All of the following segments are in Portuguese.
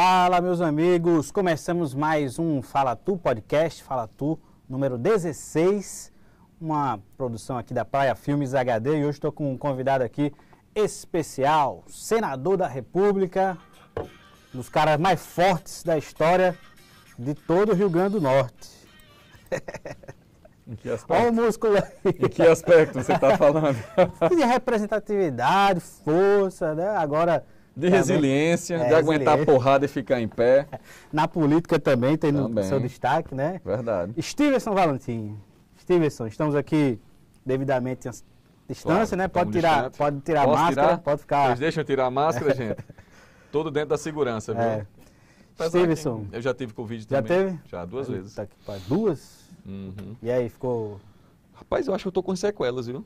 Fala, meus amigos! Começamos mais um Fala Tu podcast, Fala Tu número 16, uma produção aqui da Praia Filmes HD. E hoje estou com um convidado aqui especial, senador da República, um dos caras mais fortes da história de todo o Rio Grande do Norte. Em que aspecto? Olha o músculo aí. Em que aspecto você está falando? de representatividade, força, né? Agora de tá, né? resiliência, é, de aguentar a porrada e ficar em pé. Na política também tem também. seu destaque, né? Verdade. Stevenson Valentim. Stevenson, estamos aqui devidamente à distância, claro, né? Pode tirar, pode tirar a máscara, tirar? pode ficar. Vocês deixam tirar a máscara, gente? Todo dentro da segurança, viu? É. Stevenson. Eu já tive Covid vídeo também. Já teve? Já, duas vezes. duas? Uhum. E aí, ficou. Rapaz, eu acho que eu tô com sequelas, viu?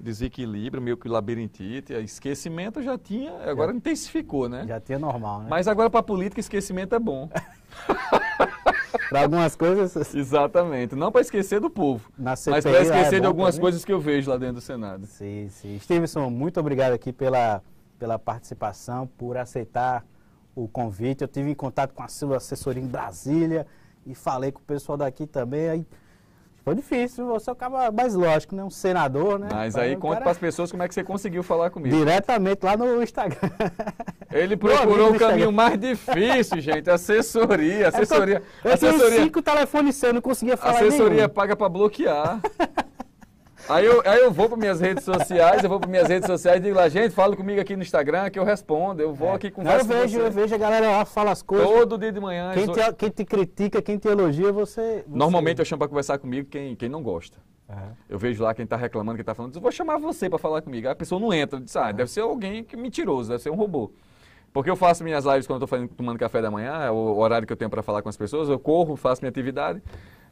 Desequilíbrio, meio que labirintite, é, esquecimento já tinha, agora já, intensificou, né? Já tinha normal, né? Mas agora para política esquecimento é bom. para algumas coisas. Exatamente. Não para esquecer do povo, CPI, mas para esquecer é de algumas coisas que eu vejo lá dentro do Senado. Sim, sim. Stevenson, muito obrigado aqui pela, pela participação, por aceitar o convite. Eu tive em contato com a sua assessoria em Brasília e falei com o pessoal daqui também. Aí foi difícil, você acaba mais lógico, né? Um senador, né? Mas aí conta cara... para as pessoas como é que você conseguiu falar comigo. Diretamente lá no Instagram. Ele procurou o caminho mais difícil, gente. Assessoria, é assessoria. Eu, eu assessoria. tenho cinco telefones seus, não conseguia falar Assessoria nenhum. paga para bloquear. Aí eu, aí eu vou para minhas redes sociais, eu vou para minhas redes sociais e digo lá, gente, fala comigo aqui no Instagram que eu respondo, eu vou é. aqui conversar. Eu vejo, eu vejo a galera lá, fala as coisas. Todo dia de manhã. Quem, te, quem te critica, quem te elogia, você. você... Normalmente eu chamo para conversar comigo quem, quem não gosta. Uhum. Eu vejo lá quem está reclamando, quem está falando, eu vou chamar você para falar comigo. Aí a pessoa não entra, diz, ah, uhum. deve ser alguém que mentiroso, deve ser um robô. Porque eu faço minhas lives quando estou tomando café da manhã, é o horário que eu tenho para falar com as pessoas, eu corro, faço minha atividade.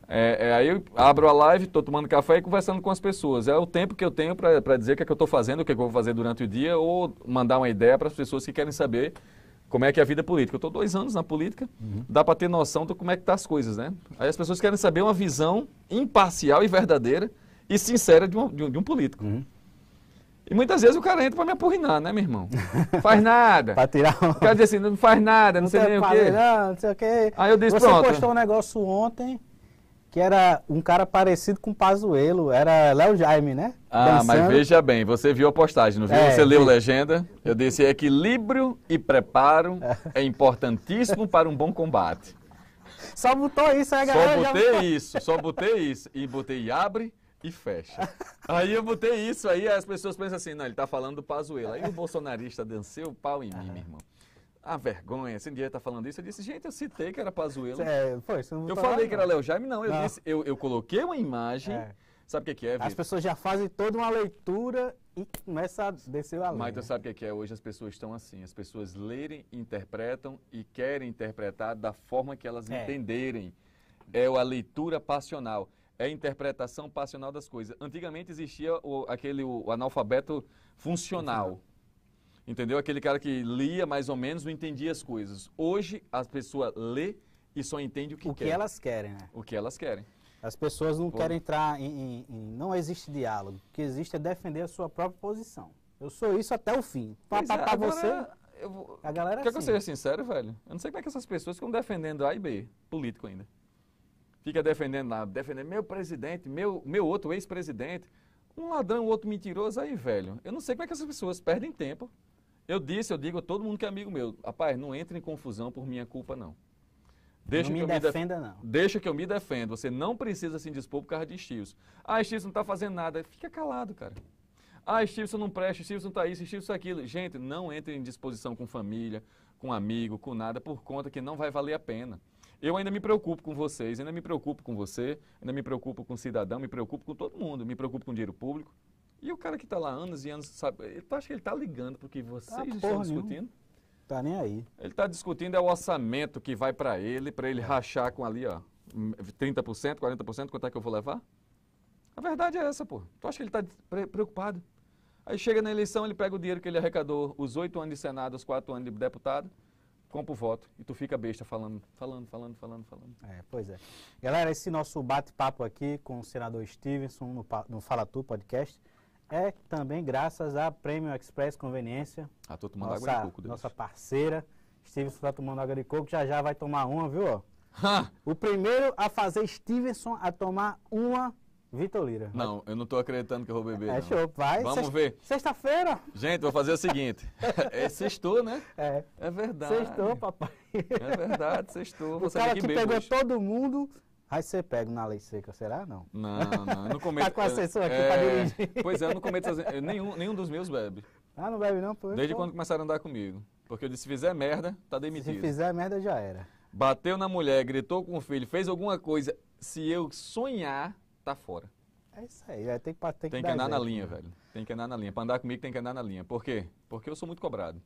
É, é, aí eu abro a live, estou tomando café e conversando com as pessoas. É o tempo que eu tenho para dizer o que, é que eu estou fazendo, o que, é que eu vou fazer durante o dia, ou mandar uma ideia para as pessoas que querem saber como é que é a vida política. Eu estou dois anos na política, uhum. dá para ter noção de como é que estão tá as coisas, né? Aí as pessoas querem saber uma visão imparcial e verdadeira e sincera de, uma, de, um, de um, político. Uhum. E muitas vezes o cara entra para me apurrinar, né, meu irmão? faz nada. para tirar um... O cara diz assim, não faz nada, não, não sei nem o quê. Não, não sei o quê. Aí eu disse, Você pronto. Você postou um negócio ontem que era um cara parecido com Pazuello, era Léo Jaime, né? Ah, Dançando. mas veja bem, você viu a postagem, não viu? É, você leu a legenda. Eu disse é equilíbrio e preparo é. é, importantíssimo para um bom combate. Só botou isso, aí, né, galera. Só botei isso, só botei isso. E botei abre e fecha. Aí eu botei isso, aí as pessoas pensam assim, não, ele tá falando do Pazuelo Aí o bolsonarista danceu o pau em mim, meu irmão a ah, vergonha, sem direito tá falando isso. Eu disse, gente, eu citei que era Pazuello. É, foi, você não Eu tá falei não. que era Léo Jaime, não. Eu, não. Disse, eu, eu, coloquei uma imagem. É. Sabe o que, que é, Vitor? As pessoas já fazem toda uma leitura e começa a descer a linha. Mas tu sabe o que é? Hoje as pessoas estão assim. As pessoas lerem, interpretam e querem interpretar da forma que elas é. entenderem. É a leitura passional. É a interpretação passional das coisas. Antigamente existia o, aquele o analfabeto funcional. funcional Entendeu? Aquele cara que lia mais ou menos, não entendia as coisas. Hoje, a pessoa lê e só entende o que, o quer. que elas querem, né? O que elas querem. As pessoas não Pô. querem entrar em, em, em, Não existe diálogo. O que existe é defender a sua própria posição. Eu sou isso até o fim. Pra, pra, pra você. Galera, eu, a galera Quer assim. É que eu assim. seja sincero, velho? Eu não sei como é que essas pessoas ficam defendendo A e B, político ainda. Fica defendendo lá, defendendo meu presidente, meu, meu outro ex-presidente. Um ladrão, outro mentiroso aí, velho. Eu não sei como é que essas pessoas perdem tempo eu disse, eu digo a todo mundo que é amigo meu, rapaz, não entre em confusão por minha culpa, não. Deixa não me defenda, def... não. Deixa que eu me defenda. Você não precisa se indispor por causa de Stilson. Ah, Stilson não está fazendo nada. Fica calado, cara. Ah, Stilson não presta, não está isso, Stilson é aquilo. Gente, não entre em disposição com família, com amigo, com nada, por conta que não vai valer a pena. Eu ainda me preocupo com vocês, ainda me preocupo com você, ainda me preocupo com o cidadão, me preocupo com todo mundo, me preocupo com o dinheiro público. E o cara que está lá anos e anos, sabe, tu tá, acha que ele está ligando porque vocês tá estão discutindo? Nenhum. Tá nem aí. Ele está discutindo é o orçamento que vai para ele, para ele rachar com ali, ó, 30%, 40%, quanto é que eu vou levar? A verdade é essa, pô. Tu acha que ele está preocupado? Aí chega na eleição, ele pega o dinheiro que ele arrecadou, os oito anos de Senado, os quatro anos de deputado, compra o voto e tu fica besta falando, falando, falando, falando, falando. É, pois é. Galera, esse nosso bate-papo aqui com o senador Stevenson no, no Fala Tu Podcast é também graças à Premium Express Conveniência. Ah, tô tomando nossa, água de coco, Deus. Nossa parceira. Stevenson tá tomando água de coco, já já vai tomar uma, viu? Ó. o primeiro a fazer Stevenson a tomar uma Vitolira. Não, eu não estou acreditando que eu vou beber. É show, vai. Vamos ver. Sexta-feira. Gente, vou fazer o seguinte. é sextou, né? É. É verdade. Sextou, papai. É verdade, sextou. O Você cara que, que pegou todo mundo Aí você pega na lei seca, será? Não. Não, não. não tá com a assessora aqui é, pra dirigir. Pois é, eu não cometo. nenhum, nenhum dos meus bebe. Ah, não bebe não? Pois, Desde pô. quando começaram a andar comigo. Porque eu disse: se fizer merda, tá demitido. Se fizer merda, já era. Bateu na mulher, gritou com o filho, fez alguma coisa. Se eu sonhar, tá fora. É isso aí, é, tem, que, tem, tem que, andar na linha, né? velho. Tem que andar na linha. Pra andar comigo tem que andar na linha. Por quê? Porque eu sou muito cobrado.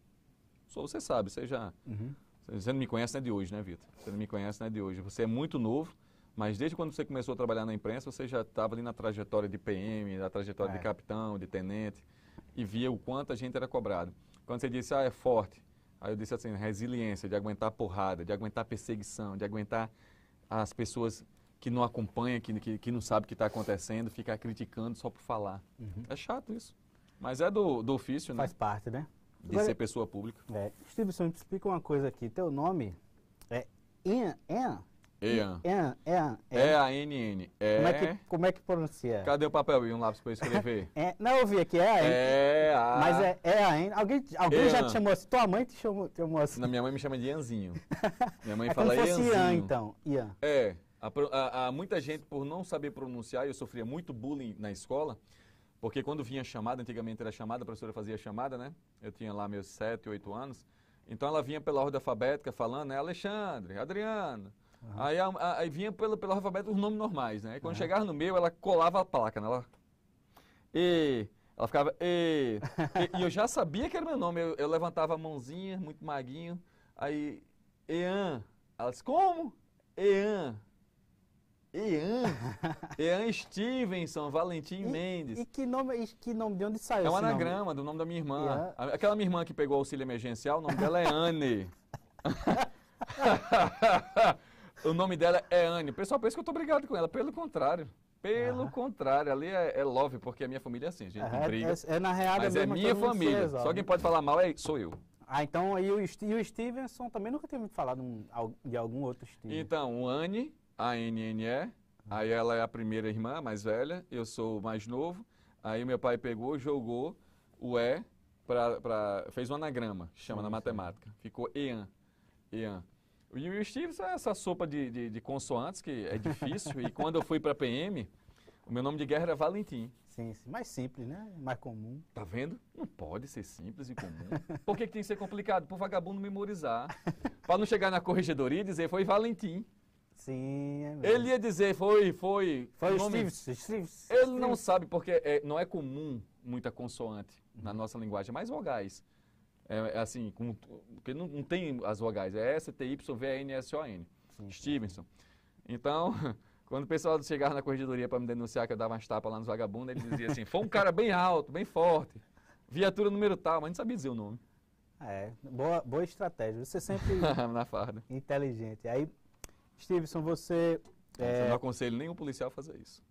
Sou, você sabe, você já. Uhum. Você não me conhece, não é de hoje, né, Vitor? Você não me conhece, não é de hoje. Você é muito novo. Mas desde quando você começou a trabalhar na imprensa, você já estava ali na trajetória de PM, na trajetória é. de capitão, de tenente, e via o quanto a gente era cobrado. Quando você disse, ah, é forte, aí eu disse assim, resiliência, de aguentar porrada, de aguentar perseguição, de aguentar as pessoas que não acompanham, que, que, que não sabe o que está acontecendo, ficar criticando só por falar. Uhum. É chato isso. Mas é do, do ofício, né? Faz parte, né? De Agora, ser pessoa pública. É. me explica uma coisa aqui. Teu nome é Ian, Ian EAN. EAN, EAN. E-A-N-N. É, é. Como, é que, como é que pronuncia? Cadê o papel e um lápis para escrever? é, não, eu vi aqui, é a É a... Mas é EAN. É alguém, alguém já te chamou assim? Tua mãe te chamou, te chamou assim? Não, minha mãe me chama de Ianzinho. minha mãe é fala como fosse Ianzinho. Ian, então. Ian. É. A, a, a, muita gente, por não saber pronunciar, eu sofria muito bullying na escola, porque quando vinha chamada, antigamente era chamada, a professora fazia chamada, né? Eu tinha lá meus 7, 8 anos. Então ela vinha pela ordem alfabética falando, né? Alexandre, Adriano... Uhum. Aí, a, aí vinha pelo, pelo alfabeto os nomes normais, né? E quando uhum. chegava no meu, ela colava a placa, né? Ela, e, ela ficava e, e, e eu já sabia que era meu nome. Eu, eu levantava a mãozinha, muito maguinho. Aí, Ean. Ela disse, como? Ean. Ean. Ean Stevenson, Valentim e, Mendes. E que nome, que nome, de onde saiu É um anagrama nome? do nome da minha irmã. Aquela minha irmã que pegou auxílio emergencial, o nome dela é Anne. o nome dela é Anne. pessoal pensa que eu tô brigado com ela. Pelo contrário. Pelo ah. contrário, ali é, é, love, porque a minha família é assim, gente é, briga. É, é na real, mas é, é minha família. Vocês, Só quem pode falar mal é, sou eu. Ah, então e o, e o Stevenson também nunca teve me falado de algum outro Stevenson. Então, o Anne, a n n e aí ela é a primeira irmã, mais velha, eu sou o mais novo. Aí meu pai pegou, jogou o E, pra, pra fez um anagrama, chama sim, na matemática. Sim. Ficou Ian. Ian. E o Stevens é essa sopa de, de, de consoantes que é difícil. e quando eu fui para PM, o meu nome de guerra era Valentim. Sim, sim, mais simples, né? Mais comum. Tá vendo? Não pode ser simples e comum. Por que, que tem que ser complicado? Para o vagabundo memorizar. para não chegar na corregedoria e dizer foi Valentim. Sim, é mesmo. Ele ia dizer foi, foi. Foi nome... Stevens, Stevens. Ele não sabe porque é, não é comum muita consoante uhum. na nossa linguagem, é mais vogais. É, é, assim, com, porque não, não, tem as vogais, é S, T, Y, V, A N, S, O, N. Sim, Stevenson. Então, quando o pessoal chegava na corregedoria para me denunciar que eu dava umas tapas lá nos vagabundos, eles diziam assim, foi um cara bem alto, bem forte, viatura número tal, mas não sabia dizer o nome. É, boa, boa estratégia. Você sempre... na farda. Inteligente. Aí, Stevenson, você... É... Eu não aconselho nenhum policial a fazer isso.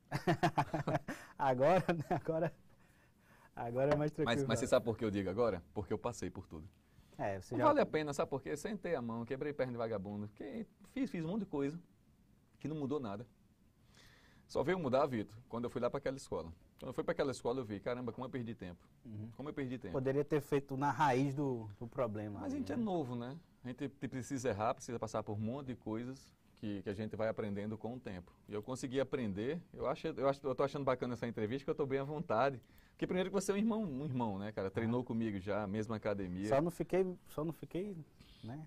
agora, né, agora Agora é mais tranquilo. Mas, mas você sabe por que eu digo agora? Porque eu passei por tudo. É, você não já... vale tá a pena, sabe por quê? Sentei a mão, quebrei perna de vagabundo, que fiz, fiz um monte de coisa que não mudou nada. Só veio mudar, Vitor, quando eu fui lá para aquela escola. Quando eu fui para aquela escola, eu vi, caramba, como eu perdi tempo. Uhum. Como eu perdi tempo. Poderia ter feito na raiz do, do problema. Mas a gente é né? é novo, né? A gente precisa errar, precisa passar por um monte de coisas que, que a gente vai aprendendo com o tempo. E eu consegui aprender, eu acho, eu acho, eu tô achando bacana essa entrevista, que eu estou bem à vontade. Porque primeiro que você é um irmão, um irmão, né, cara? Treinou ah. comigo já, mesma academia. Só não fiquei, só não fiquei, né?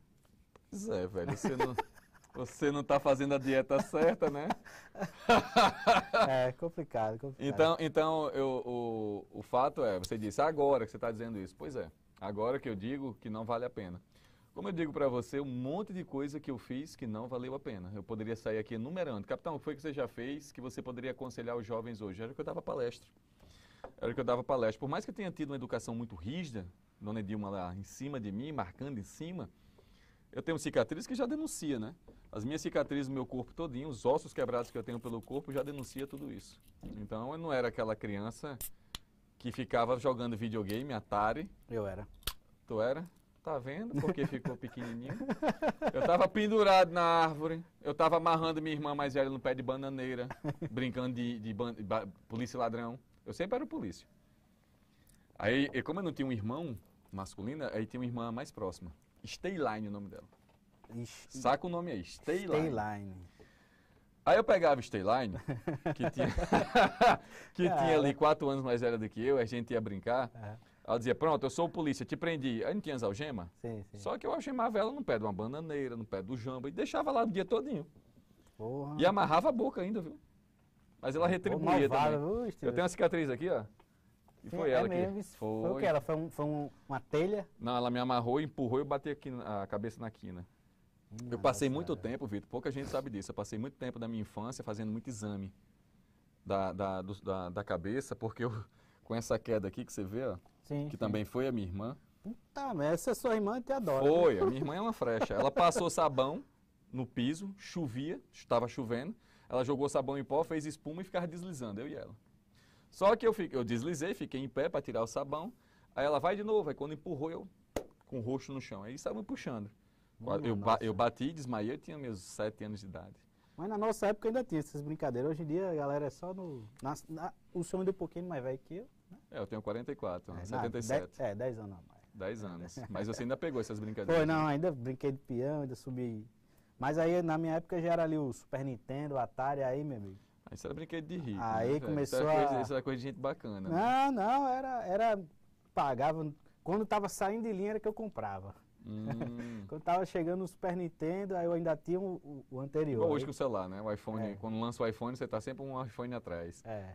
Pois é, velho, você não, você não tá fazendo a dieta certa, né? é, complicado, complicado. Então, então eu, o, o fato é, você disse, agora que você está dizendo isso. Pois é, agora que eu digo que não vale a pena. Como eu digo para você, um monte de coisa que eu fiz que não valeu a pena. Eu poderia sair aqui enumerando. Capitão, o que foi que você já fez que você poderia aconselhar os jovens hoje? Era que eu dava palestra era que eu dava palestra. Por mais que eu tenha tido uma educação muito rígida, Dona Edilma lá em cima de mim, marcando em cima, eu tenho cicatriz que já denuncia, né? As minhas cicatrizes no meu corpo todinho, os ossos quebrados que eu tenho pelo corpo já denuncia tudo isso. Então eu não era aquela criança que ficava jogando videogame, Atari. Eu era. Tu era? Tá vendo porque ficou pequenininho? Eu tava pendurado na árvore, eu tava amarrando minha irmã mais velha no pé de bananeira, brincando de, de, de, de polícia ladrão. Eu sempre era o polícia. Aí, e como eu não tinha um irmão masculino, aí tinha uma irmã mais próxima. Stayline o nome dela. Ixi, Saca o nome aí, Stayline. Stayline. Aí eu pegava Stayline, que tinha, que ah, tinha ali ah, é. quatro anos mais velha do que eu, a gente ia brincar. Ah. Ela dizia, pronto, eu sou o polícia, te prendi. Aí não tinha as algema? Sim, sim. Só que eu algemava ela no pé de uma bananeira, no pé do jamba, e deixava lá o dia todinho. Porra. E amarrava a boca ainda, viu? Mas ela retribuía malvada, também. eu tenho uma cicatriz aqui, ó. E Sim, foi é ela mesmo, que foi. foi o que ela foi, um, foi um, uma telha? Não, ela me amarrou, empurrou e eu bati aqui, a cabeça na quina. Nossa. Hum, eu passei muito é. tempo, Vitor, pouca gente sabe disso. Eu passei muito tempo da minha infância fazendo muito exame da, da, do, da, da cabeça, porque eu, com essa queda aqui que você vê, ó, Sim, que sim. também foi a minha irmã. Puta merda, essa é sua irmã te adora. Foi, né? a minha irmã é uma frecha. Ela passou sabão no piso, chovia, estava chovendo. Ela jogou sabão em pó, fez espuma e ficava deslizando, eu e ela. Só que eu, fiquei, eu deslizei, fiquei em pé para tirar o sabão. Aí ela vai de novo, aí quando empurrou eu com o rosto no chão. Aí estava me puxando. eu, ba eu bati, desmaiei, eu tinha meus sete anos de idade. Mas na nossa época ainda tinha essas brincadeiras. Hoje em dia a galera é só no. Na, na, o senhor ainda é um pouquinho mais velho que eu. Né? É, eu tenho 44, é, 77. Não, de, é, 10 anos a mais. 10 é, anos. Mas você ainda pegou essas brincadeiras? Foi, não, ainda brinquei de peão, ainda subi mas aí na minha época já era ali o Super Nintendo, o Atari, aí, meu amigo. Ah, isso era brinquedo de rico. Aí né? começou isso coisa, a... isso era coisa de gente bacana. Né? Não, né? não, era, era. Pagava. Quando tava saindo de linha era que eu comprava. Hum. quando tava chegando o Super Nintendo, aí eu ainda tinha o, o anterior. hoje com o celular, né? O iPhone. É. Quando lança o iPhone, você tá sempre um iPhone atrás. É.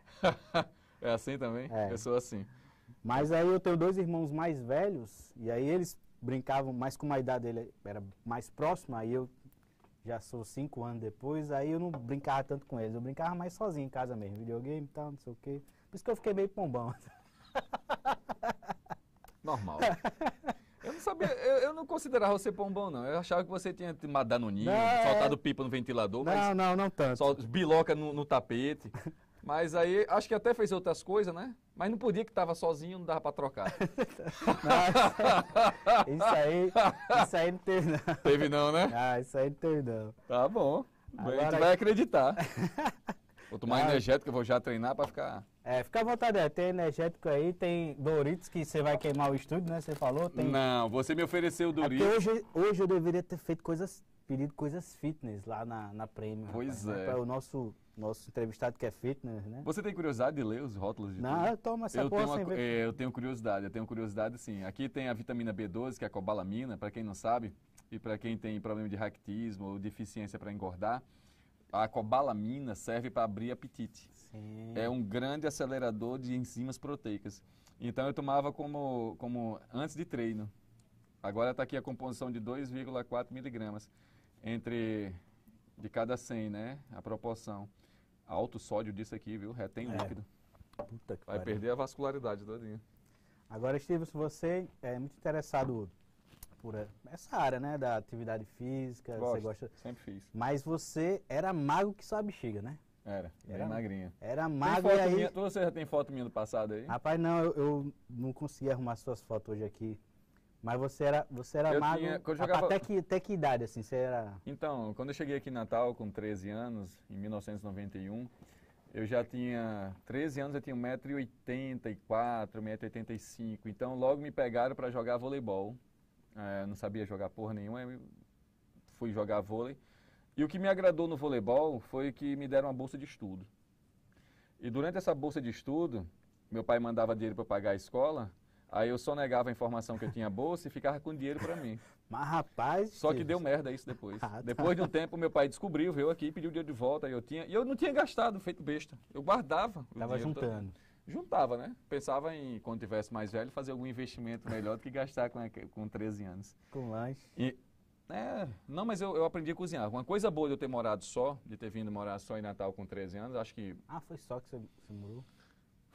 é assim também? É. Eu sou assim. Mas aí eu tenho dois irmãos mais velhos, e aí eles brincavam mais com a idade dele, era mais próxima, aí eu já sou cinco anos depois, aí eu não brincava tanto com eles, eu brincava mais sozinho em casa mesmo, videogame e tal, não sei o quê. Por isso que eu fiquei meio pombão. Normal. Eu não sabia, eu, eu, não considerava você pombão, não. Eu achava que você tinha te matado no ninho, não, soltado é... pipa no ventilador. Não, não, não tanto. Só biloca no, no tapete. Mas aí, acho que até fez outras coisas, né? Mas não podia que tava sozinho, não dava para trocar. isso aí, isso aí não teve não. Teve não, né? Ah, isso aí não teve não. Tá bom. Agora... A gente vai acreditar. Vou tomar não. energético, vou já treinar para ficar... É, fica à vontade, é. tem energético aí, tem Doritos que você vai queimar o estúdio, né? Você falou? Tem... Não, você me ofereceu é Doritos. É hoje, hoje eu deveria ter feito coisas, pedido coisas fitness lá na, na premium Pois rapaz, é. Né? O nosso nosso entrevistado que é fitness, né? Você tem curiosidade de ler os rótulos de Não, tudo? eu tomo essa eu porra tenho sem ver. É, eu tenho curiosidade, eu tenho curiosidade sim. Aqui tem a vitamina B12, que é a cobalamina, para quem não sabe, e para quem tem problema de raquitismo ou deficiência para engordar. A cobalamina serve para abrir apetite. Sim. É um grande acelerador de enzimas proteicas. Então eu tomava como, como antes de treino. Agora está aqui a composição de 2,4 miligramas entre de cada 100, né? A proporção. Alto sódio disso aqui, viu? Retém é. líquido. Puta que Vai pariu. perder a vascularidade todinha. Agora, Steve, se você é muito interessado por essa área, né? Da atividade física, Gosto, você gosta. Sempre fiz. Mas você era mago que só bexiga, né? Era, era bem magrinha. Era mago e aí... Minha, você já tem foto minha do passado aí? Rapaz, não, eu, eu não consegui arrumar suas fotos hoje aqui. Mas você era, você era eu jogava... até, que, até que idade, assim, você era... Então, quando eu cheguei aqui em Natal com 13 anos, em 1991, eu já tinha 13 anos, eu tinha 1,84m, 1,85m, então logo me pegaram para jogar voleibol. É, não sabia jogar porra nenhuma, eu fui jogar vôlei. E o que me agradou no voleibol foi que me deram uma bolsa de estudo. E durante essa bolsa de estudo, meu pai mandava dinheiro para pagar a escola, Aí eu só negava a informação que eu tinha bolsa e ficava com dinheiro para mim. Mas rapaz. Só que Deus. deu merda isso depois. Ah, tá. Depois de um tempo, meu pai descobriu, veio aqui, pediu o dinheiro de volta. E eu, tinha, e eu não tinha gastado, feito besta. Eu guardava. Tava juntando. Todo juntava, né? Pensava em, quando tivesse mais velho, fazer algum investimento melhor do que gastar com, com 13 anos. Com lanche. E, é, não, mas eu, eu aprendi a cozinhar. Uma coisa boa de eu ter morado só, de ter vindo morar só em Natal com 13 anos, acho que... Ah, foi só que você, você morou?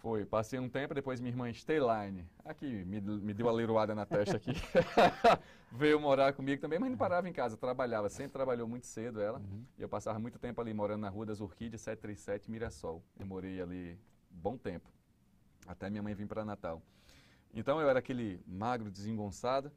Foi, passei um tempo, depois minha irmã Steyline, aqui, me, me deu a leiroada na testa aqui, veio morar comigo também, mas não parava em casa, trabalhava, sempre trabalhou muito cedo ela, uhum. e eu passava muito tempo ali morando na Rua das Orquídeas, 737 Mirassol. Eu morei ali bom tempo, até minha mãe vir para Natal. Então eu era aquele magro, desengonçado,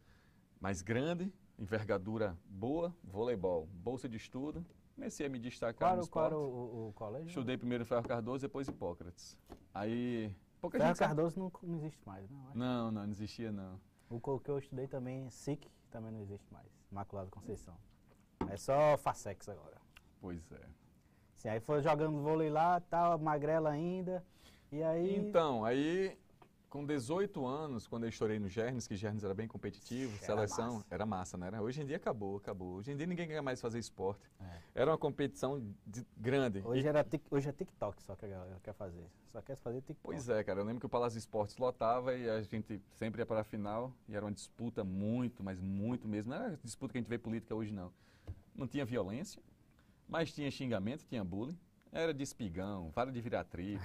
mas grande, envergadura boa, voleibol, bolsa de estudo, comecei a me destacar claro, no esporte. o, o colégio? Estudei primeiro Ferro Cardoso, depois Hipócrates. Aí. Pouca Ferro gente sabe. Cardoso não, não existe mais, não? Né? Não, não, não existia não. O que eu estudei também, SIC, também não existe mais. Imaculado Conceição. É só Facex agora. Pois é. Assim, aí foi jogando vôlei lá, tal, tá magrela ainda. E aí. Então, aí com 18 anos, quando eu estourei no Gernes, que Gernes era bem competitivo, era seleção, massa. era massa, né? Hoje em dia acabou, acabou. Hoje em dia ninguém quer mais fazer esporte. É. Era uma competição de, grande. Hoje, e, era tic, hoje é TikTok só que a galera quer fazer. Só quer fazer TikTok. Pois é, cara. Eu lembro que o Palácio Esportes lotava e a gente sempre ia para a final e era uma disputa muito, mas muito mesmo. Não era disputa que a gente vê política hoje, não. Não tinha violência, mas tinha xingamento, tinha bullying. Era de espigão, vara de viratripa.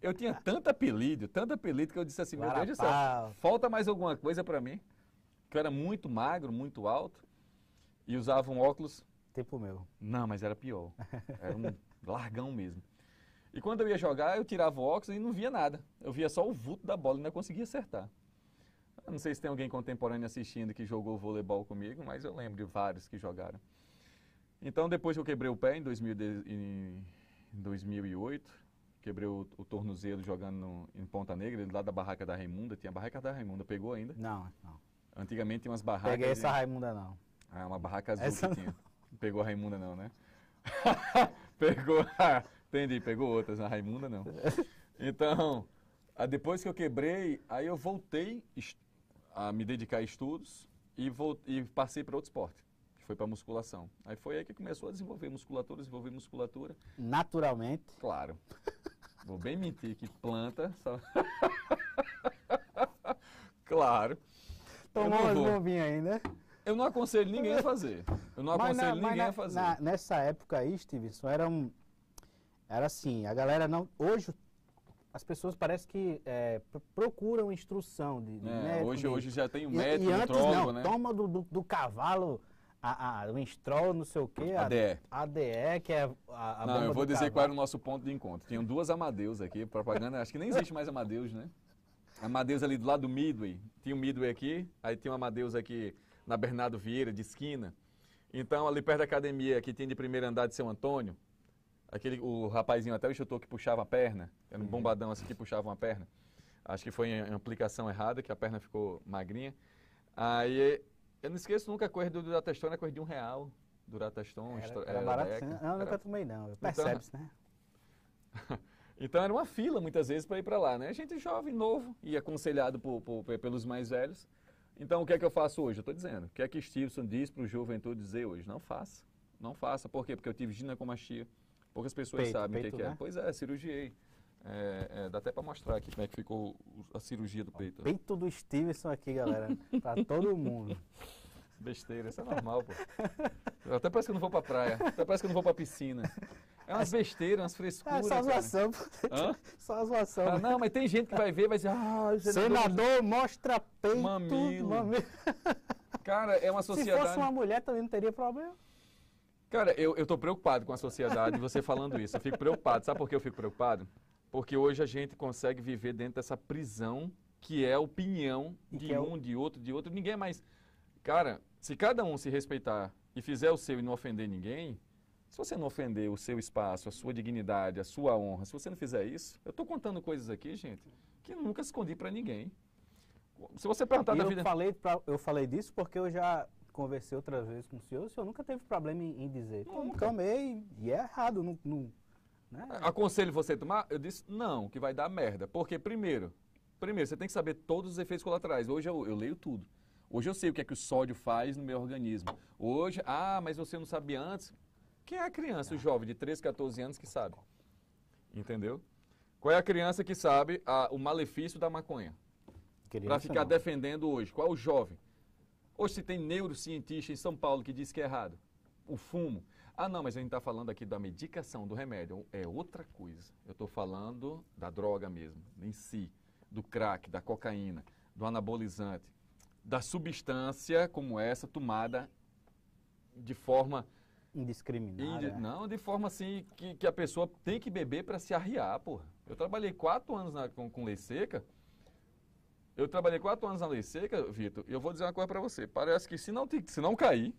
eu tinha tanto apelido, tanto apelido que eu disse assim, meu Deus do céu, falta mais alguma coisa para mim. Que eu era muito magro, muito alto e usava um óculos... Tempo meu. Não, mas era pior. Era um largão mesmo. E quando eu ia jogar, eu tirava o óculos e não via nada. Eu via só o vulto da bola e não conseguia acertar. Eu não sei se tem alguém contemporâneo assistindo que jogou voleibol comigo, mas eu lembro de vários que jogaram. Então, depois que eu quebrei o pé em, 2000, em 2008, quebrei o, o tornozelo jogando no, em Ponta Negra, lá da barraca da Raimunda, tinha a barraca da Raimunda, pegou ainda? Não, não. Antigamente tinha umas barracas... Peguei essa Raimunda não. Ah, uma barraca azul essa que tinha. Não. Pegou a Raimunda não, né? pegou Entendi, pegou outras, a Raimunda não. Então, a, depois que eu quebrei, aí eu voltei a me dedicar a estudos e, e passei para outro esporte foi para musculação. Aí foi aí que começou a desenvolver musculatura, desenvolver musculatura. Naturalmente? Claro. Vou bem mentir que planta. claro. Tomou umas novinhas aí, né? Eu não aconselho ninguém a fazer. Eu não mas aconselho na, ninguém na, a fazer. Na, nessa época aí, Stevenson, era, um, era assim, a galera não. Hoje as pessoas parece que é, procuram instrução de, é, médico, Hoje, de, hoje já tem um médico, e, e antes, não, né? Toma do, do, do, cavalo a, a, o Instrol, não sei o quê. ADE. ADE, que é a, a Não, eu vou dizer qual era o nosso ponto de encontro. Tinham duas Amadeus aqui, propaganda. acho que nem existe mais Amadeus, né? Amadeus ali do lado do Midway. Tinha o um Midway aqui, aí tinha o um Amadeus aqui na Bernardo Vieira, de esquina. Então, ali perto da academia, que tem de primeiro andar de São Antônio, aquele, o rapazinho até o chutou que puxava a perna, era um uhum. bombadão assim que puxava uma perna. Acho que foi em aplicação errada, que a perna ficou magrinha. Aí eu não esqueço nunca a cor do Durateston, era cor de um real. Durateston, era, era, era barato. Deca, não, eu nunca tomei não, então- percebe-se, então, né? então era uma fila muitas vezes para ir para lá, né? A gente jovem, novo e aconselhado por, por, pelos mais velhos. Então o que é que eu faço hoje? Eu estou dizendo, o que é que Stevenson diz para o juventude dizer hoje? Não faça, não faça. Por quê? Porque eu tive ginecomastia. Poucas pessoas peito, sabem o que, né? que, é. Né? Pois é, cirurgiei. É, é, dá até para mostrar aqui como é que ficou a cirurgia do peito. O peito do Stevenson aqui, galera. para todo mundo. Besteira, isso é normal, pô. Até parece que eu não vou pra praia. Até parece que eu não vou pra piscina. É umas besteiras, umas ah, frescuras. É só zoação. Hã? Só zoação. Ah, não, mas tem gente que vai ver e vai dizer... Ah, senador, mostra peito. Mamilo. mamilo. Cara, é uma sociedade... Se fosse uma mulher também não teria problema. Cara, eu, eu tô preocupado com a sociedade, você falando isso. Eu fico preocupado. Sabe por que eu fico preocupado? Porque hoje a gente consegue viver dentro dessa prisão que é a opinião e de é um, o... de outro, de outro. Ninguém mais. Cara, se cada um se respeitar e fizer o seu e não ofender ninguém, se você não ofender o seu espaço, a sua dignidade, a sua honra, se você não fizer isso, eu estou contando coisas aqui, gente, que nunca escondi para ninguém. Se você perguntar e da eu vida. Falei pra, eu falei disso porque eu já conversei outras vezes com o senhor, o senhor nunca teve problema em, em dizer. Nunca. Então, amei, e é errado, não, não né? Aconselho você a tomar? Eu disse, não, que vai dar merda. Porque, primeiro, primeiro você tem que saber todos os efeitos colaterais. Hoje eu, eu leio tudo. Hoje eu sei o que é que o sódio faz no meu organismo. Hoje, ah, mas você não sabia antes. Quem é a criança, o jovem de 13, 14 anos que sabe? Entendeu? Qual é a criança que sabe a, o malefício da maconha? Para ficar não. defendendo hoje. Qual é o jovem? Hoje se tem neurocientista em São Paulo que diz que é errado. O fumo. Ah, não, mas a gente está falando aqui da medicação, do remédio. É outra coisa. Eu estou falando da droga mesmo, em si, do crack, da cocaína, do anabolizante, da substância como essa tomada de forma indiscriminada. Indi né? não, de forma assim que, que a pessoa tem que beber para se arriar, porra. Eu trabalhei quatro anos na, com, com lei seca. Eu trabalhei quatro anos na lei seca, Vitor. Eu vou dizer uma coisa para você. Parece que se não, se não cair,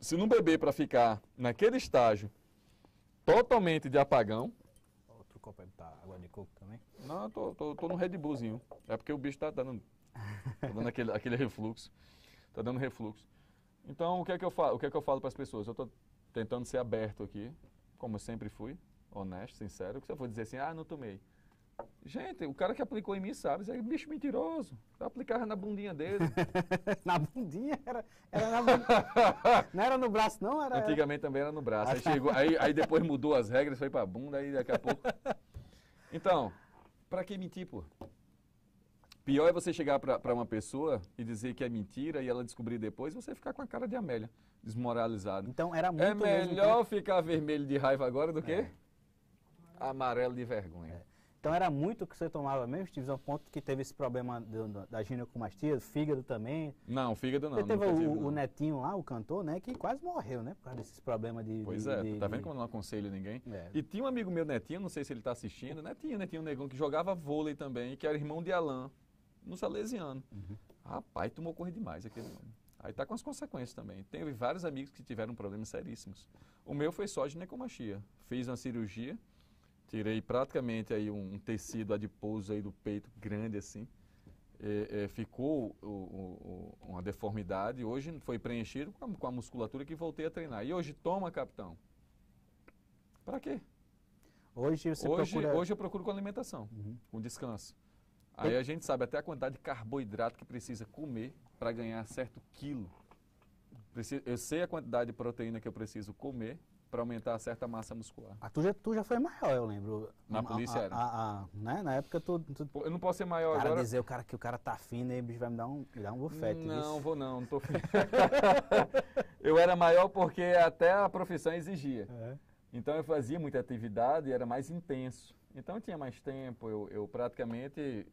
se não beber para ficar naquele estágio totalmente de apagão. Outro copo tá água de coco também? Não, eu tô, tô, tô no Red Bullzinho. É porque o bicho tá, dando, tá dando aquele, aquele refluxo. Tá dando refluxo. Então, o que é que eu falo, o que é eu falo para as pessoas? Eu tô tentando ser aberto aqui, como eu sempre fui, honesto, sincero. O que você for dizer assim, ah, não tomei. Gente, o cara que aplicou em mim sabe, isso é bicho mentiroso. Eu aplicava na bundinha dele. na bundinha? Era, era na bundinha. não era no braço, não? Era, Antigamente era... também era no braço. Ah, aí, tá. chegou, aí, aí depois mudou as regras, foi pra bunda, aí daqui a pouco. Então, pra que mentir, pô? Pior é você chegar para uma pessoa e dizer que é mentira e ela descobrir depois, você ficar com a cara de Amélia, desmoralizado. Então era muito É melhor que... ficar vermelho de raiva agora do é. que amarelo de vergonha. É. Então era muito que você tomava mesmo, Steve, ao ponto que teve esse problema do, do, da ginecomastia, do fígado também. Não, fígado não. Você teve o, tive, não. netinho lá, o cantor, né, que quase morreu, né, por causa desses problemas de... Pois de, é, de, tá vendo de... como eu não aconselho ninguém? É. E tinha um amigo meu, netinho, não sei se ele tá assistindo, netinho, netinho, um negão, que jogava vôlei também, que era irmão de Alain, no Salesiano. Uhum. Rapaz, tomou correr demais aquele homem. Aí tá com as consequências também. Teve vários amigos que tiveram problemas seríssimos. O meu foi só ginecomastia. Fiz uma cirurgia tirei praticamente aí um, tecido adiposo aí do peito grande assim. É, é, ficou o, o, o, uma deformidade, hoje foi preenchido com a, com a, musculatura que voltei a treinar. E hoje toma, capitão. Para quê? Hoje você hoje, procura... Hoje eu procuro com alimentação, uhum. com descanso. Aí a gente sabe até a quantidade de carboidrato que precisa comer para ganhar certo quilo. Eu sei a quantidade de proteína que eu preciso comer para aumentar certa massa muscular. Ah, tu já, tu já foi maior, eu lembro. Na a, polícia a, era. A, né? Na época tu, tu, Eu não posso ser maior cara agora. dizer o cara que o cara tá fino aí, bicho, vai me dar um, me dar um bufete. Não, vou não, não tô fino. eu era maior porque até a profissão exigia. É. Então eu fazia muita atividade e era mais intenso. Então eu tinha mais tempo, eu, eu praticamente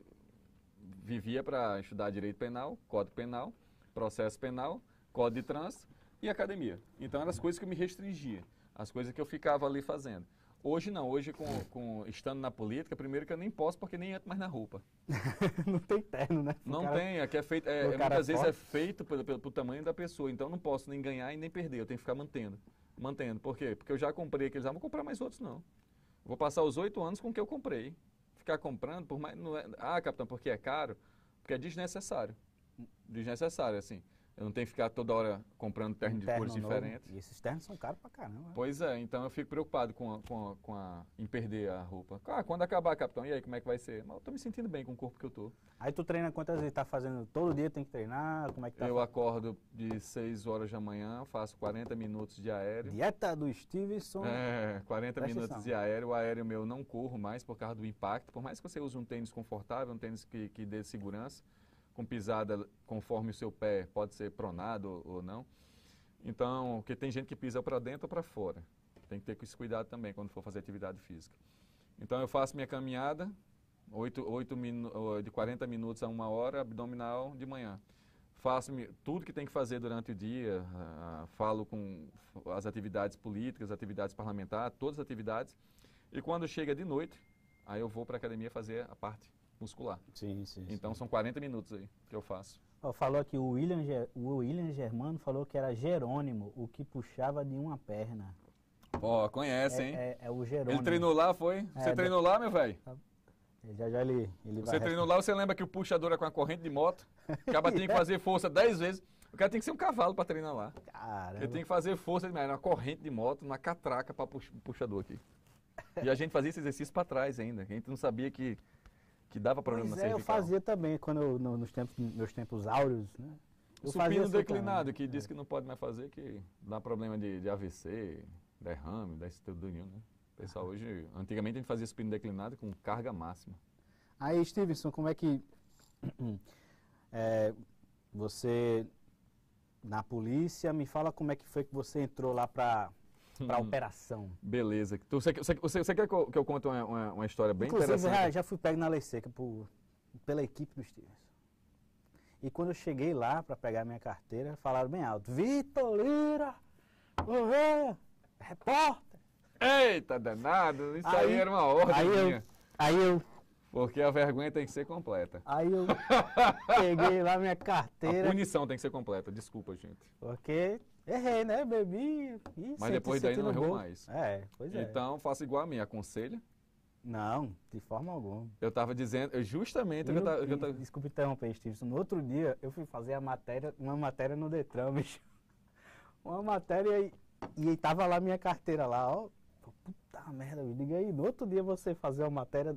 vivia para estudar direito penal, código penal, processo penal, código de trânsito e academia. Então eram as coisas que eu me restringia as coisas que eu ficava ali fazendo. Hoje não, hoje com, com, estando na política, primeiro que eu nem posso porque nem entro mais na roupa. não tem terno, né? Pro não cara, tem, é que é feito, é, é muitas vezes é feito pelo, pelo, pelo, tamanho da pessoa, então não posso nem ganhar e nem perder, eu tenho que ficar mantendo. Mantendo, por quê? Porque eu já comprei aqueles, ah, vou comprar mais outros não. Vou passar os oito anos com o que eu comprei. Ficar comprando, por mais, não é, ah, capitão, porque é caro, porque é desnecessário. Desnecessário, assim. Eu não tenho que ficar toda hora comprando terno de cores diferentes. E esses ternos são caros pra caramba. Né? Pois é, então eu fico preocupado com a, com a, com a, em perder a roupa. Ah, quando acabar, capitão, e aí, como é que vai ser? Mas eu tô me sentindo bem com o corpo que eu tô. Aí tu treina quantas vezes? Tá fazendo todo dia, tem que treinar? Como é que tá? Eu acordo de 6 horas da manhã, faço 40 minutos de aéreo. Dieta do Stevenson. É, 40 Presta minutos atenção. de aéreo. O aéreo meu não corro mais por causa do impacto. Por mais que você use um tênis confortável, um tênis que, que dê segurança, com pisada conforme o seu pé pode ser pronado ou não. Então, porque tem gente que pisa para dentro ou para fora. Tem que ter esse cuidado também quando for fazer atividade física. Então, eu faço minha caminhada 8, 8 de 40 minutos a uma hora, abdominal de manhã. Faço tudo que tem que fazer durante o dia, uh, falo com as atividades políticas, atividades parlamentares, todas as atividades. E quando chega de noite, aí eu vou para a academia fazer a parte muscular. Sim, sim. Então sim. são 40 minutos aí que eu faço. Ó, falou aqui o William, o William Germano falou que era Jerônimo, o que puxava de uma perna. Ó, conhece, é, hein? É, é, o Jerônimo. Ele treinou lá, foi? É, você é, treinou lá, meu velho? Tá. Já já ele, ele Você treinou lá, você lembra que o puxador é com a corrente de moto? Acaba tendo que fazer força 10 vezes. O cara tem que ser um cavalo para treinar lá. Caramba. Ele tem que fazer força demais, uma corrente de moto, uma catraca para puxador aqui. E a gente fazia esse exercício para trás ainda. A gente não sabia que que dava problema pois na é, cervical. eu fazia também, quando eu, no, nos tempos, meus tempos áureos, né? Eu o supino assim declinado, que é. diz que não pode mais fazer, que dá problema de, de AVC, derrame, da estudinho, né? Pessoal, ah. hoje, antigamente a gente fazia supino declinado com carga máxima. Aí, Stevenson, como é que é, você na polícia, me fala como é que foi que você entrou lá para para hum. operação. Beleza. Então, você, você, você, quer que eu, conte uma, uma, uma, história bem Inclusive, interessante? Já, ah, já fui pego na lei seca por, pela equipe dos Stevens. E quando eu cheguei lá para pegar minha carteira, falaram bem alto: Vitor Lira, governo, é repórter. Eita danado, isso aí, aí era uma ordem. Aí eu, aí eu porque a vergonha tem que ser completa. Aí eu peguei lá minha carteira. A punição tem que ser completa, desculpa, gente. Porque errei, né? Bebi. Mas senti, depois daí não errou mais. É, pois é. Então faça igual a mim, aconselha. Não, de forma alguma. Eu estava dizendo, justamente. No, eu tava, eu Desculpa interromper, Stevenson. No outro dia, eu fui fazer a matéria, uma matéria no Detran, bicho. Uma matéria e, e tava lá minha carteira lá, ó. Puta merda, me diga aí. No outro dia você fazer uma matéria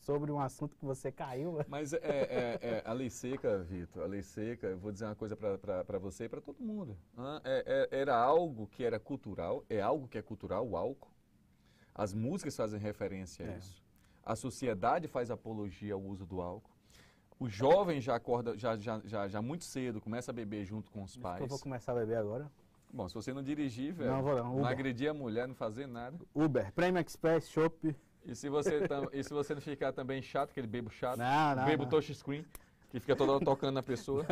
sobre um assunto que você caiu. Mas é, é, é a lei seca, Vitor, a lei seca, eu vou dizer uma coisa para você e para todo mundo. É, é, era algo que era cultural, é algo que é cultural, o álcool. As músicas fazem referência a é. isso. A sociedade faz apologia ao uso do álcool. O jovem já acorda, já, já, já, já muito cedo, começa a beber junto com os Diz pais. eu vou começar a beber agora. Bom, se você não dirigir, velho. Não, vou não. Uber. Não agredir a mulher, não fazer nada. Uber, Prêmio Express, Shop. E se você, e se você não ficar também chato, aquele bebo chato, não, não, bebo não. touch screen, que fica toda hora tocando na pessoa.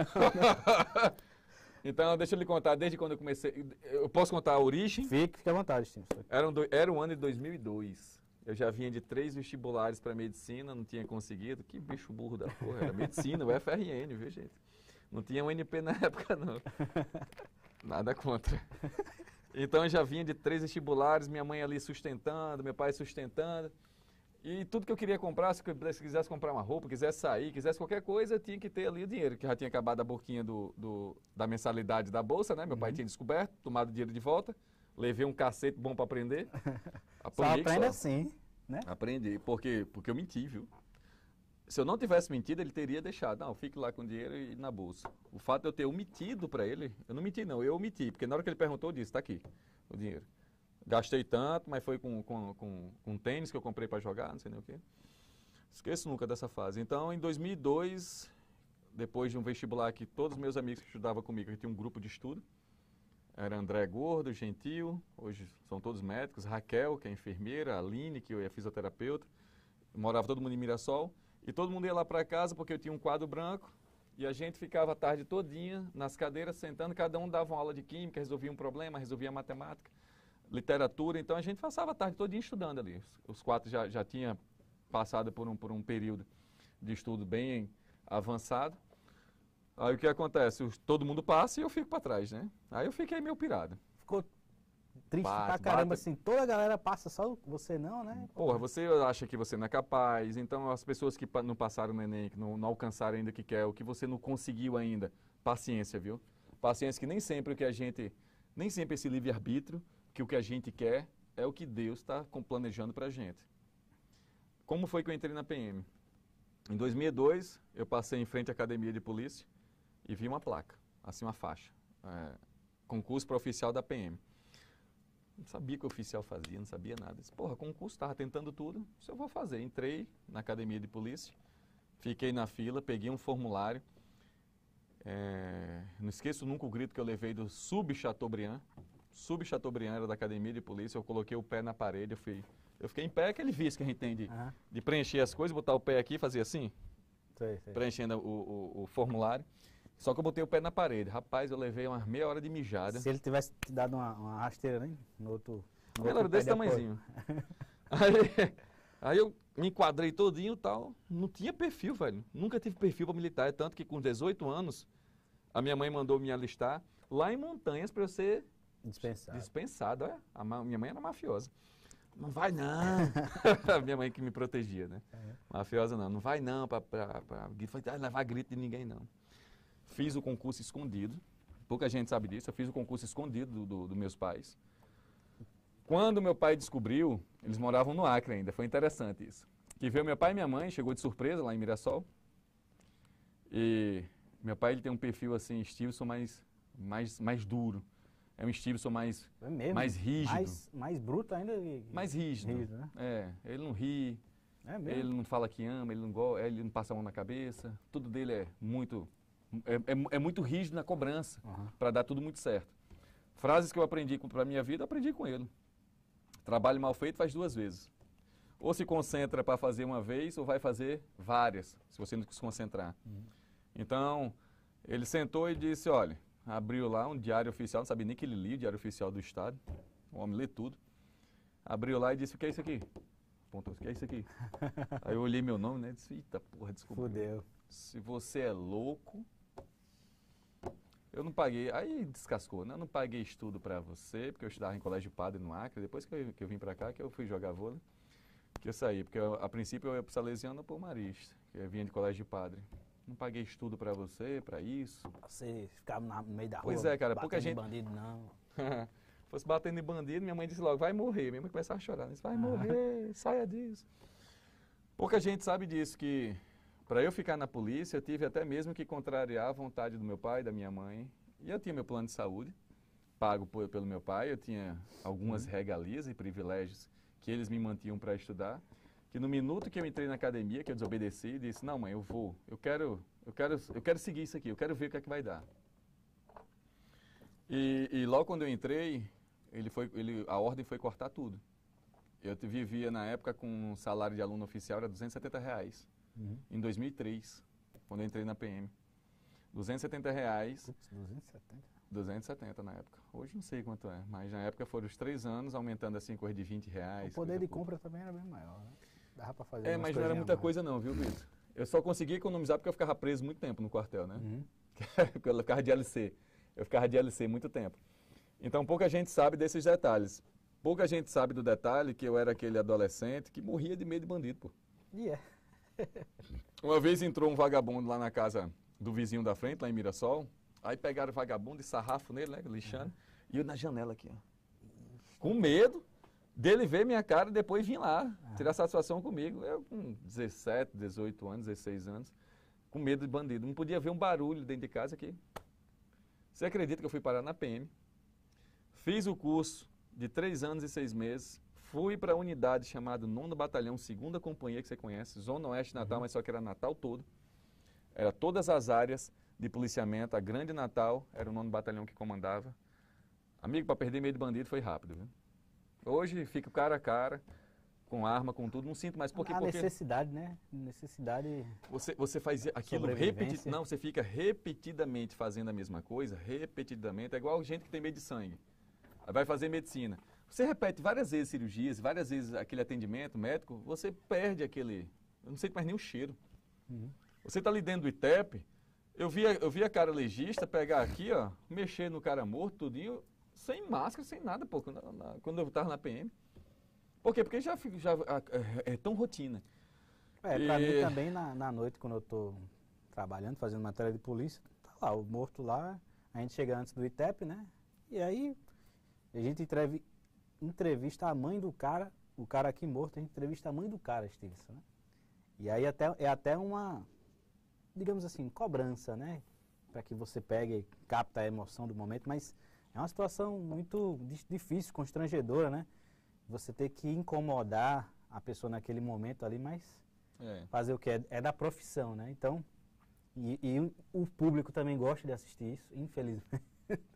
então, deixa eu lhe contar, desde quando eu comecei, eu posso contar a origem? Fique, fique à vontade, Tim. Era, um era ano de 2002. Eu já vinha de três vestibulares para medicina, não tinha conseguido. Que bicho burro da porra, era medicina, o FRN, viu, gente? Não tinha um np na época, não. Nada contra. Então eu já vinha de três vestibulares, minha mãe ali sustentando, meu pai sustentando. E tudo que eu queria comprar, se, quisesse comprar uma roupa, quisesse sair, quisesse qualquer coisa, eu tinha que ter ali o dinheiro, que já tinha acabado a boquinha do, do da mensalidade da bolsa, né? Meu uhum. pai tinha descoberto, tomado o dinheiro de volta. Levei um cacete bom para aprender. só aprende só. assim, né? Aprendi, porque, porque eu menti, viu? se eu não tivesse mentido, ele teria deixado. Não, fique lá com o dinheiro e na bolsa. O fato de eu ter omitido para ele, eu não menti não, eu omiti, porque na hora que ele perguntou, eu disse, está aqui o dinheiro. Gastei tanto, mas foi com, com, com, com tênis que eu comprei para jogar, não sei nem o quê. Esqueço nunca dessa fase. Então, em 2002, depois de um vestibular que todos meus amigos que estudavam comigo, que tinha um grupo de estudo. Era André Gordo, Gentil, hoje são todos médicos, Raquel, que é enfermeira, Aline, que é fisioterapeuta. morava todo mundo em Mirassol. E todo mundo ia lá para casa porque eu tinha um quadro branco e a gente ficava a tarde todinha nas cadeiras sentando, cada um dava uma aula de química, resolvia um problema, resolvia matemática, literatura. Então a gente passava a tarde todinha estudando ali. Os, quatro já, já tinha passado por um, por um período de estudo bem avançado. Aí o que acontece? Todo mundo passa e eu fico para trás, né? Aí eu fiquei meio pirado. Ficou triste bate, pra caramba, bate. assim, toda a galera passa, só você não, né? Porra, você acha que você não é capaz, então as pessoas que não passaram no Enem, que não, não alcançaram ainda o que quer, o que você não conseguiu ainda, paciência, viu? Paciência que nem sempre o que a gente, nem sempre esse livre-arbítrio, que o que a gente quer é o que Deus está planejando pra gente. Como foi que eu entrei na PM? Em 2002, eu passei em frente à academia de polícia e vi uma placa, assim uma faixa, é, concurso para oficial da PM. Não sabia que o oficial fazia, não sabia nada. Disse, porra, concurso, estava tentando tudo, isso eu vou fazer. Entrei na academia de polícia, fiquei na fila, peguei um formulário. É, não esqueço nunca o grito que eu levei do sub-Chateaubriand. Sub-Chateaubriand era da academia de polícia, eu coloquei o pé na parede, eu fui. Eu fiquei em pé, aquele vício que a gente tem de, uhum. de preencher as coisas, botar o pé aqui e fazer assim. Preenchendo o, o, o formulário. Só que eu botei o pé na parede. Rapaz, eu levei umas meia hora de mijada. Se ele tivesse te dado uma, uma rasteira, né? No outro. No ele era desse tamanhozinho. aí, aí eu me enquadrei todinho e tal. Não tinha perfil, velho. Nunca tive perfil para militar. É tanto que com 18 anos, a minha mãe mandou me alistar lá em Montanhas para eu ser dispensado. dispensado. Olha, é. a minha mãe era mafiosa. Não vai não. minha mãe que me protegia, né? É. Mafiosa não, não vai não para levar grito de ninguém não. Fiz o concurso escondido. Pouca gente sabe disso. Eu fiz o concurso escondido dos do, do meus pais. Quando meu pai descobriu, eles moravam no Acre ainda, foi interessante isso. Que veio meu pai e minha mãe, chegou de surpresa lá em Mirassol. E meu pai ele tem um perfil assim, Stevenson, mais, mais, mais duro. É um Stevenson mais, é mesmo, mais rígido. Mais, mais bruto ainda? Que... Mais rígido. rígido né? É, ele não ri, é ele não fala que ama, ele não, gosta, é, ele não passa a mão na cabeça. Tudo dele é muito é, é, é muito rígido na cobrança uhum. para dar tudo muito certo. Frases que eu aprendi para a minha vida, aprendi com ele. Trabalho mal feito faz duas vezes. Ou se concentra para fazer uma vez, ou vai fazer várias, se você não se concentrar. Uhum. Então, ele sentou e disse, olha, abriu lá um diário oficial, não sabia nem que ele lia o diário oficial do Estado. O homem lê tudo. Abriu lá e disse, o que é isso aqui? Apontou, o que é isso aqui? Aí eu olhei meu nome, né? Disse, eita porra, desculpa. Fudeu. Se você é louco, eu não paguei, aí descascou, né? Eu não paguei estudo para você, porque eu estudava em colégio padre no Acre, depois que eu, que eu vim para cá, que eu fui jogar vôlei, que eu saí, porque eu, a princípio eu ia para Salesiano ou para o Marista, que eu vinha de colégio padre. Não paguei estudo para você, para isso. Você ficava no meio da rua, pois é, cara, pouca gente... bandido, não. Fosse batendo em bandido, minha mãe disse logo, vai morrer. Minha mãe começava a chorar, disse, né? vai morrer, saia disso. Pouca gente sabe disso, que para eu ficar na polícia, eu tive até mesmo que contrariar a vontade do meu pai, da minha mãe. E eu tinha meu plano de saúde, pago por, pelo meu pai, eu tinha algumas uhum. regalias e privilégios que eles me mantinham para estudar. Que no minuto que eu entrei na academia, que eu desobedeci e disse: "Não, mãe, eu vou. Eu quero, eu quero, eu quero seguir isso aqui. Eu quero ver o que é que vai dar". E, e logo quando eu entrei, ele foi, ele, a ordem foi cortar tudo. Eu vivia na época com um salário de aluno oficial era 270 reais uhum. em 2003, quando eu entrei na PM. 270 reais. Ups, 270? 270 na época. Hoje não sei quanto é, mas na época foram os três anos, aumentando assim coisa de 20 reais. O poder de compra pouco. também era bem maior, né? Dava pra fazer É, mas não era muita mais. coisa não, viu, Luiz? Eu só conseguia economizar porque eu ficava preso muito tempo no quartel, né? Uhum. eu ficava de LC. Eu ficava de LC muito tempo. Então pouca gente sabe desses detalhes. Pouca gente sabe do detalhe que eu era aquele adolescente que morria de medo de bandido, pô. E yeah. é. Uma vez entrou um vagabundo lá na casa do vizinho da frente, lá em Mirassol. Aí pegaram o vagabundo e sarrafo nele, né? Lixando. Uhum. E eu na janela aqui, ó. Com medo dele ver minha cara e depois vir lá, ah. tirar satisfação comigo. Eu com 17, 18 anos, 16 anos, com medo de bandido. Não podia ver um barulho dentro de casa aqui. Você acredita que eu fui parar na PM? Fiz o curso de três anos e seis meses Fui para a unidade chamada 9 Batalhão, segunda companhia que você conhece, Zona Oeste Natal, uhum. mas só que era Natal todo. Era todas as áreas de policiamento, a Grande Natal era o 9 Batalhão que comandava. Amigo, para perder meio de bandido foi rápido, viu? Hoje fica cara a cara, com arma, com tudo, não sinto mais. Porque, a porque... necessidade, né? Necessidade. Você, você faz aquilo repetidamente. Não, você fica repetidamente fazendo a mesma coisa, repetidamente. É igual gente que tem medo de sangue. Vai fazer medicina. Você repete várias vezes cirurgias, várias vezes aquele atendimento médico, você perde aquele. Eu não sei mais nem o cheiro. Uhum. Você está ali dentro do ITEP, eu vi, eu vi a cara legista pegar aqui, ó, mexer no cara morto, tudinho, sem máscara, sem nada, pô, quando, na, quando eu estava na PM. Por quê? Porque já, já é, é tão rotina. É, e... mim também na, na noite, quando eu estou trabalhando, fazendo matéria de polícia, tá lá, o morto lá, a gente chega antes do ITEP, né? E aí a gente entrevista entrevista a mãe do cara, o cara aqui morto, entrevista a mãe do cara, Stevenson, né? E aí até, é até uma, digamos assim, cobrança, né? Para que você pegue, capta a emoção do momento, mas é uma situação muito difícil, constrangedora, né? Você ter que incomodar a pessoa naquele momento ali, mas é. fazer o que? É, é da profissão, né? Então, e, e o público também gosta de assistir isso, infelizmente.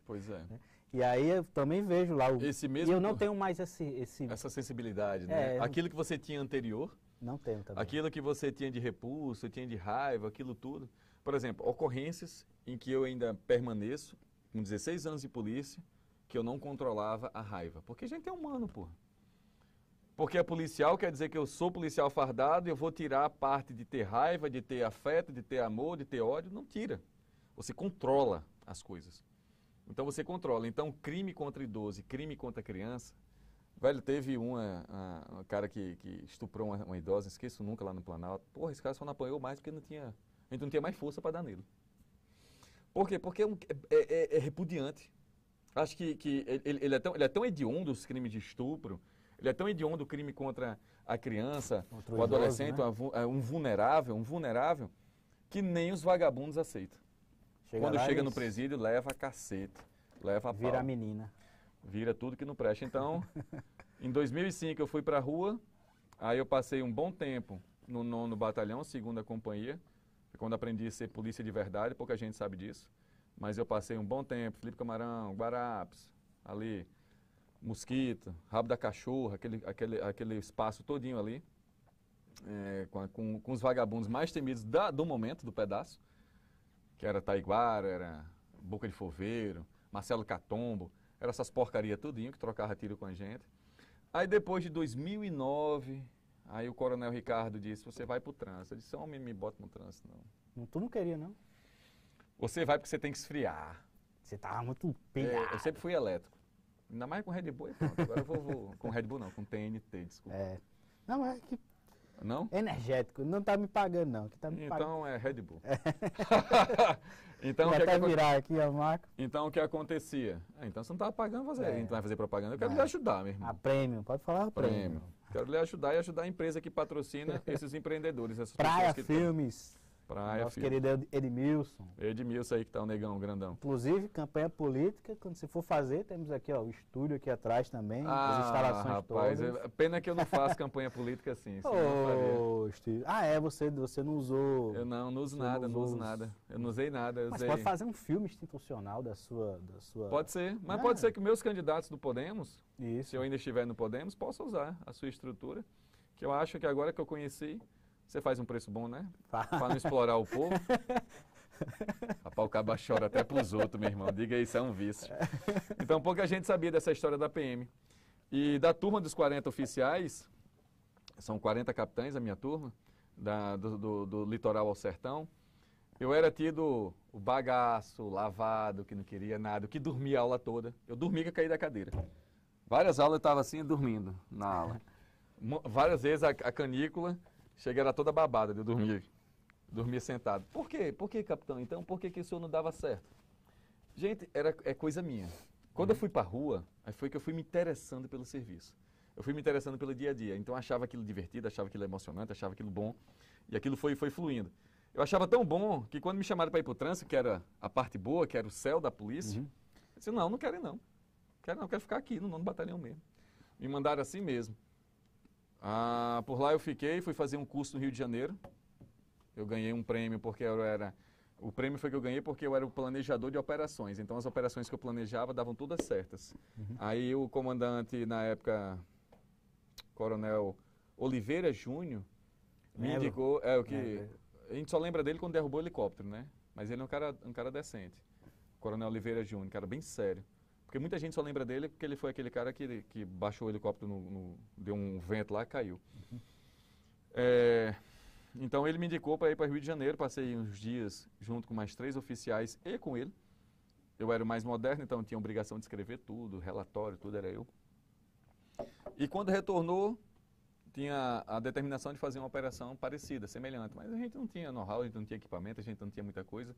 Pois é. Né? E aí eu também vejo lá o. Esse mesmo. E eu não tenho mais esse. esse... Essa sensibilidade, né? É, aquilo que você tinha anterior. Não tenho também. Aquilo que você tinha de repulso, tinha de raiva, aquilo tudo. Por exemplo, ocorrências em que eu ainda permaneço, com 16 anos de polícia, que eu não controlava a raiva. Porque a gente é humano, pô. Porque é policial quer dizer que eu sou policial fardado e eu vou tirar a parte de ter raiva, de ter afeto, de ter amor, de ter ódio. Não tira. Você controla as coisas. Então você controla. Então, crime contra idoso e crime contra criança. Velho, teve uma, é, uma, uma cara que, que estuprou uma, uma idosa, esqueço nunca lá no Planalto. Porra, esse cara só não apanhou mais porque não tinha, a gente não tinha mais força para dar nele. Por quê? Porque é, um, é, é, é repudiante. Acho que, que ele, ele, é tão, ele é tão hediondo os crimes de estupro, ele é tão hediondo o crime contra a criança, o adolescente, idoso, né? É, um vulnerável, um vulnerável, que nem os vagabundos aceitam. Chega Quando chega no presídio, leva a cacete, leva Vira pau, a menina. Vira tudo que não presta. Então, em 2005 eu fui para a rua, aí eu passei um bom tempo no nono batalhão, segunda companhia, é quando aprendi a ser polícia de verdade, pouca gente sabe disso. Mas eu passei um bom tempo, Felipe Camarão, Guarapes, ali, Mosquito, Rabo da Cachorra, aquele, aquele, aquele espaço todinho ali, é, com, com, com, os vagabundos mais temidos da, do momento, do pedaço que era Taiguara, era Boca de Foveiro, Marcelo Catombo, era essas porcaria tudinho que trocava tiro com a gente. Aí depois de 2009, aí o coronel Ricardo disse, você vai pro trânsito. Eu disse, homem, me bota no trânsito, não. não. Tu não queria, não? Você vai porque você tem que esfriar. Você tava muito pegado. É, eu sempre fui elétrico. Ainda mais com Red Bull e pronto. Agora eu vou, vou, com Red Bull não, com TNT, desculpa. É. Não, é que não? Energético. Não está me pagando, não. Que tá me então pagando. é Red Bull. É. então, que até tá que... virar aqui a marca. Então o que acontecia? Ah, então você não estava pagando fazer. É. Então vai fazer propaganda. Eu quero lhe ajudar, meu irmão. A ah, prêmio, pode falar a prêmio. prêmio. Quero lhe ajudar e ajudar a empresa que patrocina esses empreendedores. Essas Praia que Filmes. Praia, Nosso querido Edmilson. Edmilson aí que tá o negão grandão. Inclusive, campanha política, quando você for fazer, temos aqui ó, o estúdio aqui atrás também, ah, as instalações rapaz, todas. É, pena que eu não faço campanha política assim. Oh, Ah, é, você, você não usou. Eu não, não uso nada, não, uso nada. Eu não usei nada. mas usei... pode fazer um filme institucional da sua. Da sua... Pode ser, mas ah. pode ser que meus candidatos do Podemos, Isso. se eu ainda estiver no Podemos, possa usar a sua estrutura, que eu acho que agora que eu conheci você faz um preço bom, né? Para não explorar o povo. Rapaz, o caba chora até para os outros, meu irmão. Diga isso, é um vício. Então, pouca gente sabia dessa história da PM. E da turma dos 40 oficiais, são 40 capitães a minha turma, da, do, do, do, litoral ao sertão, eu era tido o bagaço, lavado, que não queria nada, que dormia a aula toda. Eu dormia que eu caí da cadeira. Várias aulas eu estava assim, dormindo na aula. Várias vezes a, a canícula, Cheguei, era toda babada de eu dormir. Dormia sentado. Por quê? Por que, capitão? Então, por que, que o senhor não dava certo? Gente, era, é coisa minha. Quando eu uhum. fui para rua, aí foi que eu fui me interessando pelo serviço. Eu fui me interessando pelo dia a dia. Então, eu achava aquilo divertido, achava aquilo emocionante, achava aquilo bom. E aquilo foi, foi fluindo. Eu achava tão bom que quando me chamaram para ir para o trânsito, que era a parte boa, que era o céu da polícia, uhum. eu disse, não, não quero ir não. Quero não, quero ficar aqui no nono batalhão mesmo. Me mandaram assim mesmo. Ah, por lá eu fiquei, fui fazer um curso no Rio de Janeiro. Eu ganhei um prêmio porque eu era. O prêmio foi que eu ganhei porque eu era o planejador de operações. Então as operações que eu planejava davam todas certas. Uhum. Aí o comandante, na época, Coronel Oliveira Júnior, me Melo. indicou. É o que. Melo. É. A gente só lembra dele quando derrubou o helicóptero, né? Mas ele é um cara, um cara decente. Coronel Oliveira Júnior, cara bem sério. Porque muita gente só lembra dele porque ele foi aquele cara que, que baixou o helicóptero, no, no deu um vento lá e caiu. Uhum. É, então ele me indicou para ir para Rio de Janeiro, passei uns dias junto com mais três oficiais e com ele. Eu era o mais moderno, então tinha obrigação de escrever tudo, relatório, tudo era eu. E quando retornou, tinha a determinação de fazer uma operação parecida, semelhante, mas a gente não tinha know-how, a gente não tinha equipamento, a gente não tinha muita coisa.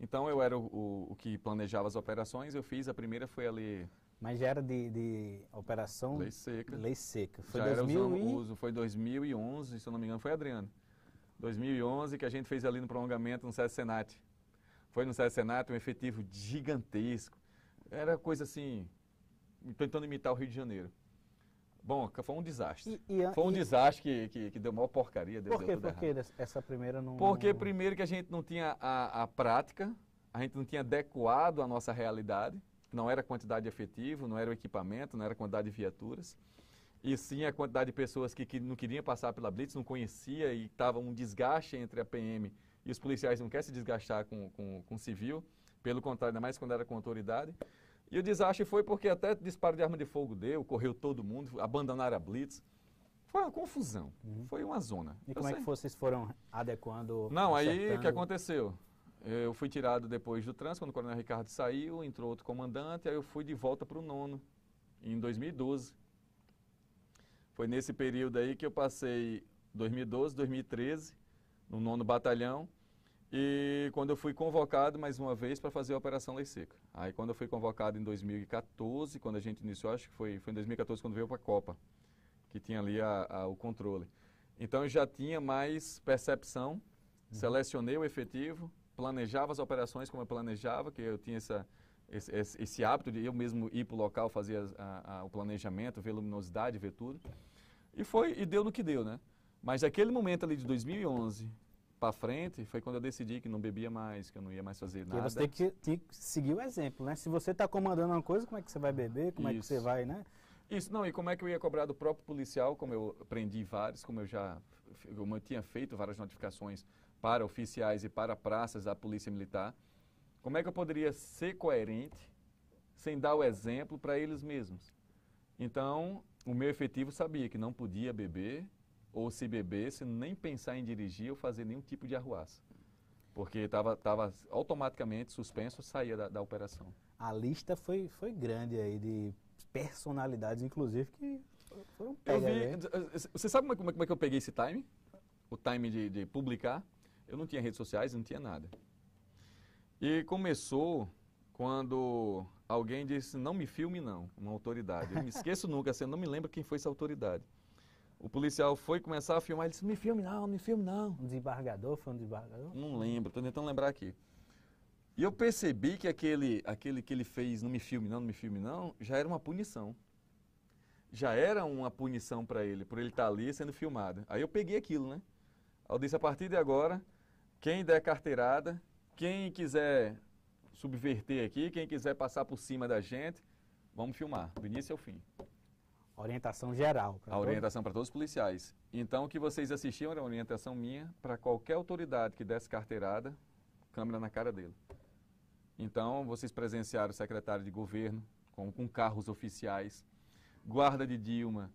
Então eu era o, o, o que planejava as operações, eu fiz, a primeira foi ali... Mas já era de, de operação... Lei seca. Lei seca. Foi já 2000 era e... uso, foi 2011, se eu não me engano, foi Adriano. 2011 que a gente fez ali no prolongamento no SESC Senat. Foi no SESC Senat um efetivo gigantesco. Era coisa assim, tentando imitar o Rio de Janeiro. Bom, foi um desastre. E, e, foi um e, desastre que, que, que, deu uma porcaria. Deu, por que, por que essa primeira não... Porque primeiro que a gente não tinha a, a prática, a gente não tinha adequado à nossa realidade, não era a quantidade de efetivo, não era o equipamento, não era a quantidade de viaturas, e sim a quantidade de pessoas que, que não queriam passar pela Blitz, não conhecia e estava um desgaste entre a PM e os policiais não querem se desgastar com, com, civil, pelo contrário, ainda mais quando era com autoridade. E o desastre foi porque até disparo de arma de fogo deu, correu todo mundo, abandonaram a blitz. Foi uma confusão, uhum. foi uma zona. E eu como é sei. é que vocês foram adequando? Não, acertando? aí o que aconteceu? Eu fui tirado depois do trânsito, quando o coronel Ricardo saiu, entrou outro comandante, aí eu fui de volta para o nono, em 2012. Foi nesse período aí que eu passei 2012, 2013, no nono batalhão, e quando eu fui convocado mais uma vez para fazer a Operação Lei Seca. Aí quando eu fui convocado em 2014, quando a gente iniciou, acho que foi, foi em 2014 quando veio para a Copa, que tinha ali a, a, o controle. Então eu já tinha mais percepção, uhum. selecionei o efetivo, planejava as operações como eu planejava, que eu tinha essa, esse, esse, esse hábito de eu mesmo ir para o local, fazer a, o planejamento, ver luminosidade, ver tudo. E foi, e deu no que deu, né? Mas aquele momento ali de 2011 para frente, foi quando eu decidi que não bebia mais, que eu não ia mais fazer nada. E você tem que, tem que seguir o exemplo, né? Se você está comandando uma coisa, como é que você vai beber? Como Isso. é que você vai, né? Isso, não, e como é que eu ia cobrar do próprio policial, como eu prendi vários, como eu já como eu tinha feito várias notificações para oficiais e para praças da Polícia Militar, como é que eu poderia ser coerente sem dar o exemplo para eles mesmos? Então, o meu efetivo sabia que não podia beber, ou se bebesse, nem pensar em dirigir ou fazer nenhum tipo de arruaça. Porque estava tava automaticamente suspenso, saía da, da operação. A lista foi, foi grande aí de personalidades, inclusive, que foram pegas. Eh, você sabe como é, como é, que eu peguei esse time? O time de, de publicar? Eu não tinha redes sociais, não tinha nada. E começou quando alguém disse, não me filme não, uma autoridade. Eu me esqueço nunca, assim, eu não me lembro quem foi essa autoridade. O policial foi começar a filmar, ele disse, me filme não, me filme não. Um desembargador, foi um desembargador? Não lembro, estou tentando lembrar aqui. E eu percebi que aquele, aquele que ele fez, não me filme não, não me filme não, já era uma punição. Já era uma punição para ele, por ele estar tá ali sendo filmado. Aí eu peguei aquilo, né? Eu disse, a partir de agora, quem der carteirada, quem quiser subverter aqui, quem quiser passar por cima da gente, vamos filmar, do início ao fim. Orientação geral. A todo... orientação para todos os policiais. Então, o que vocês assistiam era uma orientação minha para qualquer autoridade que desse carteirada, câmera na cara dele. Então, vocês presenciaram o secretário de governo com, com carros oficiais, guarda de Dilma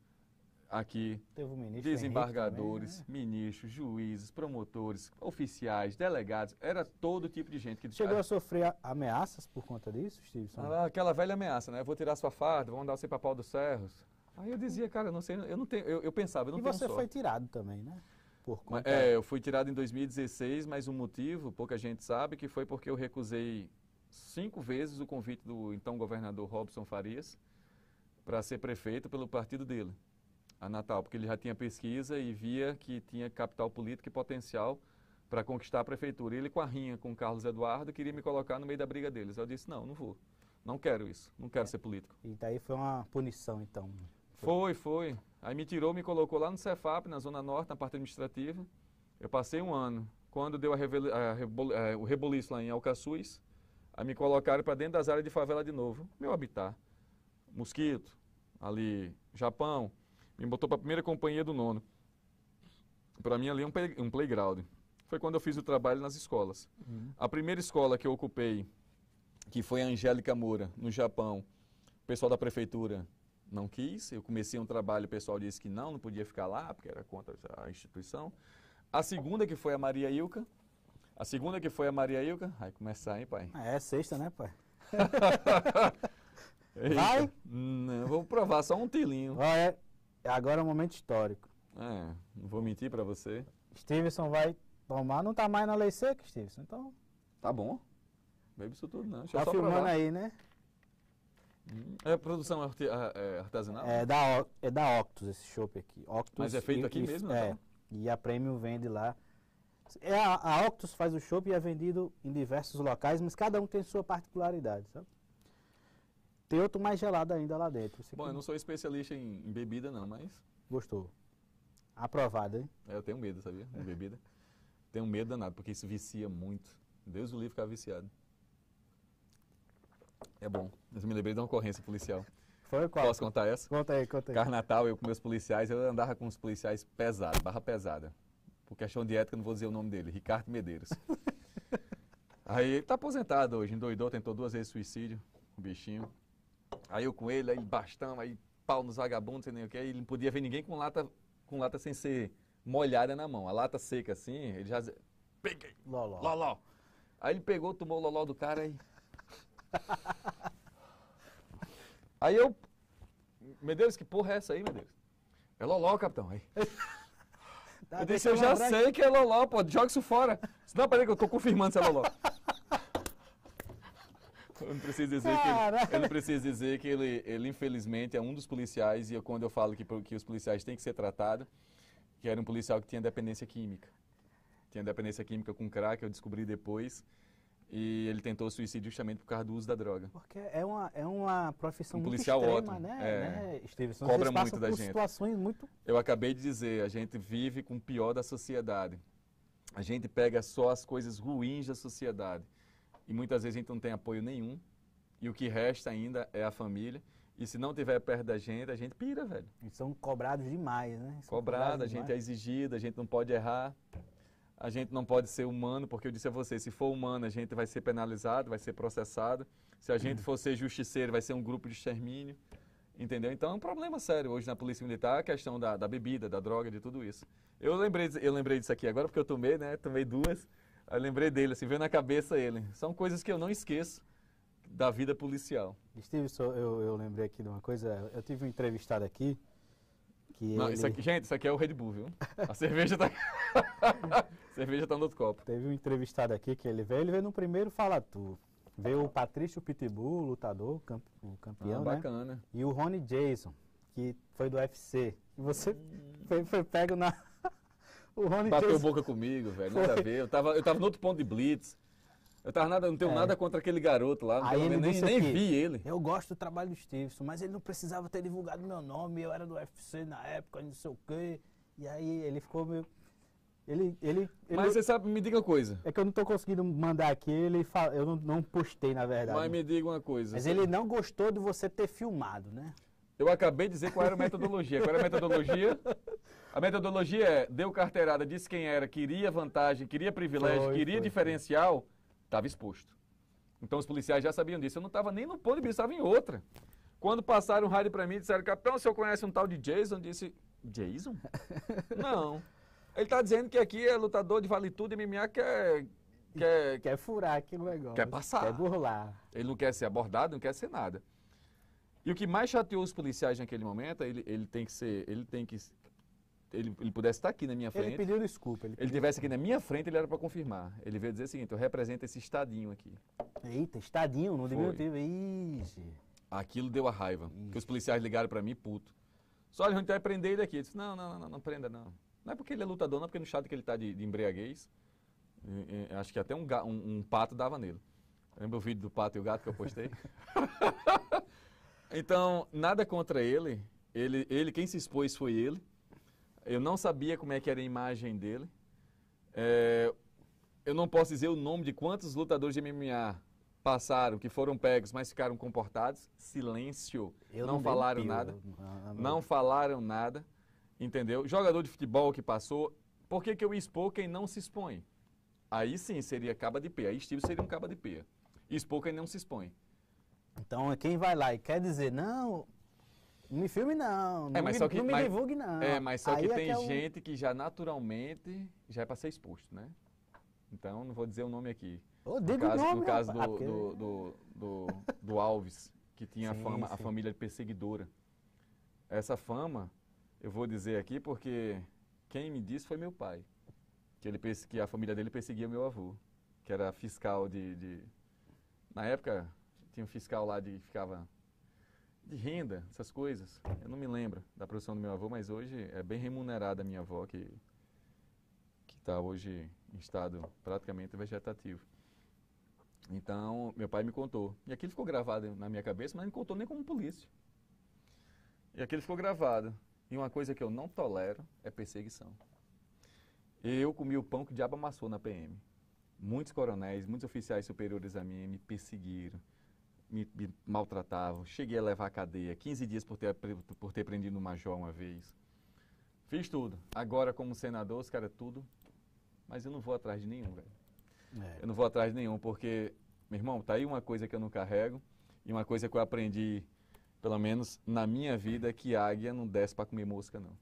aqui, ministro desembargadores, também, né? ministros, juízes, promotores, oficiais, delegados, era todo tipo de gente que chegou a sofrer ameaças por conta disso, Stevenson. Ah, aquela velha ameaça, né? Vou tirar sua farda, vou mandar você para Pau dos Cerros. Aí eu dizia, cara, não sei, eu não tenho, eu, eu pensava, eu não e tenho E você sorte. foi tirado também, né? Por conta... É, eu fui tirado em 2016, mas um motivo, pouca gente sabe, que foi porque eu recusei cinco vezes o convite do então governador Robson Farias para ser prefeito pelo partido dele, a Natal, porque ele já tinha pesquisa e via que tinha capital político e potencial para conquistar a prefeitura. Ele com a rinha com o Carlos Eduardo queria me colocar no meio da briga deles. Eu disse: "Não, não vou. Não quero isso. Não quero é. ser político". E daí foi uma punição então. Foi, foi. Aí me tirou, me colocou lá no Cefap, na Zona Norte, na parte administrativa. Eu passei um ano. Quando deu a a rebol, a, é, o reboliço lá em Alcaçuz, aí me colocaram para dentro das áreas de favela de novo. Meu habitat. Mosquito, ali, Japão. Me botou para a primeira companhia do nono. Para mim ali é um, play, um playground. Foi quando eu fiz o trabalho nas escolas. Uhum. A primeira escola que eu ocupei, que foi a Angélica Moura, no Japão, o pessoal da prefeitura não quis. Eu comecei um trabalho, o pessoal disse que não, não podia ficar lá, porque era contra a instituição. A segunda que foi a Maria Ilka. A segunda que foi a Maria Ilka. Vai começar, hein, pai? Ah, é, sexta, né, pai? Vai? Não, vou provar só um tilinho. É. é agora é um momento histórico. É, não vou mentir para você. Stevenson vai tomar, não tá mais na lei seca, Stevenson, então... Tá bom. Bebe isso tudo, não. Deixa tá filmando provar. aí, né? É produção é artesanal? É da, é da Octus esse chopp aqui. Octus Mas é feito e, aqui e, mesmo? Então? É. Então? E a Premium vende lá. É, a, a Octus faz o chopp e é vendido em diversos locais, mas cada um tem sua particularidade, sabe? Tem outro mais gelado ainda lá dentro. Bom, eu não sou especialista em, em, bebida não, mas... Gostou. Aprovado, hein? É, eu tenho medo, sabia? De bebida. tenho medo danado, porque isso vicia muito. Deus o livre ficar viciado. É bom. Eu me lembrei de uma ocorrência policial. Foi qual? Posso contar essa? Conta aí, conta aí. Carnatal, eu com meus policiais, eu andava com os policiais pesado, barra pesada. Por questão de ética, não vou dizer o nome dele, Ricardo Medeiros. aí ele tá aposentado hoje, endoidou, tentou duas vezes suicídio, o bichinho. Aí eu com ele, aí bastão, aí pau nos vagabundos, sei nem o que, aí ele não podia ver ninguém com lata, com lata sem ser molhada na mão. A lata seca assim, ele já. Peguei! Loló! Loló! Aí ele pegou, tomou o loló do cara e aí eu. Medeiros, que porra é essa aí, Medeiros? É loló, capitão. Aí. Dá eu disse, eu já branca. sei que é loló, pô, joga isso fora. não, peraí que eu tô confirmando se é loló. Eu não preciso dizer Caralho. que, ele, eu não preciso dizer que ele, ele, infelizmente, é um dos policiais, e eu, quando eu falo que, que os policiais têm que ser tratados, que era um policial que tinha dependência química. Tinha dependência química com crack, eu descobri depois. E ele tentou suicídio justamente por causa do uso da droga. Porque é uma, é uma profissão um muito policial extrema, ótimo, né, é, né Cobra muito da gente. situações muito... Eu acabei de dizer, a gente vive com o pior da sociedade. A gente pega só as coisas ruins da sociedade. E muitas vezes a gente não tem apoio nenhum. E o que resta ainda é a família. E se não tiver perto da gente, a gente pira, velho. E são cobrados demais, né? São Cobrado, cobrados a gente demais. é exigido, a gente não pode errar a gente não pode ser humano, porque eu disse a você, se for humano a gente vai ser penalizado, vai ser processado. Se a gente uhum. for ser justiceiro, vai ser um grupo de extermínio. Entendeu? Então é um problema sério hoje na Polícia Militar, a questão da, da bebida, da droga, de tudo isso. Eu lembrei, eu lembrei disso aqui agora porque eu tomei, né? Tomei duas. Eu lembrei dele, assim, veio na cabeça ele. São coisas que eu não esqueço da vida policial. Steve, eu, eu lembrei aqui de uma coisa. Eu tive um entrevistado aqui, que Não, ele... isso aqui, gente, isso aqui é o Red Bull, viu? A cerveja tá. a cerveja tá no outro copo. Teve um entrevistado aqui que ele veio, ele veio no primeiro Fala Tu. Veio o Patrício Pitbull, lutador, camp... o campeão. Ah, né? bacana. Né? E o Rony Jason, que foi do UFC. E você hum. foi, foi pego na. o Rony Bateu Jason... boca comigo, velho. Nada a ver. Eu tava, eu tava no outro ponto de Blitz. Eu tava nada, não tenho é. nada contra aquele garoto lá, Aí ele nem, nem vi ele. Eu gosto do trabalho do Stevenson, mas ele não precisava ter divulgado meu nome, eu era do UFC na época, não sei o quê. E aí ele ficou meio. Ele, ele, ele, Mas você sabe, me diga uma coisa. É que eu não estou conseguindo mandar aqui, ele fala, eu não, não, postei, na verdade. Mas me diga uma coisa. Mas sabe? ele não gostou de você ter filmado, né? Eu acabei de dizer qual era a metodologia. qual era a metodologia? A metodologia é, deu carteirada, disse quem era, queria vantagem, queria privilégio, foi, queria foi, diferencial. Foi estava exposto. Então os policiais já sabiam disso. Eu não estava nem no ponto de vista, estava em outra. Quando passaram um rádio para mim, disseram, capitão, o senhor conhece um tal de Jason? Eu disse, Jason? não. Ele está dizendo que aqui é lutador de vale tudo e MMA que é, Quer, é quer furar aquele negócio. Quer passar. Quer burlar. Ele não quer ser abordado, não quer ser nada. E o que mais chateou os policiais naquele momento, é ele, ele tem que ser, ele tem que ele, ele pudesse estar aqui na minha frente. Ele pediu desculpa. Ele, ele tivesse aqui na minha frente, ele era para confirmar. Ele veio dizer o seguinte: eu represento esse estadinho aqui. Eita, estadinho, não diminutivo. Ixi. Aquilo deu a raiva. que Porque os policiais ligaram para mim, puto. Só a gente vai prender ele aqui. Eu disse: não, não, não, não, não prenda, não. Não é porque ele é lutador, não é porque no chato que ele está de, de, embriaguez. E, e, acho que até um, um, um pato dava nele. Lembra o vídeo do pato e o gato que eu postei? então, nada contra ele. Ele, ele quem se expôs foi ele. Eu não sabia como é que era a imagem dele. É, eu não posso dizer o nome de quantos lutadores de MMA passaram, que foram pegos, mas ficaram comportados. Silêncio. Não, não, falaram pio, nada. não falaram nada. Entendeu? Jogador de futebol que passou. Por que, que eu expor quem não se expõe? Aí sim seria caba de peia. Aí Steve seria um caba de peia. Expor quem não se expõe. Então, quem vai lá e quer dizer, não, no filme não. É, mas não, só que, não me mas, divulgue, não. É, mas só Aí que é tem que é um... gente que já naturalmente já é pra ser exposto, né? Então, não vou dizer o nome aqui. Oh, no caso, nome, no caso do, porque... do, do, do, do, Alves, que tinha sim, a, fama, a família perseguidora. Essa fama, eu vou dizer aqui porque quem me disse foi meu pai. Que, ele, que a família dele perseguia meu avô, que era fiscal de. de... Na época, tinha um fiscal lá de que ficava de renda, essas coisas. Eu não me lembro da profissão do meu avô, mas hoje é bem remunerada a minha avó, que está hoje em estado praticamente vegetativo. Então, meu pai me contou. E aquilo ficou gravado na minha cabeça, mas não me contou nem como polícia. E aquilo ficou gravado. E uma coisa que eu não tolero é perseguição. Eu comi o pão que o diabo amassou na PM. Muitos coronéis, muitos oficiais superiores a mim me perseguiram me, me, maltratavam. Cheguei a levar a cadeia 15 dias por ter, por ter prendido o major uma vez. Fiz tudo. Agora, como senador, os caras é tudo. Mas eu não vou atrás de nenhum, velho. É. Eu não vou atrás de nenhum, porque, meu irmão, tá aí uma coisa que eu não carrego e uma coisa que eu aprendi, pelo menos na minha vida, que águia não desce para comer mosca, não.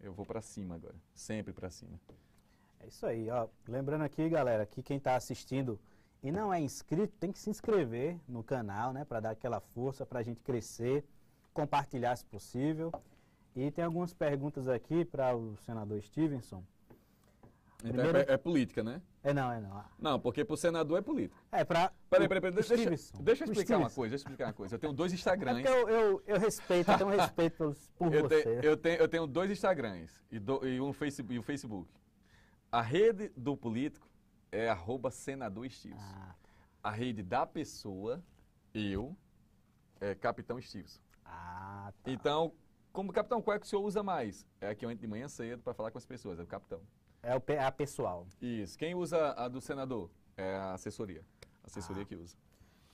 Eu vou para cima agora, sempre para cima. É isso aí, ó. Lembrando aqui, galera, que quem está assistindo e não é inscrito, tem que se inscrever no canal, né? Para dar aquela força, para a gente crescer, compartilhar se possível. E tem algumas perguntas aqui para o senador Stevenson. É, Primeiro... Então é, é, política, né? É não, é não. Não, porque pro senador é política. É para. Peraí, peraí, peraí. Deixa, deixa eu explicar uma coisa. Deixa eu explicar uma coisa. Eu tenho dois é Instagrams. É eu, eu, eu, respeito, eu tenho um respeito pelos, por eu você. eu, tenho, eu tenho dois Instagrams e, do, um Facebook, e um Facebook. A rede do político é arroba senador Estilos. Ah. Tá. A rede da pessoa, eu, é Capitão Estilos. Ah, tá. Então, como capitão, qual é que o senhor usa mais? É que eu entro de manhã cedo para falar com as pessoas, é o capitão. É o, a pessoal. Isso. Quem usa a do senador? É a assessoria. A assessoria ah. que usa.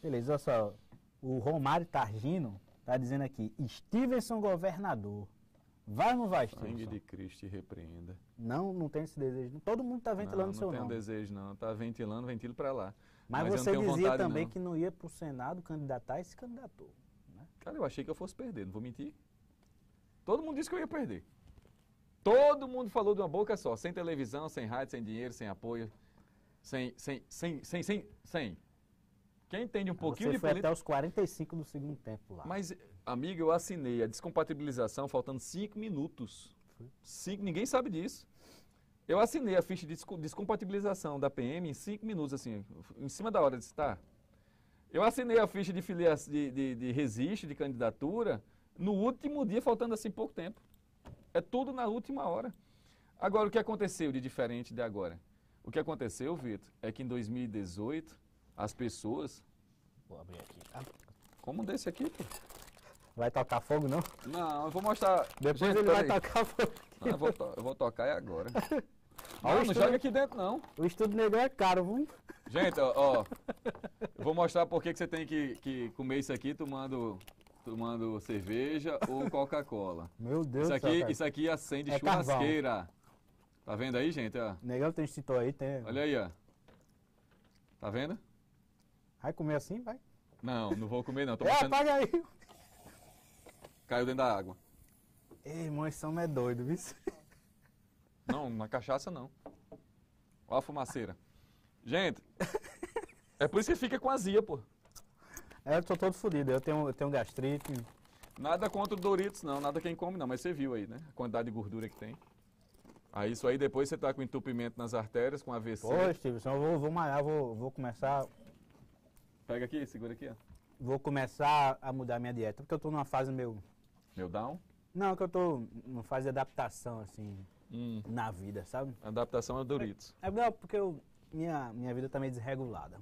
Beleza, olha só. O Romário Targino está dizendo aqui, Stevenson governador. Vai ou não vai, Sangue de Cristo repreenda. Não, não tem esse desejo. Todo mundo está ventilando não, seu nome. Não tem desejo, não. Está ventilando, ventilo para lá. Mas, Mas você dizia vontade, também não. que não ia para o Senado candidatar esse candidato. candidatou. Né? Cara, eu achei que eu fosse perder, não vou mentir. Todo mundo disse que eu ia perder. Todo mundo falou de uma boca só. Sem televisão, sem rádio, sem dinheiro, sem apoio. Sem, sem, sem, sem, sem, sem. Quem entende um pouquinho Você de foi política... até os 45 do segundo tempo lá. Mas Amigo, eu assinei a descompatibilização faltando 5 minutos. Cinco, ninguém sabe disso. Eu assinei a ficha de descompatibilização da PM em 5 minutos, assim, em cima da hora de estar. Tá. Eu assinei a ficha de, filia, de, de, de resiste, de candidatura, no último dia, faltando assim pouco tempo. É tudo na última hora. Agora, o que aconteceu de diferente de agora? O que aconteceu, Vitor, é que em 2018, as pessoas... Vou abrir aqui. Como desse aqui, pô? Vai tocar fogo, não? Não, eu vou mostrar. Depois Gente, ele vai aí. tocar fogo. Não, eu, vou eu, vou tocar é agora. Olha, não, não joga aqui dentro, não. O estudo negro é caro, viu? Gente, ó, ó eu vou mostrar por que você tem que, que comer isso aqui tomando tomando cerveja ou Coca-Cola. Meu Deus isso aqui, céu, Isso aqui acende é churrasqueira. Carvão. Tá vendo aí, gente? Ó. Negão tem extintor aí, tem. Olha aí, ó. Tá vendo? Vai comer assim, vai? Não, não vou comer não. Tô é, mostrando... apaga aí. Caiu dentro da água. Ei, irmão, esse homem é doido, viu? Não, na cachaça não. Olha a fumaceira. Gente, é por isso que fica com azia, pô. É, eu tô todo fodido. Eu tenho, eu tenho gastrite. Nada contra o Doritos, não. Nada quem come, não. Mas você viu aí, né? A quantidade de gordura que tem. Aí isso aí depois você tá com entupimento nas artérias, com AVC. Ô, senão eu vou, vou malhar, vou, vou começar... Pega aqui, segura aqui, ó. Vou começar a mudar minha dieta, porque eu tô numa fase meio... Meu down? Não, é que eu tô numa fase de adaptação, assim, hum. na vida, sabe? Adaptação é Doritos. É, é não, porque eu, minha, minha vida tá meio desregulada.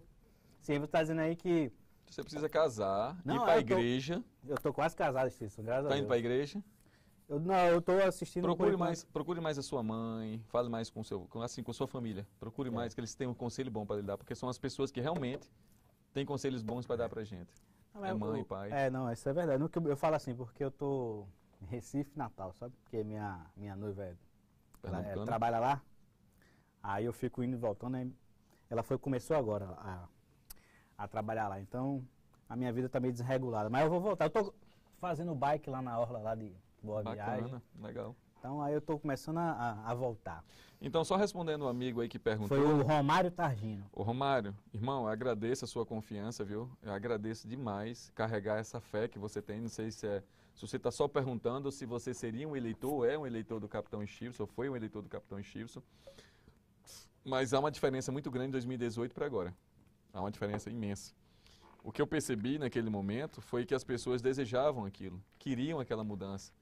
Sim, você tá dizendo aí que... Você precisa casar, não, ir pra eu igreja. Tô, eu tô quase casado, Stevenson, graças tá a Deus. Tá indo pra igreja? Eu, não, eu tô assistindo... Procure mais, procure mais a sua mãe, fale mais com, seu, com, assim, com sua família. Procure é. mais, que eles têm um conselho bom para lhe dar, porque são as pessoas que realmente têm conselhos bons para dar pra gente. É, é mãe, pai. É, não, isso é verdade. No que eu, eu falo assim, porque eu tô em Recife, Natal, sabe? Porque minha, minha noiva é, ela, é, trabalha lá. Aí eu fico indo e voltando. Aí ela foi, começou agora a, a trabalhar lá. Então a minha vida tá meio desregulada. Mas eu vou voltar. Eu tô fazendo bike lá na orla lá de Boa Bacana, Viagem. Legal. Então aí eu estou começando a, a, voltar. Então, só respondendo o um amigo aí que perguntou. Foi o Romário Targino. O Romário, irmão, eu agradeço a sua confiança, viu? Eu agradeço demais carregar essa fé que você tem. Não sei se é. Se você está só perguntando se você seria um eleitor, ou é um eleitor do Capitão Stevenson, ou foi um eleitor do Capitão Stevenson. Mas há uma diferença muito grande de 2018 para agora. Há uma diferença imensa. O que eu percebi naquele momento foi que as pessoas desejavam aquilo, queriam aquela mudança.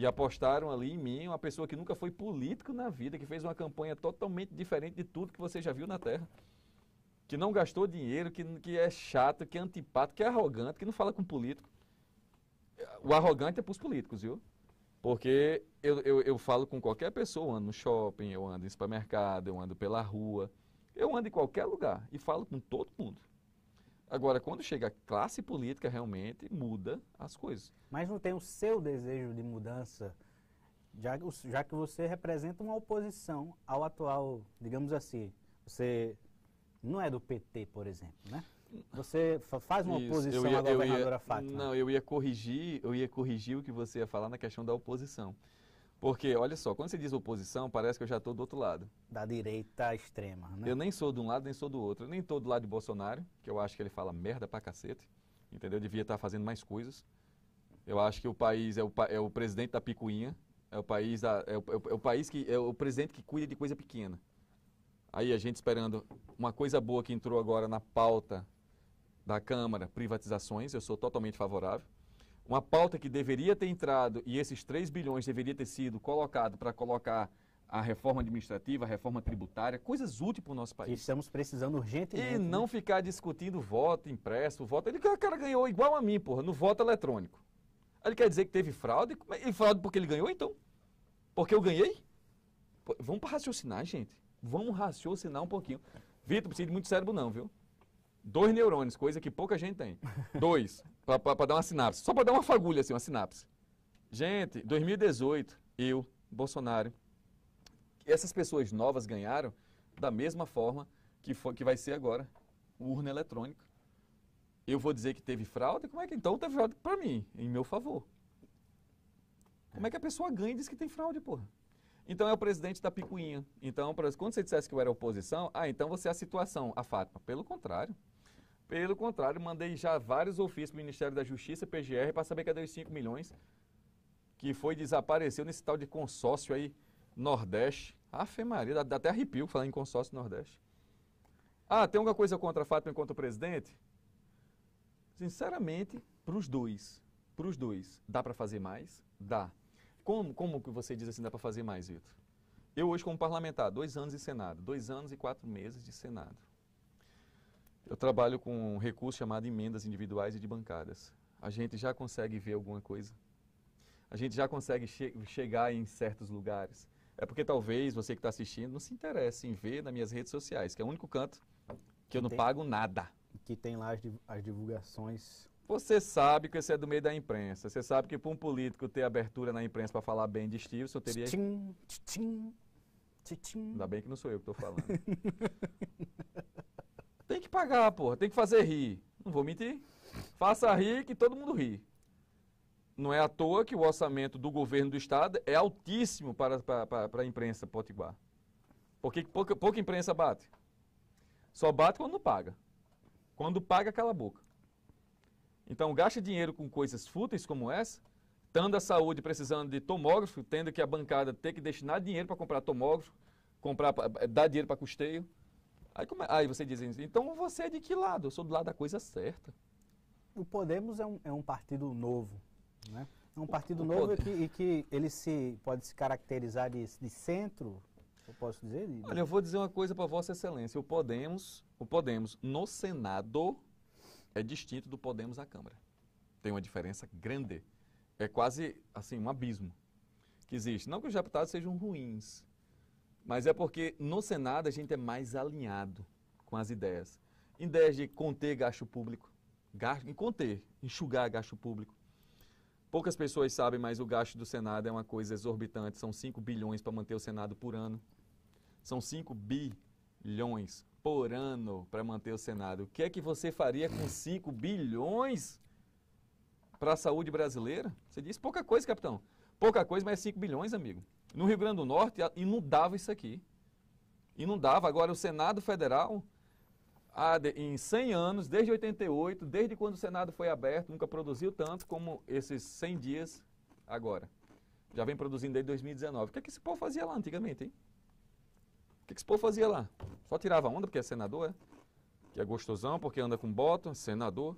E apostaram ali em mim, uma pessoa que nunca foi político na vida, que fez uma campanha totalmente diferente de tudo que você já viu na Terra. Que não gastou dinheiro, que, que é chato, que é antipático, que é arrogante, que não fala com político. O arrogante é para os políticos, viu? Porque eu, eu, eu falo com qualquer pessoa, eu ando no shopping, eu ando em supermercado, eu ando pela rua, eu ando em qualquer lugar e falo com todo mundo. Agora, quando chega a classe política, realmente muda as coisas. Mas não tem o seu desejo de mudança, já, já que você representa uma oposição ao atual, digamos assim, você não é do PT, por exemplo, né? Você faz uma oposição à governadora ia, Fátima. Não, eu ia corrigir, eu ia corrigir o que você ia falar na questão da oposição. Porque, olha só, quando você diz oposição, parece que eu já estou do outro lado. Da direita extrema, né? Eu nem sou de um lado, nem sou do outro. Eu nem estou do lado de Bolsonaro, que eu acho que ele fala merda pra cacete, entendeu? Eu devia estar tá fazendo mais coisas. Eu acho que o país é o, é o presidente da picuinha, é o país da, é, é, o, é o país que é o presidente que cuida de coisa pequena. Aí a gente esperando uma coisa boa que entrou agora na pauta da Câmara, privatizações, eu sou totalmente favorável uma pauta que deveria ter entrado e esses 3 bilhões deveria ter sido colocado para colocar a reforma administrativa, a reforma tributária, coisas úteis para o nosso país. Que estamos precisando urgentemente. E né? não né? ficar discutindo voto impresso, voto. Ele, o cara ganhou igual a mim, porra, no voto eletrônico. Ele quer dizer que teve fraude, é? e fraude porque ele ganhou, então? Porque eu ganhei? Pô, vamos raciocinar, gente. Vamos raciocinar um pouquinho. Vitor, precisa de muito cérebro não, viu? dois neurônios, coisa que pouca gente tem. dois, para dar uma sinapse. Só para dar uma fagulha, assim, uma sinapse. Gente, 2018, eu, Bolsonaro, essas pessoas novas ganharam da mesma forma que, foi, que vai ser agora, urna eletrônica. Eu vou dizer que teve fraude? Como é que então teve fraude para mim, em meu favor? Como é que a pessoa ganha e diz que tem fraude, porra? Então é o presidente da picuinha. Então, quando você dissesse que eu era oposição, ah, então você é a situação, a Fátima. Pelo contrário. Pelo contrário, mandei já vários ofícios para o Ministério da Justiça, PGR, para saber cadê os 5 milhões que foi desapareceu nesse tal de consórcio aí Nordeste. Afe Maria, dá, dá até arrepio falar em consórcio Nordeste. Ah, tem alguma coisa contra a Fátima enquanto presidente? Sinceramente, para os dois, para os dois, dá para fazer mais? Dá. Como, como que você diz assim, dá para fazer mais, Vitor? Eu hoje como parlamentar, dois anos de Senado, dois anos e quatro meses de Senado. Eu trabalho com um recurso chamado emendas individuais e de bancadas. A gente já consegue ver alguma coisa. A gente já consegue che chegar em certos lugares. É porque talvez você que está assistindo não se interesse em ver nas minhas redes sociais, que é o único canto que eu não tem, pago nada. Que tem lá as, as divulgações. Você sabe que esse é do meio da imprensa. Você sabe que para um político ter abertura na imprensa para falar bem de Stevenson, eu teria. Tchim, tchim, tchim. Ainda bem que não sou eu que estou falando. Tem que pagar, porra. Tem que fazer rir. Não vou mentir. Faça rir que todo mundo ri. Não é à toa que o orçamento do governo do Estado é altíssimo para, para, para, a imprensa potiguar. Porque pouca, pouca imprensa bate. Só bate quando não paga. Quando paga, cala a boca. Então, gasta dinheiro com coisas fúteis como essa, tendo a saúde precisando de tomógrafo, tendo que a bancada ter que destinar dinheiro para comprar tomógrafo, comprar, eh, dar dinheiro para custeio. Aí, como é? aí você diz assim, então você é de que lado? Eu sou do lado da coisa certa. O Podemos é um, é um partido novo, né? É um partido o, o novo e que, e que, ele se pode se caracterizar de, de centro, eu posso dizer? De... Olha, eu vou dizer uma coisa para Vossa Excelência. O Podemos, o Podemos no Senado é distinto do Podemos à Câmara. Tem uma diferença grande. É quase assim um abismo que existe. Não que os deputados sejam ruins, mas é porque no Senado a gente é mais alinhado com as ideias. Ideias de conter gasto público, gasto, conter, enxugar gasto público. Poucas pessoas sabem, mas o gasto do Senado é uma coisa exorbitante. São 5 bilhões para manter o Senado por ano. São 5 bilhões por ano para manter o Senado. O que é que você faria com 5 bilhões para a saúde brasileira? Você disse pouca coisa, capitão. Pouca coisa, mas 5 bilhões, amigo. No Rio Grande do Norte, inundava isso aqui. Inundava. Agora, o Senado Federal, em 100 anos, desde 88, desde quando o Senado foi aberto, nunca produziu tanto como esses 100 dias agora. Já vem produzindo desde 2019. O que, é que esse povo fazia lá antigamente, hein? O que, é que esse povo fazia lá? Só tirava onda porque é senador, é? Que é gostosão, porque anda com bota, senador.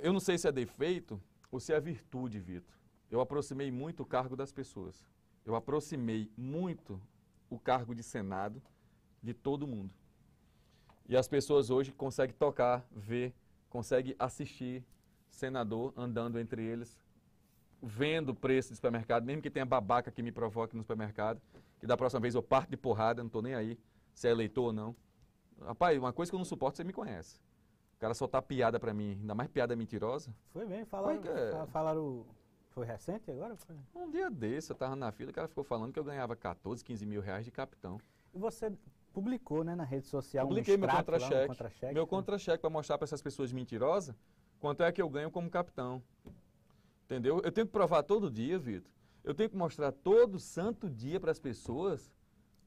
Eu não sei se é defeito ou se é virtude, Vitor. Eu aproximei muito o cargo das pessoas eu aproximei muito o cargo de Senado de todo mundo. E as pessoas hoje conseguem tocar, ver, conseguem assistir senador andando entre eles, vendo o preço de supermercado, mesmo que tenha babaca que me provoque no supermercado, que da próxima vez eu parto de porrada, não estou nem aí se é eleitor ou não. Rapaz, uma coisa que eu não suporto, você me conhece. O cara soltar piada para mim, ainda mais piada mentirosa. Foi bem, falaram, é, é? falaram foi recente agora? Foi? Um dia desse, eu estava na fila, o cara ficou falando que eu ganhava 14, 15 mil reais de capitão. E você publicou né, na rede social Publiquei um meu né? contra-cheque. Um meu contra-cheque para mostrar para essas pessoas mentirosas quanto é que eu ganho como capitão. Entendeu? Eu tenho que provar todo dia, Vitor. Eu tenho que mostrar todo santo dia para as pessoas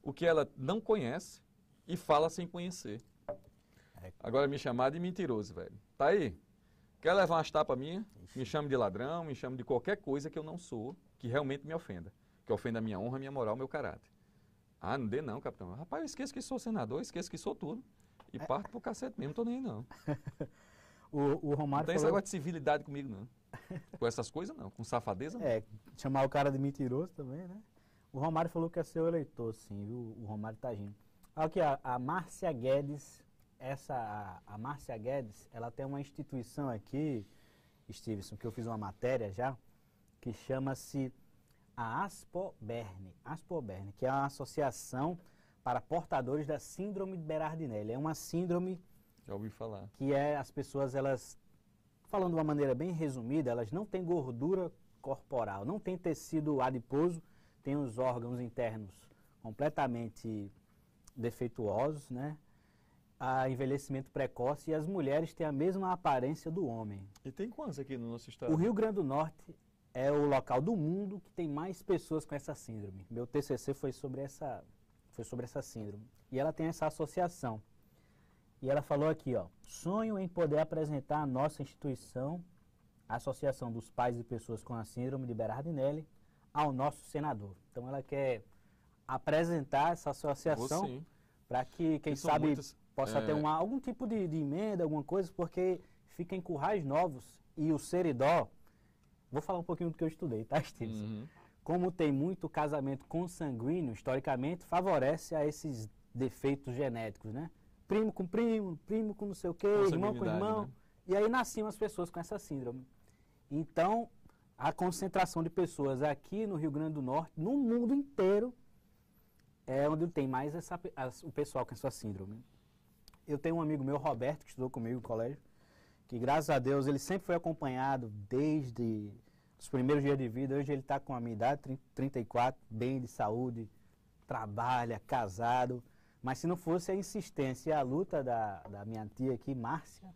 o que ela não conhece e fala sem conhecer. É. Agora me chamar de mentiroso, velho. Tá aí. Quer levar umas tapas minhas? Me chame de ladrão, me chame de qualquer coisa que eu não sou, que realmente me ofenda. Que ofenda a minha honra, a minha moral, meu caráter. Ah, não dê não, capitão. Rapaz, eu esqueço que sou senador, esqueço que sou tudo. E é. parto pro cacete mesmo, tô nem aí não. o, o Romário não tem falou... esse de civilidade comigo não. com essas coisas não, com safadeza não. É, chamar o cara de mentiroso também, né? O Romário falou que é seu eleitor, sim, viu? O Romário tá agindo. Aqui, a Márcia Guedes essa a, a Márcia Guedes, ela tem uma instituição aqui, Stevenson, que eu fiz uma matéria já, que chama-se a Aspoberne, Aspoberne, que é uma associação para portadores da síndrome de Berardinelli. É uma síndrome já ouvi falar. Que é as pessoas elas falando de uma maneira bem resumida, elas não têm gordura corporal, não têm tecido adiposo, têm os órgãos internos completamente defeituosos, né? a envelhecimento precoce e as mulheres têm a mesma aparência do homem. E tem quantos aqui no nosso estado? O Rio Grande do Norte é o local do mundo que tem mais pessoas com essa síndrome. Meu TCC foi sobre essa, foi sobre essa síndrome. E ela tem essa associação. E ela falou aqui, ó, sonho em poder apresentar a nossa instituição, a Associação dos Pais de Pessoas com a Síndrome de Berardinelli, ao nosso senador. Então ela quer apresentar essa associação para que, quem sabe, muitas possa é. ter uma, algum tipo de, de, emenda, alguma coisa, porque fica em currais novos e o seridó. Vou falar um pouquinho do que eu estudei, tá, Stiles? Uhum. Como tem muito casamento consanguíneo, historicamente, favorece a esses defeitos genéticos, né? Primo com primo, primo com não sei o quê, irmão com irmão. Né? E aí nasciam as pessoas com essa síndrome. Então, a concentração de pessoas aqui no Rio Grande do Norte, no mundo inteiro, é onde tem mais essa, as, o pessoal com essa síndrome eu tenho um amigo meu, Roberto, que estudou comigo no colégio, que graças a Deus ele sempre foi acompanhado desde os primeiros dias de vida. Hoje ele está com a minha idade, 34, bem de saúde, trabalha, casado. Mas se não fosse a insistência e a luta da, da minha tia aqui, Márcia,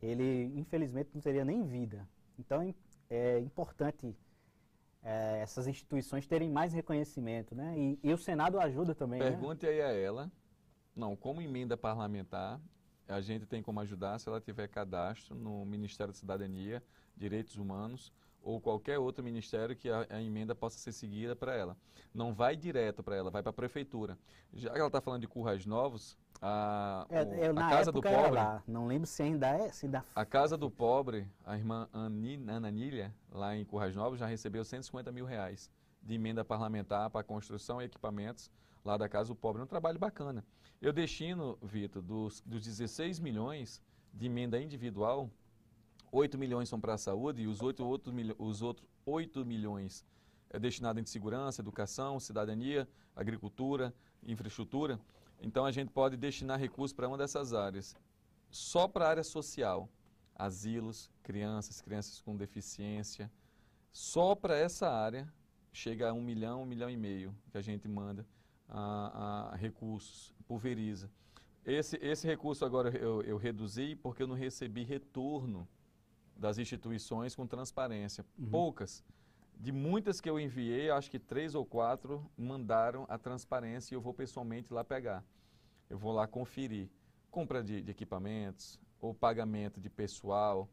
ele infelizmente não teria nem vida. Então é importante é, essas instituições terem mais reconhecimento, né? E, e o Senado ajuda também. Né? Pergunte né? aí a ela não, como emenda parlamentar, a gente tem como ajudar se ela tiver cadastro no Ministério da Cidadania, Direitos Humanos ou qualquer outro ministério que a, a emenda possa ser seguida para ela. Não vai direto para ela, vai para a prefeitura. Já que ela está falando de currais novos, a, é, o, eu, a Casa do Pobre. Não lembro se ainda é. Se ainda. A Casa do Pobre, a irmã Ani Ananília, lá em Currais Novos, já recebeu 150 mil reais de emenda parlamentar para construção e equipamentos lá da Casa do Pobre. É um trabalho bacana. Eu destino, Vitor, dos, dos 16 milhões de emenda individual, 8 milhões são para a saúde e os, 8, 8, os outros 8 milhões é destinado em segurança, educação, cidadania, agricultura, infraestrutura. Então a gente pode destinar recursos para uma dessas áreas. Só para a área social, asilos, crianças, crianças com deficiência, só para essa área chega a um milhão, um milhão e meio que a gente manda a, a recursos, pulveriza. Esse, esse recurso agora eu, eu reduzi porque eu não recebi retorno das instituições com transparência. Uhum. Poucas. De muitas que eu enviei, acho que três ou quatro mandaram a transparência e eu vou pessoalmente lá pegar. Eu vou lá conferir. Compra de, de equipamentos, ou pagamento de pessoal,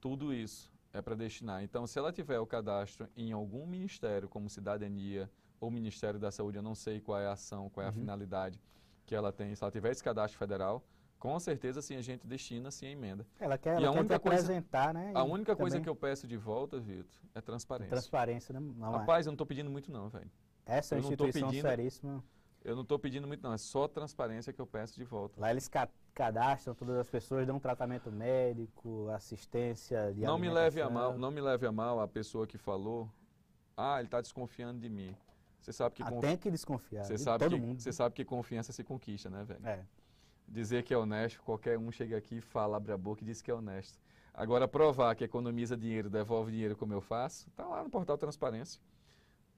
tudo isso é para destinar. Então, se ela tiver o cadastro em algum ministério, como cidadania, o Ministério da Saúde, eu não sei qual é a ação, qual é a uhum. finalidade que ela tem. Se ela tiver esse cadastro federal, com certeza sim a gente destina sim a emenda. Ela quer, e ela a única né? A única também... coisa que eu peço de volta, Vitor, é transparência. Transparência, né, não, não é? Rapaz, eu não estou pedindo muito não, velho. Essa é eu é uma instituição pedindo, seríssima. Eu não estou pedindo muito não, é só transparência que eu peço de volta. Lá eles ca cadastram todas as pessoas, dão tratamento médico, assistência de Não me leve a mal, não me leve a mal a pessoa que falou, ah, ele está desconfiando de mim. Você sabe que Até que desconfiar. Você sabe todo que, mundo. Você né? sabe que confiança se conquista, né, velho? É. Dizer que é honesto, qualquer um chega aqui fala, abre a boca e diz que é honesto. Agora, provar que economiza dinheiro, devolve dinheiro como eu faço, tá lá no portal Transparência.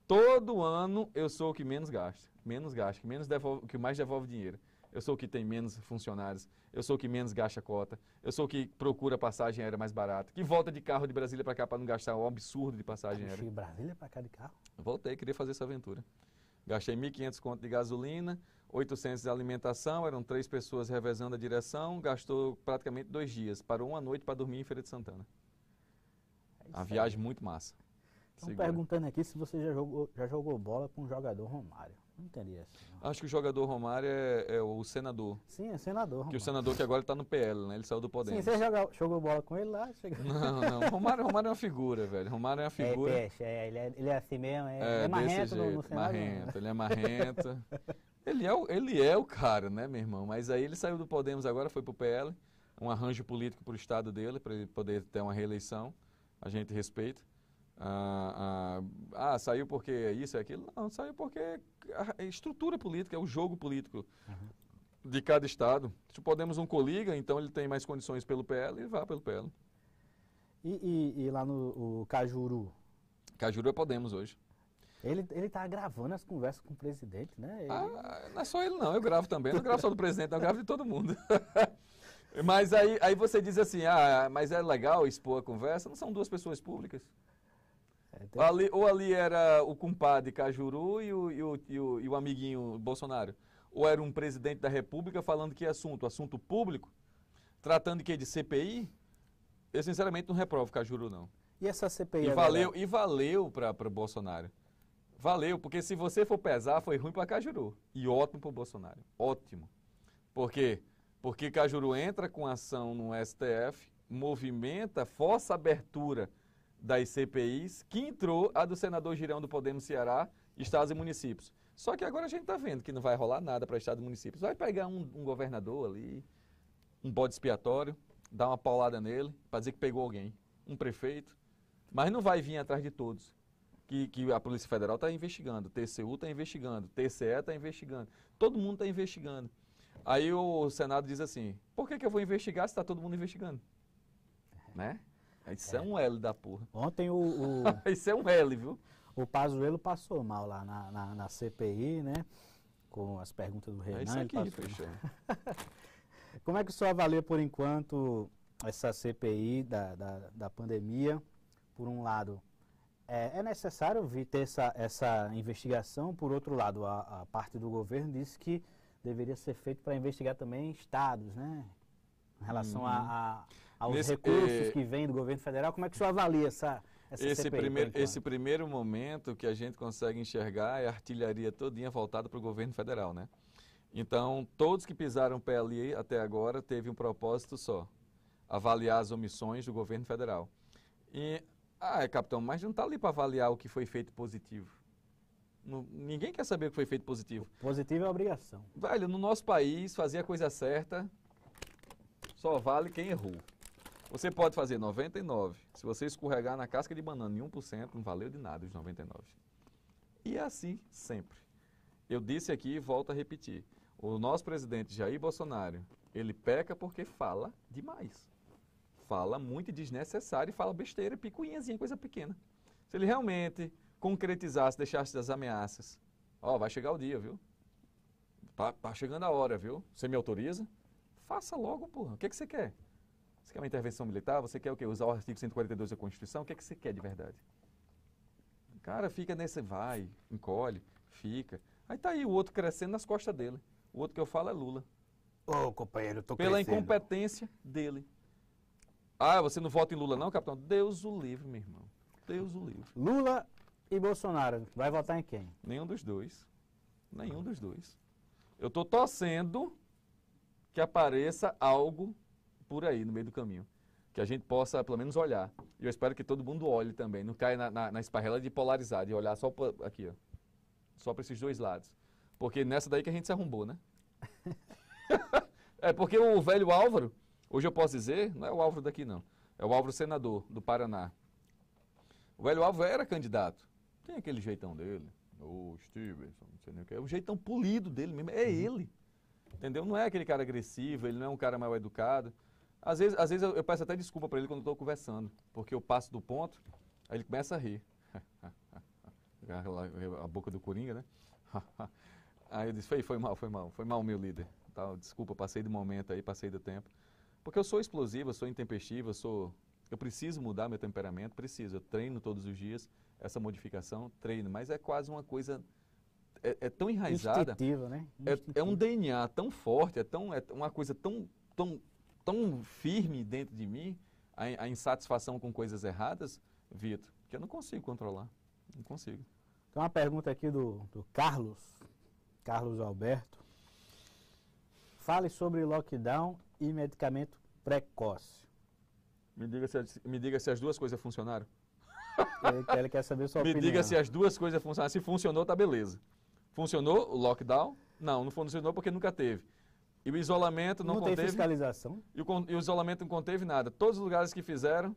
Todo ano eu sou o que menos gasta, menos gasta, que menos devolve, que mais devolve dinheiro eu sou o que tem menos funcionários, eu sou o que menos gasta cota, eu sou o que procura passagem aérea mais barata, que volta de carro de Brasília para cá para não gastar um absurdo de passagem aérea. De Brasília para cá de carro? Voltei, queria fazer essa aventura. Gastei 1.500 conto de gasolina, 800 de alimentação, eram três pessoas revezando a direção, gastou praticamente dois dias. Parou uma noite para dormir em Feira de Santana. É uma viagem muito massa. Estão perguntando aqui se você já jogou, já jogou bola com um jogador Romário. Não entendi essa. Acho que o jogador Romário é, é o senador. Sim, é senador. Romário. Que o senador que agora está no PL, né? Ele saiu do Podemos. Sim, você jogou, jogou bola com ele lá? Chegou... Não, não. Romário, Romário é uma figura, velho. Romário é uma é figura. É, peixe, é, ele, é ele é assim mesmo. É, é, é marrento no, no Marrento, ele é marrento. ele, é o, ele é o cara, né, meu irmão? Mas aí ele saiu do Podemos agora, foi para o PL. Um arranjo político para o estado dele, para ele poder ter uma reeleição. A gente respeita. Ah, ah, ah, saiu porque é isso, é aquilo. Não, saiu porque a estrutura política, é o jogo político uhum. de cada estado. Se o tipo, Podemos um coliga, então ele tem mais condições pelo PL e vá pelo PL. E, e, e lá no Cajuru? Cajuru é Podemos hoje. Ele, ele tá gravando as conversas com o presidente, né? Ele... Ah, não é só ele não, eu gravo também. Eu não gravo só do presidente, eu gravo de todo mundo. mas aí, aí você diz assim, ah, mas é legal expor a conversa? Não são duas pessoas públicas? Até... Ali, ou ali era o compadre Cajuru e o, e o, e o, e o amiguinho Bolsonaro. Ou era um presidente da República falando que é assunto, assunto público, tratando que é de CPI. Eu sinceramente não reprovo Cajuru não. E essa CPI? E é valeu, e valeu para Bolsonaro. Valeu, porque se você for pesar, foi ruim para Cajuru e ótimo para o Bolsonaro. Ótimo. Por quê? Porque Cajuru entra com ação no STF, movimenta, força a abertura das CPIs, que entrou a do senador Girão do Podemos Ceará, estados e municípios. Só que agora a gente está vendo que não vai rolar nada para estados e municípios. Vai pegar um, um governador ali, um bode expiatório, dar uma paulada nele, para dizer que pegou alguém, um prefeito, mas não vai vir atrás de todos. Que, que a Polícia Federal está investigando, TCU está investigando, TCE está investigando, todo mundo está investigando. Aí o Senado diz assim: por que, que eu vou investigar se está todo mundo investigando? Né? Isso é, é um L da porra. Ontem o. o Isso é um L, viu? O Pazuello passou mal lá na, na, na CPI, né? Com as perguntas do Renan. É isso aqui, Como é que o senhor avalia por enquanto essa CPI da, da, da pandemia? Por um lado, é, é necessário ter essa, essa investigação. Por outro lado, a, a, parte do governo disse que deveria ser feito para investigar também estados, né? Em relação uhum. a, a, aos Nesse, recursos é, que vêm do governo federal. Como é que o senhor avalia essa, essa esse CPI, primeiro Esse primeiro momento que a gente consegue enxergar é a artilharia todinha voltada para o governo federal, né? Então, todos que pisaram o pé ali até agora teve um propósito só, avaliar as omissões do governo federal. E, ah, é, capitão, mas não está ali para avaliar o que foi feito positivo. ninguém quer saber o que foi feito positivo. Positivo é obrigação. Velho, no nosso país, fazer a coisa certa só vale quem errou. Você pode fazer 99. Se você escorregar na casca de banana em 1%, não valeu de nada os 99. E é assim sempre. Eu disse aqui e volto a repetir. O nosso presidente Jair Bolsonaro, ele peca porque fala demais. Fala muito desnecessário e fala besteira, picuinhazinha, coisa pequena. Se ele realmente concretizasse, deixasse das ameaças, ó, vai chegar o dia, viu? Tá, tá chegando a hora, viu? Você me autoriza? Faça logo, porra. O que, é que você quer? Você quer uma intervenção militar? Você quer o quê? Usar o artigo 142 da Constituição? O que é que você quer de verdade? O cara fica nesse vai, encolhe, fica. Aí tá aí o outro crescendo nas costas dele. O outro que eu falo é Lula. Ô, oh, companheiro, tô Pela crescendo. incompetência dele. Ah, você não vota em Lula não, capitão? Deus o livre, meu irmão. Deus o livre. Lula e Bolsonaro, vai votar em quem? Nenhum dos dois. Nenhum dos dois. Eu tô torcendo que apareça algo por aí, no meio do caminho. Que a gente possa, pelo menos, olhar. E eu espero que todo mundo olhe também, não caia na, na, na esparrela de polarizar, de olhar só pra, aqui, ó. Só para esses dois lados. Porque nessa daí que a gente se arrombou, né? é porque o velho Álvaro, hoje eu posso dizer, não é o Álvaro daqui não, é o Álvaro senador do Paraná. O velho Álvaro era candidato. Tem aquele jeitão dele. O Stevenson, não sei nem o que. É o jeitão polido dele mesmo. É uhum. ele. Entendeu? Não é aquele cara agressivo, ele não é um cara mal educado. Às vezes, às vezes eu, eu peço até desculpa para ele quando estou conversando, porque eu passo do ponto, aí ele começa a rir. a boca do Coringa, né? aí eu disse, foi, foi mal, foi mal, foi mal meu líder. Tal, desculpa, passei do momento aí, passei do tempo. Porque eu sou explosivo, eu sou intempestivo, eu sou... Eu preciso mudar meu temperamento, preciso. Eu treino todos os dias essa modificação, treino, mas é quase uma coisa... É, é tão enraizada... Instintiva, né? Instintiva. É, é um DNA tão forte, é, tão, é uma coisa tão, tão tão firme dentro de mim, a, a insatisfação com coisas erradas, Vitor, que eu não consigo controlar. Não consigo. Tem uma pergunta aqui do, do Carlos, Carlos Alberto. Fale sobre lockdown e medicamento precoce. Me diga se, me diga se as duas coisas funcionaram. Ele, quer saber sua me opinião. Me diga se as duas coisas funcionaram. Se funcionou, tá beleza. Funcionou o lockdown? Não, não funcionou porque nunca teve. E o isolamento não, não conteve. Não tem fiscalização. E o, e o, isolamento não conteve nada. Todos os lugares que fizeram,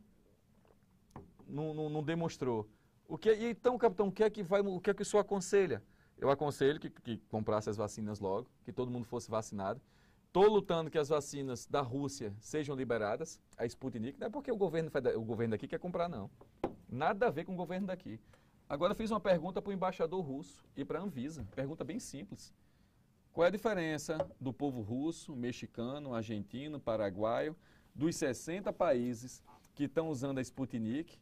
não, não, não demonstrou. O que, então, capitão, o que é que vai, o que é que o senhor aconselha? Eu aconselho que, que comprasse as vacinas logo, que todo mundo fosse vacinado. Estou lutando que as vacinas da Rússia sejam liberadas, a Sputnik, não é porque o governo, o governo daqui quer comprar, não. Nada a ver com o governo daqui. Agora, fiz uma pergunta para o embaixador russo e para a Anvisa. Pergunta bem simples. Qual é a diferença do povo russo, mexicano, argentino, paraguaio, dos 60 países que estão usando a Sputnik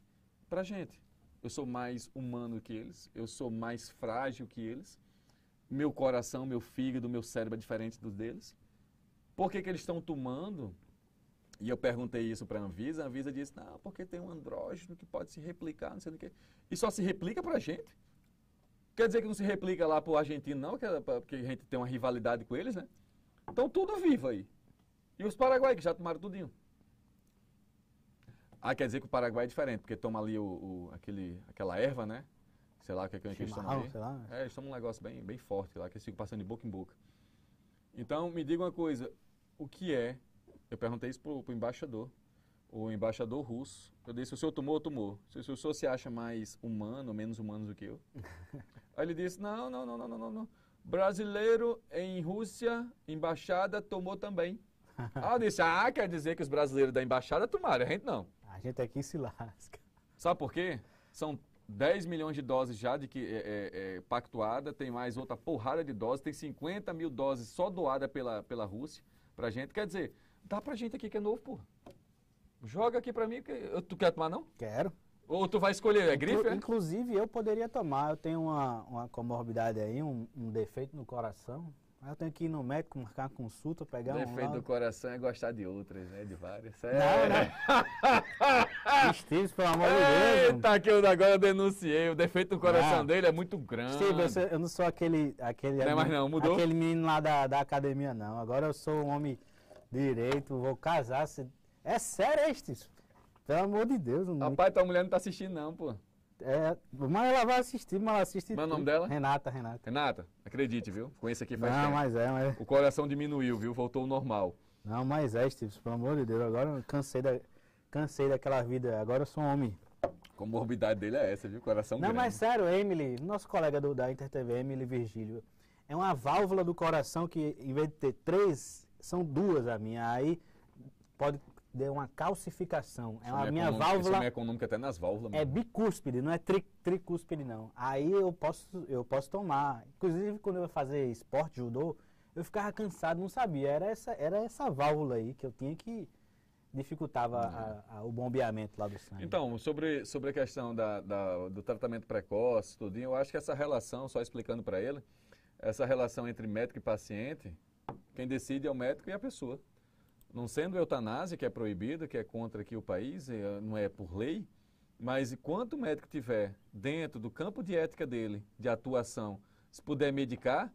para a gente? Eu sou mais humano que eles, eu sou mais frágil que eles, meu coração, meu fígado, meu cérebro é diferente do deles. Por que, que eles estão tomando? E eu perguntei isso para a Anvisa, a Anvisa disse, não, porque tem um andrógeno que pode se replicar, não sei o quê. E só se replica para a gente? Quer dizer que não se replica lá pro argentino, não, é porque a gente tem uma rivalidade com eles, né? Então tudo vivo aí. E os paraguaios que já tomaram tudinho. Ah, quer dizer que o Paraguai é diferente, porque toma ali o, o aquele, aquela erva, né? Sei lá o que é que eles tomam ali. Né? É, eles tomam um negócio bem, bem forte lá, que eles ficam passando de boca em boca. Então, me diga uma coisa, o que é, eu perguntei isso pro, pro embaixador, o embaixador russo. Eu disse, o senhor tomou, tomou. Se o senhor se acha mais humano ou menos humano do que eu? Aí ele disse, não, não, não, não, não, não. Brasileiro em Rússia, embaixada, tomou também. ah, eu disse, ah, quer dizer que os brasileiros da embaixada tomaram, a gente não. A gente é quem se lasca. Sabe por quê? São 10 milhões de doses já de que é, é, é, pactuada, tem mais outra porrada de doses, tem 50 mil doses só doada pela, pela Rússia pra gente. Quer dizer, dá pra gente aqui que é novo, porra. Joga aqui para mim, que tu quer tomar não? Quero. Ou tu vai escolher, é grife? Inclu é? Inclusive eu poderia tomar, eu tenho uma, uma comorbidade aí, um, um defeito no coração. Mas eu tenho que ir no médico, marcar consulta, pegar defeito um. Defeito do coração é gostar de outras, né? De várias. É. Não, não. Esteves, é. pelo amor de Deus. Eita, que eu agora denunciei. O defeito do coração dele é muito grande. Esteves, eu, eu, não sou aquele. aquele não é mais não, mudou? Aquele menino lá da, da academia, não. Agora eu sou um homem direito, vou casar. Se é sério isso? Pelo amor de Deus. Não... Rapaz, tua mulher não tá assistindo não, pô. É, mas ela vai assistir, mas ela assiste. Mas é o nome dela? Renata, Renata. Renata, acredite, viu? Conheço aqui faz não, tempo. mas é, mas... É. O coração diminuiu, viu? Voltou ao normal. Não, mas é, Steve, pelo amor de Deus. Agora eu cansei, da... cansei daquela vida. Agora eu sou homem. A morbidade dele é essa, viu? Coração Não, grande. mas sério, Emily, nosso colega do, da InterTV, Emily Virgílio, é uma válvula do coração que, em vez de ter três, são duas a minha. Aí pode deu uma calcificação. É uma, é minha é válvula. é econômica até nas válvulas. É bicúspide, não é tri, tricúspide, não. Aí eu posso, eu posso tomar. Inclusive, quando eu ia fazer esporte, judô, eu ficava cansado, não sabia. Era essa, era essa válvula aí que eu tinha que dificultava uhum. a, a, o bombeamento lá do sangue. Então, sobre, sobre a questão da, da, do tratamento precoce, tudinho, eu acho que essa relação, só explicando para ele, essa relação entre médico e paciente, quem decide é o médico e a pessoa. Não sendo eutanásia, que é proibida, que é contra aqui o país, eh, não é por lei, mas enquanto o médico tiver dentro do campo de ética dele, de atuação, se puder medicar,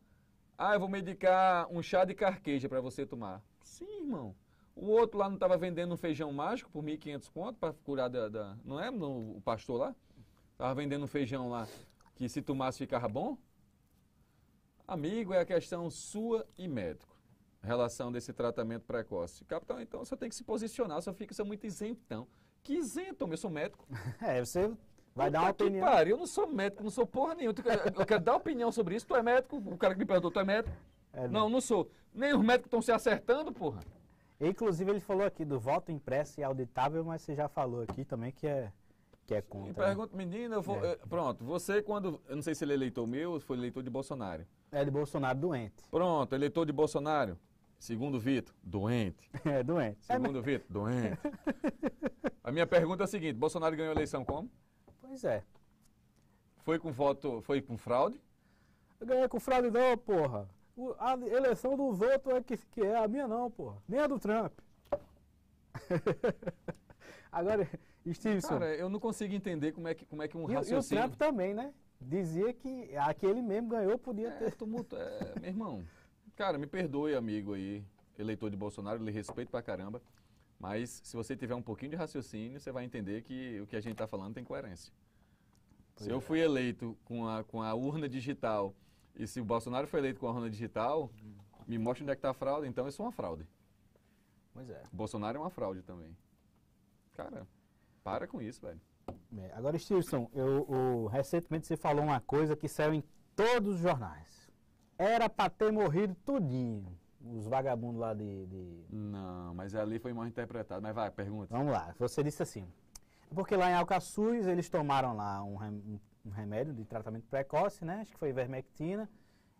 ah, eu vou medicar um chá de carqueja para você tomar. Sim, irmão. O outro lá não estava vendendo um feijão mágico por 1.500 conto para curar da, da, Não é no, o pastor lá? Estava vendendo um feijão lá que se tomasse ficava bom? Amigo, é a questão sua e médico relação desse tratamento precoce. Capitão, então você tem que se posicionar, só fica é muito isentão. Que isentão, eu sou médico. é, você vai Puta dar uma opinião. Pariu, eu não sou médico, não sou porra nenhuma. Eu quero dar opinião sobre isso. Tu é médico? O cara que me perguntou, tu é médico? É, né? não, não sou. Nem os médicos estão se acertando, porra. Inclusive, ele falou aqui do voto impresso e auditável, mas você já falou aqui também que é que é contra. Né? pergunta, menina, eu vou, é. pronto, você quando, eu não sei se ele é eleitor meu ou foi eleitor de Bolsonaro. É de Bolsonaro doente. Pronto, eleitor de Bolsonaro, segundo Vitor, doente. É, doente. Segundo é, Vitor, doente. a minha pergunta é a seguinte, Bolsonaro ganhou a eleição como? Pois é. Foi com voto, foi com fraude? Eu ganhei com fraude não, porra. A eleição dos outros é que, que é, a minha não, porra. Nem a do Trump. Agora, Stevenson. Cara, eu não consigo entender como é que, como é que um raciocínio. E o Trump também, né? Dizia que aquele mesmo ganhou, podia é, ter. tumulto, é, meu irmão. Cara, me perdoe, amigo aí, eleitor de Bolsonaro, lhe respeito pra caramba. Mas se você tiver um pouquinho de raciocínio, você vai entender que o que a gente está falando tem coerência. Pois se eu é. fui eleito com a, com a urna digital e se o Bolsonaro foi eleito com a urna digital, me mostra onde é que está a fraude, então eu sou uma fraude. Pois é. O Bolsonaro é uma fraude também. Cara, para com isso, velho. É, agora, Stilson, eu, eu, recentemente você falou uma coisa que saiu em todos os jornais. Era para ter morrido tudinho. Os vagabundos lá de, de, Não, mas ali foi mal interpretado. Mas vai, pergunta. Vamos lá. Você disse assim. É porque lá em Alcaçuz eles tomaram lá um, um remédio de tratamento precoce, né? Acho que foi ivermectina.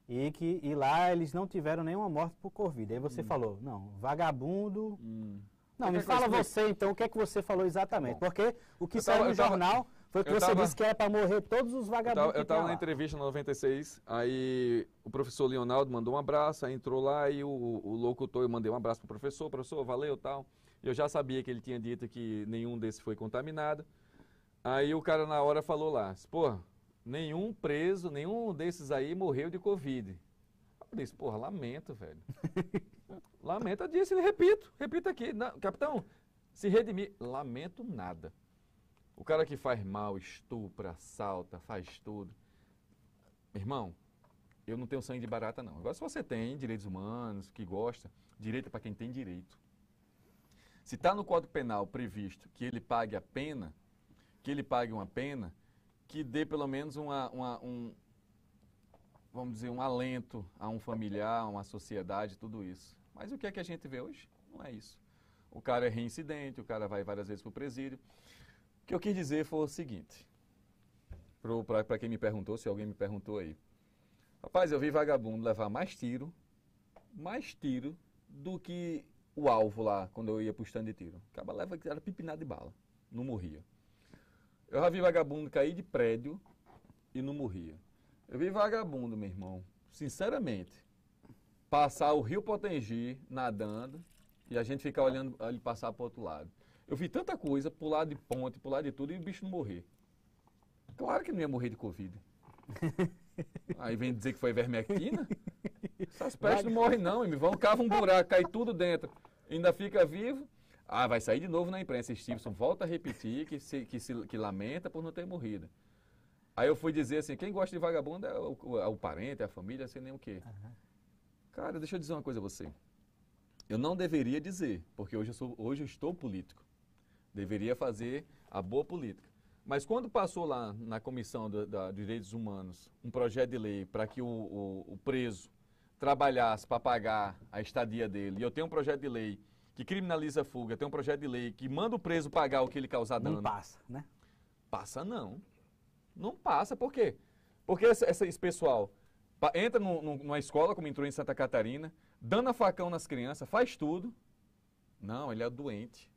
E que e lá eles não tiveram nenhuma morte por Covid. Aí você hum. falou, não, vagabundo. Hum não, me fala você então o que é que você falou exatamente. Bom, Porque o que saiu no jornal tava, foi que você tava, disse que era para morrer todos os vagabundos. Eu estava na entrevista no 96, aí o professor Leonardo mandou um abraço, aí entrou lá e o, o locutor, eu mandei um abraço para o professor, professor, valeu tal. Eu já sabia que ele tinha dito que nenhum desses foi contaminado. Aí o cara na hora falou lá, pô, nenhum preso, nenhum desses aí morreu de Covid. Eu disse, porra, lamento, velho. Lamenta disse, repito, repito aqui. capitão, se redimir. Lamento nada. O cara que faz mal, estupra, assalta, faz tudo. Irmão, eu não tenho sangue de barata, não. Agora, se você tem direitos humanos, que gosta, direito é para quem tem direito. Se está no Código Penal previsto que ele pague a pena, que ele pague uma pena, que dê pelo menos uma, uma, um, vamos dizer, um alento a um familiar, a uma sociedade, tudo isso. Mas o que é que a gente vê hoje? Não é isso. O cara é reincidente, o cara vai várias vezes para o presídio. O que eu quis dizer foi o seguinte, para quem me perguntou, se alguém me perguntou aí. Rapaz, eu vi vagabundo levar mais tiro, mais tiro do que o alvo lá, quando eu ia o stand de tiro. Acaba leva era pipinado de bala, não morria. Eu já vi vagabundo cair de prédio e não morria. Eu vi vagabundo, meu irmão. Sinceramente. Passar o rio Potengi nadando e a gente ficar olhando ele passar para outro lado. Eu vi tanta coisa, pular de ponte, pular de tudo e o bicho não morrer. Claro que não ia morrer de Covid. Aí vem dizer que foi vermectina? Essas pestes não morrem não, me vão cava um buraco, cai tudo dentro. Ainda fica vivo. Ah, vai sair de novo na imprensa. Stevenson volta a repetir que, se, que, se, que lamenta por não ter morrido. Aí eu fui dizer assim, quem gosta de vagabundo é o, é o parente, é a família, sei nem o quê. Uhum. Cara, deixa eu dizer uma coisa a você. Eu não deveria dizer, porque hoje eu, sou, hoje eu estou político. Deveria fazer a boa política. Mas quando passou lá na Comissão da, de Direitos Humanos um projeto de lei para que o, o, o preso trabalhasse para pagar a estadia dele, e eu tenho um projeto de lei que criminaliza a fuga, tem um projeto de lei que manda o preso pagar o que ele causar dano. Não passa, né? Passa não. Não passa. Por quê? Porque esse pessoal entra no, no, numa escola, como entrou em Santa Catarina, dando facão nas crianças, faz tudo. Não, ele é doente.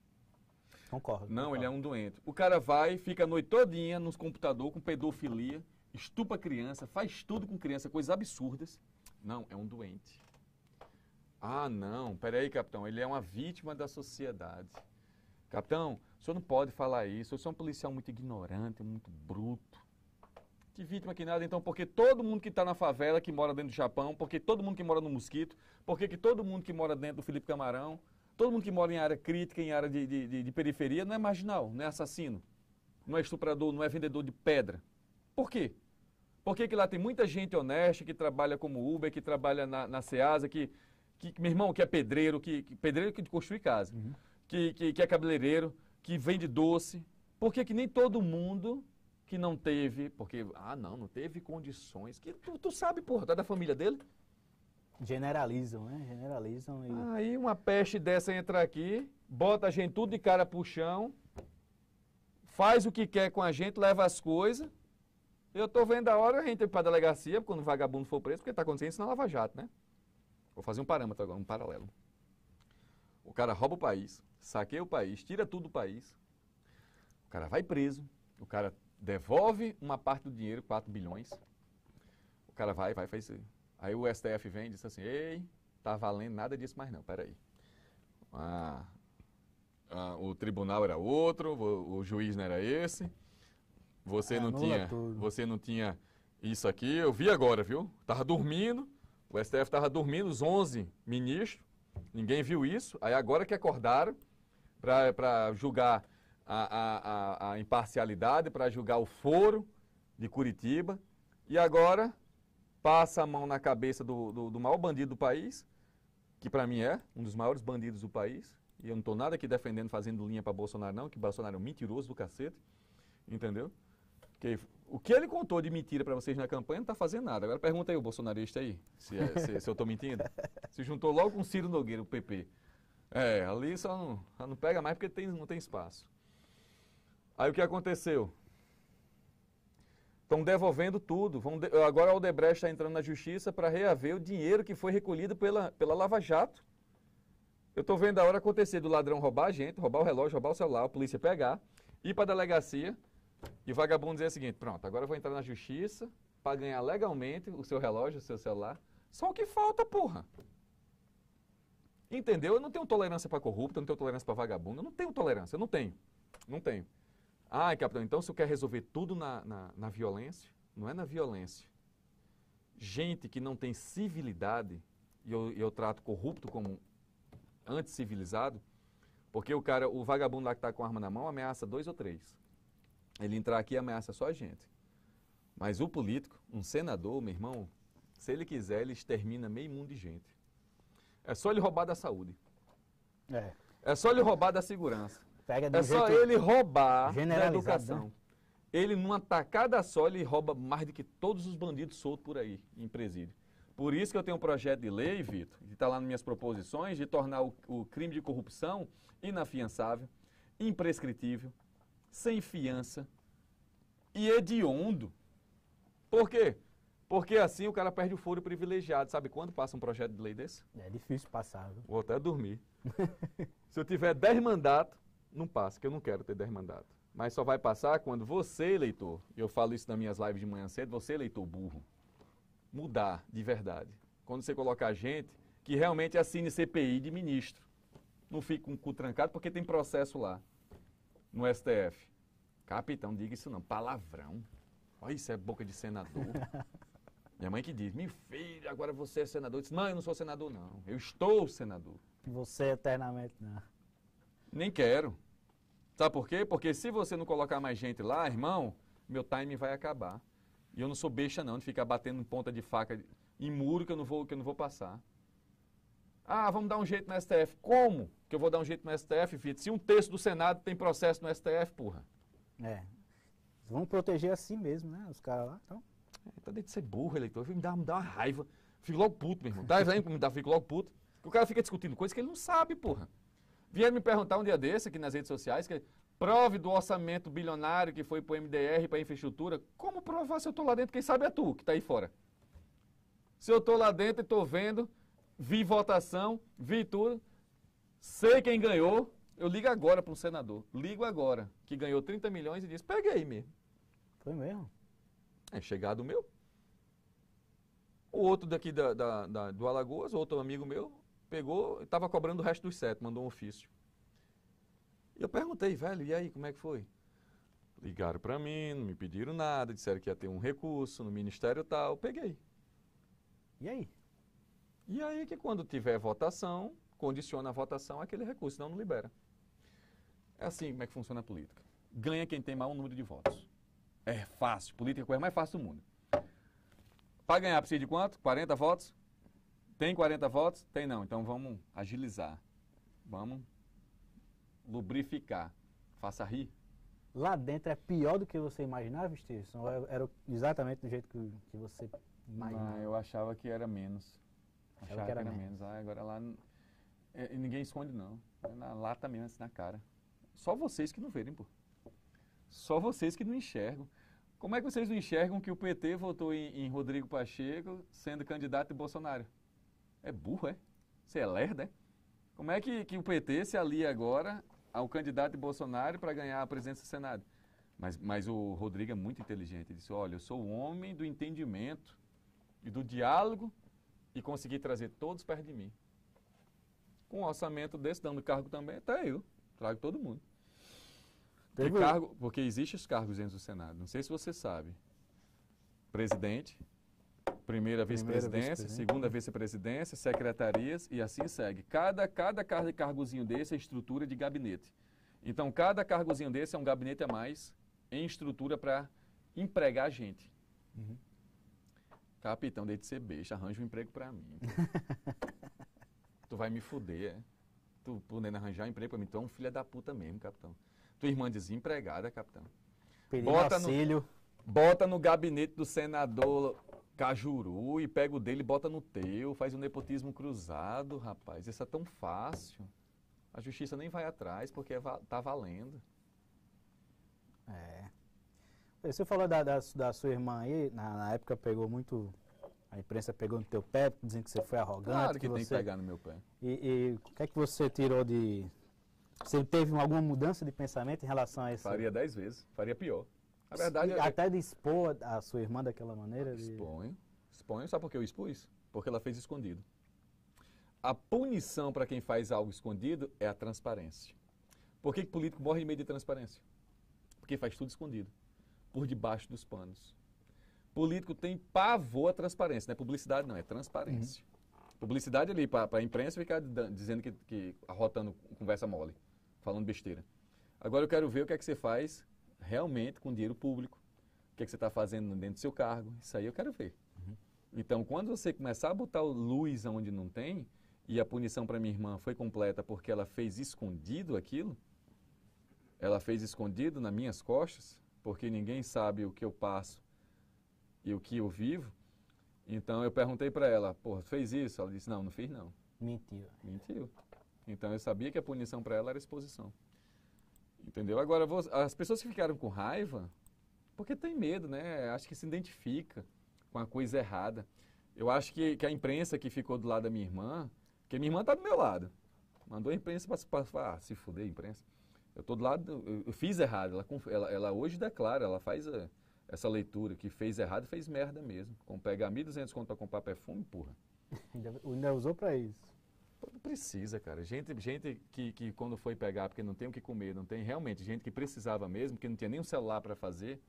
Concordo. Não, concordo. ele é um doente. O cara vai, fica a noite todinha nos computador com pedofilia, estupa criança, faz tudo com criança, coisas absurdas. Não, é um doente. Ah, não, peraí, capitão, ele é uma vítima da sociedade. Capitão, o senhor não pode falar isso, o senhor é um policial muito ignorante, muito bruto vítima que nada, então porque todo mundo que está na favela, que mora dentro do Japão, porque todo mundo que mora no Mosquito, porque que todo mundo que mora dentro do Felipe Camarão, todo mundo que mora em área crítica, em área de, de, de periferia, não é marginal, não é assassino, não é estuprador, não é vendedor de pedra. Por quê? Porque que lá tem muita gente honesta que trabalha como Uber, que trabalha na, na Ceasa, que, que, meu irmão, que é pedreiro, que, que pedreiro que construi casa, uhum. que, que, que é cabeleireiro, que vende doce. Por que que nem todo mundo que não teve, porque, ah, não, não teve condições. Que tu, tu sabe, porra, é da família dele? Generalizam, né? Generalizam. E... Aí uma peste dessa entra aqui, bota a gente tudo de cara pro chão, faz o que quer com a gente, leva as coisas. Eu tô vendo a hora a gente ir pra delegacia, quando o vagabundo for preso, porque tá acontecendo isso na Lava Jato, né? Vou fazer um parâmetro agora, um paralelo. O cara rouba o país, saqueia o país, tira tudo do país. O cara vai preso, o cara devolve uma parte do dinheiro, 4 bilhões. O cara vai, vai, faz isso. Aí o STF vem e diz assim, ei, tá valendo nada disso mais não, peraí. Ah, ah, o tribunal era outro, o, o, juiz não era esse, você, é, não tinha, tudo. você não tinha isso aqui, eu vi agora, viu? Tava dormindo, o STF tava dormindo, os 11 ministros, ninguém viu isso, aí agora que acordaram para julgar a, a, a, a imparcialidade para julgar o foro de Curitiba. E agora passa a mão na cabeça do, do, do maior bandido do país, que para mim é um dos maiores bandidos do país. E eu não estou nada aqui defendendo, fazendo linha para Bolsonaro, não, que Bolsonaro é um mentiroso do cacete. Entendeu? Que, o que ele contou de mentira para vocês na campanha não está fazendo nada. Agora pergunta aí o bolsonarista aí, se, é, se, se, eu estou mentindo. Se juntou logo com Ciro Nogueira, o PP. É, ali só não, só não pega mais porque tem, não tem espaço. Aí o que aconteceu? Estão devolvendo tudo. Vão de... Agora o Odebrecht está entrando na justiça para reaver o dinheiro que foi recolhido pela, pela Lava Jato. Eu estou vendo a hora acontecer do ladrão roubar a gente, roubar o relógio, roubar o celular, a polícia pegar, ir para a delegacia e vagabundo dizer o seguinte: pronto, agora eu vou entrar na justiça para ganhar legalmente o seu relógio, o seu celular. Só o que falta, porra. Entendeu? Eu não tenho tolerância para corrupto, eu não tenho tolerância para vagabundo, eu não tenho tolerância, eu não tenho. Não tenho. Ah, capitão, então você quer resolver tudo na, na, na violência? Não é na violência. Gente que não tem civilidade, e eu, eu trato corrupto como anticivilizado, porque o cara, o vagabundo lá que está com a arma na mão, ameaça dois ou três. Ele entrar aqui ameaça só a gente. Mas o político, um senador, meu irmão, se ele quiser, ele extermina meio mundo de gente. É só ele roubar da saúde. É. É só ele roubar da segurança pega de É jeito só ele roubar da né? educação. Ele, numa tacada só, ele rouba mais do que todos os bandidos soltos por aí, em presídio. Por isso que eu tenho um projeto de lei, Vitor, que está lá nas minhas proposições, de tornar o, o crime de corrupção inafiançável, imprescritível, sem fiança e hediondo. Por quê? Porque assim o cara perde o foro privilegiado. Sabe quando passa um projeto de lei desse? É difícil passar. viu? Vou até dormir. Se eu tiver 10 mandatos, não passa, que eu não quero ter 10 mandatos. Mas só vai passar quando você, eleitor, eu falo isso nas minhas lives de manhã cedo, você, eleitor burro, mudar de verdade. Quando você colocar gente que realmente assine CPI de ministro. Não fica com um o cu trancado porque tem processo lá no STF. Capitão, diga isso não. Palavrão. Olha isso, é boca de senador. Minha mãe que diz, meu filho, agora você é senador. Eu disse, não, eu não sou senador, não. Eu estou senador. Você é eternamente não. Nem quero. Sabe por quê? Porque se você não colocar mais gente lá, irmão, meu time vai acabar. E eu não sou besta não de ficar batendo ponta de faca em muro que eu não vou, que eu não vou passar. Ah, vamos dar um jeito no STF. Como que eu vou dar um jeito no STF, Fito? Se um terço do Senado tem processo no STF, porra. É. Vão proteger assim mesmo, né? Os caras lá. Então... É, tá dentro de ser burro, eleitor. Me dá, me dá uma raiva. Fico logo puto, meu irmão. Tá vendo como me dá? Fico logo puto. Porque o cara fica discutindo coisas que ele não sabe, porra. Vieram me perguntar um dia desse aqui nas redes sociais, que prove do orçamento bilionário que foi para o MDR, para a infraestrutura. Como provar se eu estou lá dentro? Quem sabe é tu que está aí fora. Se eu estou lá dentro e estou vendo, vi votação, vi tudo, sei quem ganhou, eu ligo agora para um senador. Ligo agora, que ganhou 30 milhões e diz, peguei mesmo. Foi mesmo? É chegado meu. O outro daqui da, da, da, do Alagoas, outro amigo meu, pegou, estava cobrando o resto dos sete, mandou um ofício. E eu perguntei, velho, e aí, como é que foi? Ligaram para mim, não me pediram nada, disseram que ia ter um recurso no ministério tal, peguei. E aí? E aí que quando tiver votação, condiciona a votação aquele recurso, senão não libera. É assim como é que funciona a política. Ganha quem tem maior número de votos. É fácil, política é a coisa mais fácil do mundo. Para ganhar precisa de quanto? 40 votos? Tem 40 votos? Tem não. Então vamos agilizar. Vamos lubrificar. Faça rir. Lá dentro é pior do que você imaginava, Stevenson? É, era exatamente do jeito que, que você imaginava? Ah, eu achava que era menos. Achava, achava que era, que era menos. menos. Ah, agora lá. É, ninguém esconde, não. É na lata mesmo, assim, na cara. Só vocês que não verem, pô. Só vocês que não enxergam. Como é que vocês não enxergam que o PT votou em, em Rodrigo Pacheco sendo candidato de Bolsonaro? É burro, é? Você é lerdo, é? Como é que, que o PT se alia agora ao candidato de Bolsonaro para ganhar a presença do Senado? Mas, mas o Rodrigo é muito inteligente. Ele disse: Olha, eu sou o homem do entendimento e do diálogo e consegui trazer todos perto de mim. Com um orçamento desse, dando cargo também, até eu. Trago todo mundo. Teve... Cargo, porque existem os cargos dentro do Senado. Não sei se você sabe. Presidente, Primeira vice-presidência, vice segunda vice-presidência, secretarias e assim segue. Cada, cada cargozinho desse é estrutura de gabinete. Então, cada cargozinho desse é um gabinete a mais em estrutura para empregar gente. Uhum. Capitão, deixa de ser beijo, arranja um emprego para mim. tu vai me fuder, é? Tu podendo arranjar um emprego para mim, tu é um filho da puta mesmo, capitão. Tua irmã é desempregada, capitão. Pedindo bota auxílio. No bota no gabinete do senador Cajuru e pega o dele e bota no teu, faz um nepotismo cruzado, rapaz. Isso é tão fácil. A justiça nem vai atrás porque é tá valendo. É. Você falou da, da, da sua irmã aí, na, na, época pegou muito. A imprensa pegou no teu pé, dizendo que você foi arrogante. Claro que, que tem você, que pegar no meu pé. E, e o que é que você tirou de. Você teve alguma mudança de pensamento em relação a isso? Faria dez vezes, faria pior. Na verdade, até de expor a sua irmã daquela maneira? De... expõe Sabe por que eu expus? Porque ela fez escondido. A punição para quem faz algo escondido é a transparência. Por que, que político morre de medo de transparência? Porque faz tudo escondido, por debaixo dos panos. Político tem pavor à transparência, não é publicidade, não, é transparência. Uhum. Publicidade ali para a imprensa ficar dizendo que, que arrotando conversa mole, falando besteira. Agora eu quero ver o que é que você faz realmente com dinheiro público, o que, é que você está fazendo dentro do seu cargo, isso aí eu quero ver. Uhum. Então, quando você começar a botar luz onde não tem, e a punição para minha irmã foi completa porque ela fez escondido aquilo, ela fez escondido nas minhas costas, porque ninguém sabe o que eu passo e o que eu vivo. Então eu perguntei para ela, pô, fez isso? Ela disse, não, não fiz não. Mentiu. Mentiu. Então eu sabia que a punição para ela era exposição. Entendeu? Agora, as pessoas que ficaram com raiva, porque tem medo, né? Acho que se identifica com a coisa errada. Eu acho que, que a imprensa que ficou do lado da minha irmã, que minha irmã tá do meu lado, mandou a imprensa para ah, se fuder, imprensa. Eu tô do lado, eu, eu fiz errado. Ela, ela, ela, hoje declara, ela faz a, eh, essa leitura que fez errado, fez merda mesmo. Com pegar 1.200 conto para comprar perfume, porra. Ainda usou para isso. Precisa, cara. Gente, gente que, que quando foi pegar, porque não tem o que comer, não tem realmente, gente que precisava mesmo, que não tinha nem um celular para fazer,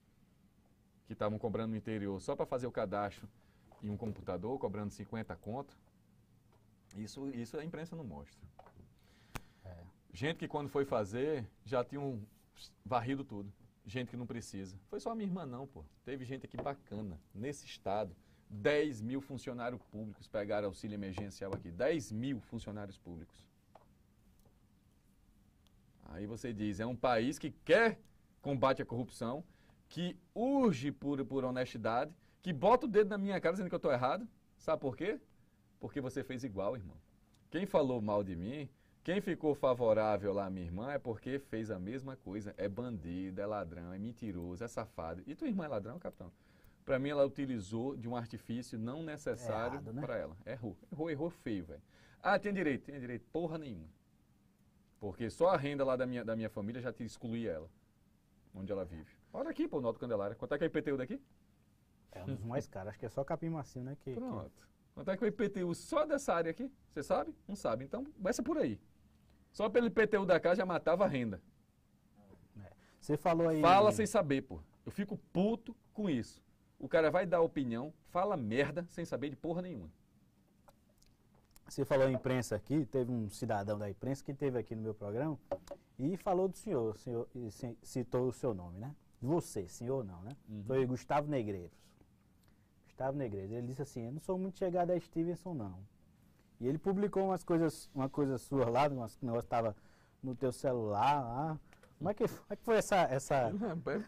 que estavam cobrando no interior só para fazer o cadastro e um computador, cobrando 50 conto. Isso, isso a imprensa não mostra. É. Gente que quando foi fazer, já tinha um varrido tudo. Gente que não precisa. Foi só a minha irmã, não, pô. Teve gente aqui bacana, nesse estado. 10 mil funcionários públicos pegaram auxílio emergencial aqui. 10 mil funcionários públicos. Aí você diz, é um país que quer combate à corrupção, que urge por, por honestidade, que bota o dedo na minha cara dizendo que eu estou errado. Sabe por quê? Porque você fez igual, irmão. Quem falou mal de mim, quem ficou favorável lá à minha irmã é porque fez a mesma coisa. É bandido, é ladrão, é mentiroso, é safado. E tua irmã é ladrão, capitão? Para mim, ela utilizou de um artifício não necessário é né? para ela. Errou. Errou, errou feio, velho. Ah, tinha direito. tem direito. Porra nenhuma. Porque só a renda lá da minha, da minha família já te excluía ela. Onde ela vive. Olha aqui, pô, Noto Candelária. Quanto é que é o IPTU daqui? É um dos mais caros. Acho que é só capim macio, né? Que, Pronto. Que... Quanto é que é o IPTU só dessa área aqui? Você sabe? Não sabe. Então, vai ser por aí. Só pelo IPTU da casa já matava a renda. É. Você falou aí. Fala sem saber, pô. Eu fico puto com isso. O cara vai dar opinião, fala merda sem saber de porra nenhuma. Você falou imprensa aqui, teve um cidadão da imprensa que teve aqui no meu programa e falou do senhor, senhor citou o seu nome, né? Você, senhor não, né? Uhum. Foi Gustavo Negreiros. Gustavo Negreiros, ele disse assim, eu não sou muito chegado a Stevenson, não. E ele publicou umas coisas, uma coisa sua lá, umas, que não estava no teu celular lá, como é que, como é que foi essa, essa.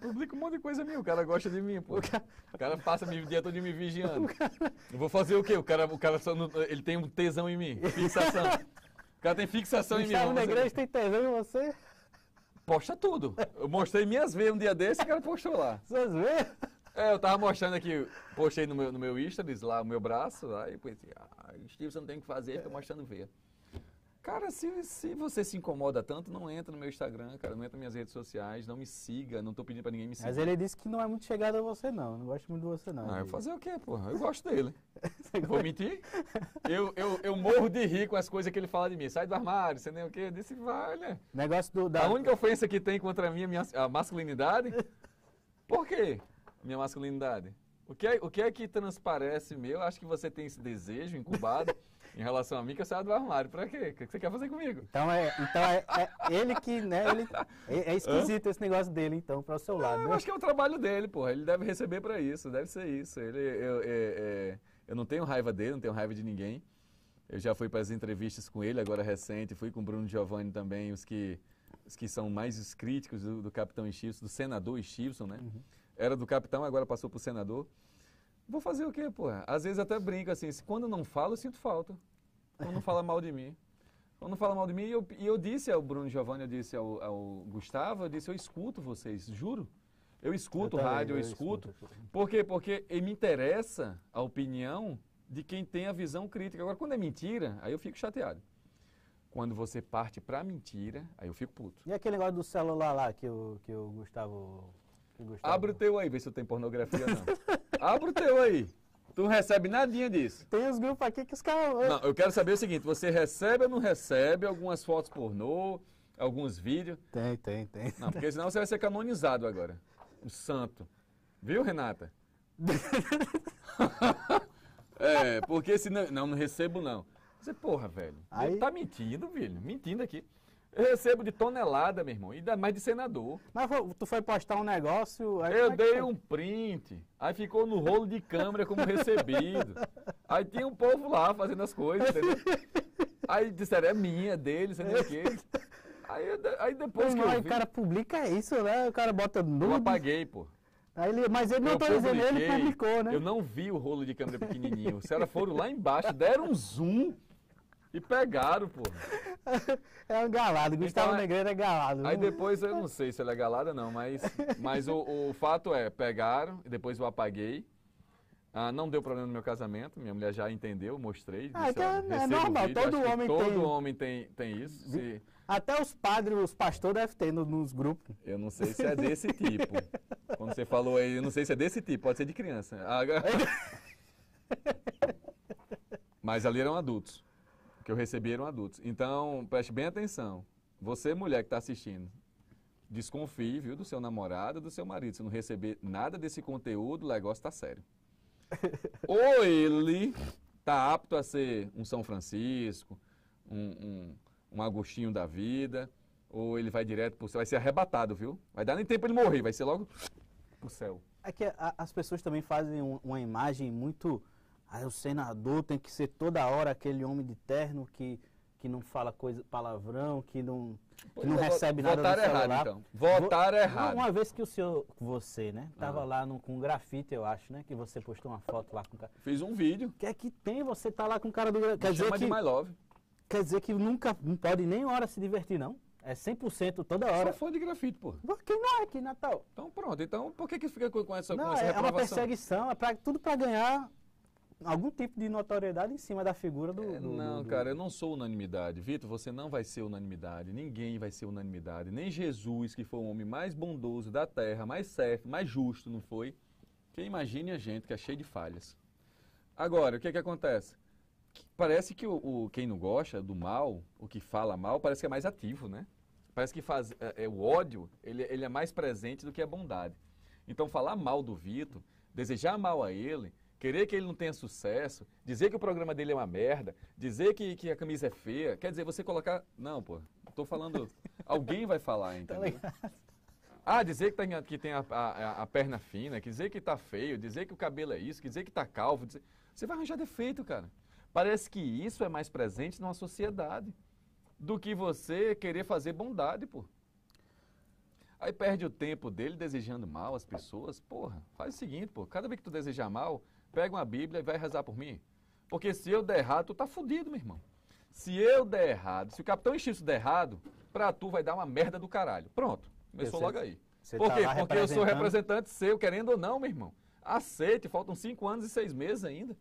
Publica um monte de coisa minha, o cara gosta de mim, pô. O cara, o cara passa o dia todo me vigiando. Cara... Eu vou fazer o quê? O cara, o cara só não... ele tem um tesão em mim, fixação. O cara tem fixação em mim. O na igreja tem tesão em você? Posta tudo. Eu mostrei minhas veias um dia desse e o cara postou lá. Suas veias? É, eu tava mostrando aqui, postei no meu, no meu Instagram, lá o meu braço, lá, e pensei, ah, Steve, você não tem o que fazer, tô tá mostrando veia. Cara, se, se você se incomoda tanto, não entra no meu Instagram, cara, não entra nas minhas redes sociais, não me siga, não tô pedindo pra ninguém me seguir. Mas ele disse que não é muito chegado a você, não. Não gosto muito de você, não. Ah, eu fazer o quê, porra? Eu gosto dele. Vou mentir? Eu, eu, eu morro de rir com as coisas que ele fala de mim. Sai do armário, você nem o quê? Eu disse, vale. Negócio do. Da... A única ofensa que tem contra mim é minha, a masculinidade. Por quê? Minha masculinidade. O que, é, o que é que transparece meu? Acho que você tem esse desejo incubado. em relação a mim que eu saio do armário. Pra quê? O que você quer fazer comigo? Então é, então é, é ele que, né? Ele, é, é esquisito Hã? esse negócio dele, então, para o seu lado. Não, né? Eu acho que é o trabalho dele, porra. Ele deve receber para isso, deve ser isso. Ele, eu, é, é, eu não tenho raiva dele, não tenho raiva de ninguém. Eu já fui para as entrevistas com ele, agora recente, fui com o Bruno Giovanni também, os que, os que são mais os críticos do, do capitão Stevenson, do senador Stevenson, né? Uhum. Era do capitão, agora passou para o senador. Vou fazer o quê, pô Às vezes até brinco assim, quando não falo, eu sinto falta. Quando não fala mal de mim. Quando fala mal de mim, e eu, disse ao Bruno Giovanni, eu disse ao, ao, Gustavo, eu disse, eu escuto vocês, juro. Eu escuto eu rádio, eu, eu escuto. escuto. Por quê? Porque me interessa a opinião de quem tem a visão crítica. Agora, quando é mentira, aí eu fico chateado. Quando você parte pra mentira, aí eu fico puto. E aquele negócio do celular lá que o, que o Gustavo Gustavo. Abre o teu aí, vê se eu tenho pornografia não. Abre o teu aí. Tu não recebe nadinha disso. Tem os grupos aqui que os caras. Não, eu quero saber o seguinte: você recebe ou não recebe algumas fotos pornô, alguns vídeos? Tem, tem, tem. Não, porque senão você vai ser canonizado agora. Um santo. Viu, Renata? é, porque se não, não, não recebo não. Você, porra, velho. Aí... Tá mentindo, velho. Mentindo aqui. Eu recebo de tonelada, meu irmão. Ainda mais de senador. Mas tu foi postar um negócio. eu é dei um print. Aí ficou no rolo de câmera como recebido. aí tinha um povo lá fazendo as coisas, entendeu? Aí disseram, é minha, dele, sei nem o quê. Aí, aí depois Mas, que eu vi... o cara publica isso, né? O cara bota nude. Eu apaguei, pô. Aí ele, mas ele eu não tá dizendo, ele publicou, né? Eu não vi o rolo de câmera pequenininho. Se ela foram lá embaixo, deram um zoom. E pegaram, pô. É um galado, Gustavo então, é, é galado. Aí né? depois eu não sei se ele é galado ou não, mas, mas o, o fato é, pegaram, e depois eu apaguei. Ah, não deu problema no meu casamento, minha mulher já entendeu, mostrei. Ah, então disse, é, normal, todo homem todo tem. Todo homem tem, tem isso. Se... Até os padres, os pastores devem ter nos grupos. Eu não sei se é desse tipo. Quando você falou aí, eu não sei se é desse tipo, pode ser de criança. Ah, mas ali eram adultos que eu recebi eram adultos. Então, preste bem atenção. Você, mulher que está assistindo, desconfie, viu, do seu namorado, do seu marido. Se não receber nada desse conteúdo, o negócio está sério. Ou ele está apto a ser um São Francisco, um, um, um Agostinho da vida, ou ele vai direto para o céu, vai ser arrebatado, viu? Vai dar nem tempo ele morrer, vai ser logo para o céu. É que a, as pessoas também fazem um, uma imagem muito Aí o senador tem que ser toda hora aquele homem de terno que, que não fala coisa, palavrão, que não, que não é, recebe nada do celular. errado, então. Votaram errado. Uma vez que o senhor, você, né, tava uhum. lá no, com grafite, eu acho, né, que você postou uma foto lá com o cara. Fiz um vídeo. O que é que tem você tá lá com o cara do grafite? Quer dizer que, My Love. Quer dizer que nunca, não pode nem hora se divertir, não? É 100% toda hora. Só foi de grafite, pô. Quem não é aqui, Natal? Então pronto. Então por que que fica com essa, não, com essa é, é uma perseguição. É pra, tudo para ganhar algum tipo de notoriedade em cima da figura do. É, do não, do, cara, eu não sou unanimidade. Vitor, você não vai ser unanimidade. Ninguém vai ser unanimidade. Nem Jesus, que foi o homem mais bondoso da terra, mais certo, mais justo, não foi? Quem imagine a gente que é cheio de falhas. Agora, o que é que acontece? parece que o, o, quem não gosta do mal, o que fala mal, parece que é mais ativo, né? Parece que faz, é, é o ódio ele, ele é mais presente do que a bondade. Então, falar mal do Vitor, desejar mal a ele, querer que ele não tenha sucesso, dizer que o programa dele é uma merda, dizer que, que a camisa é feia, quer dizer, você colocar. Não, pô, tô falando. alguém vai falar, tá entendeu? Ah, dizer que, tá, que tem a, a, a, perna fina, dizer que tá feio, dizer que o cabelo é isso, dizer que tá calvo. Dizer... Você vai arranjar defeito, cara. Parece que isso é mais presente numa sociedade do que você querer fazer bondade, pô. Aí perde o tempo dele desejando mal às pessoas. Porra, faz o seguinte, pô. Cada vez que tu desejar mal, pega uma Bíblia e vai rezar por mim. Porque se eu der errado, tu tá fudido, meu irmão. Se eu der errado, se o capitão Instinto der errado, pra tu vai dar uma merda do caralho. Pronto, começou logo aí. Tá por tá quê? Porque eu sou representante seu, querendo ou não, meu irmão. Aceite, faltam cinco anos e seis meses ainda.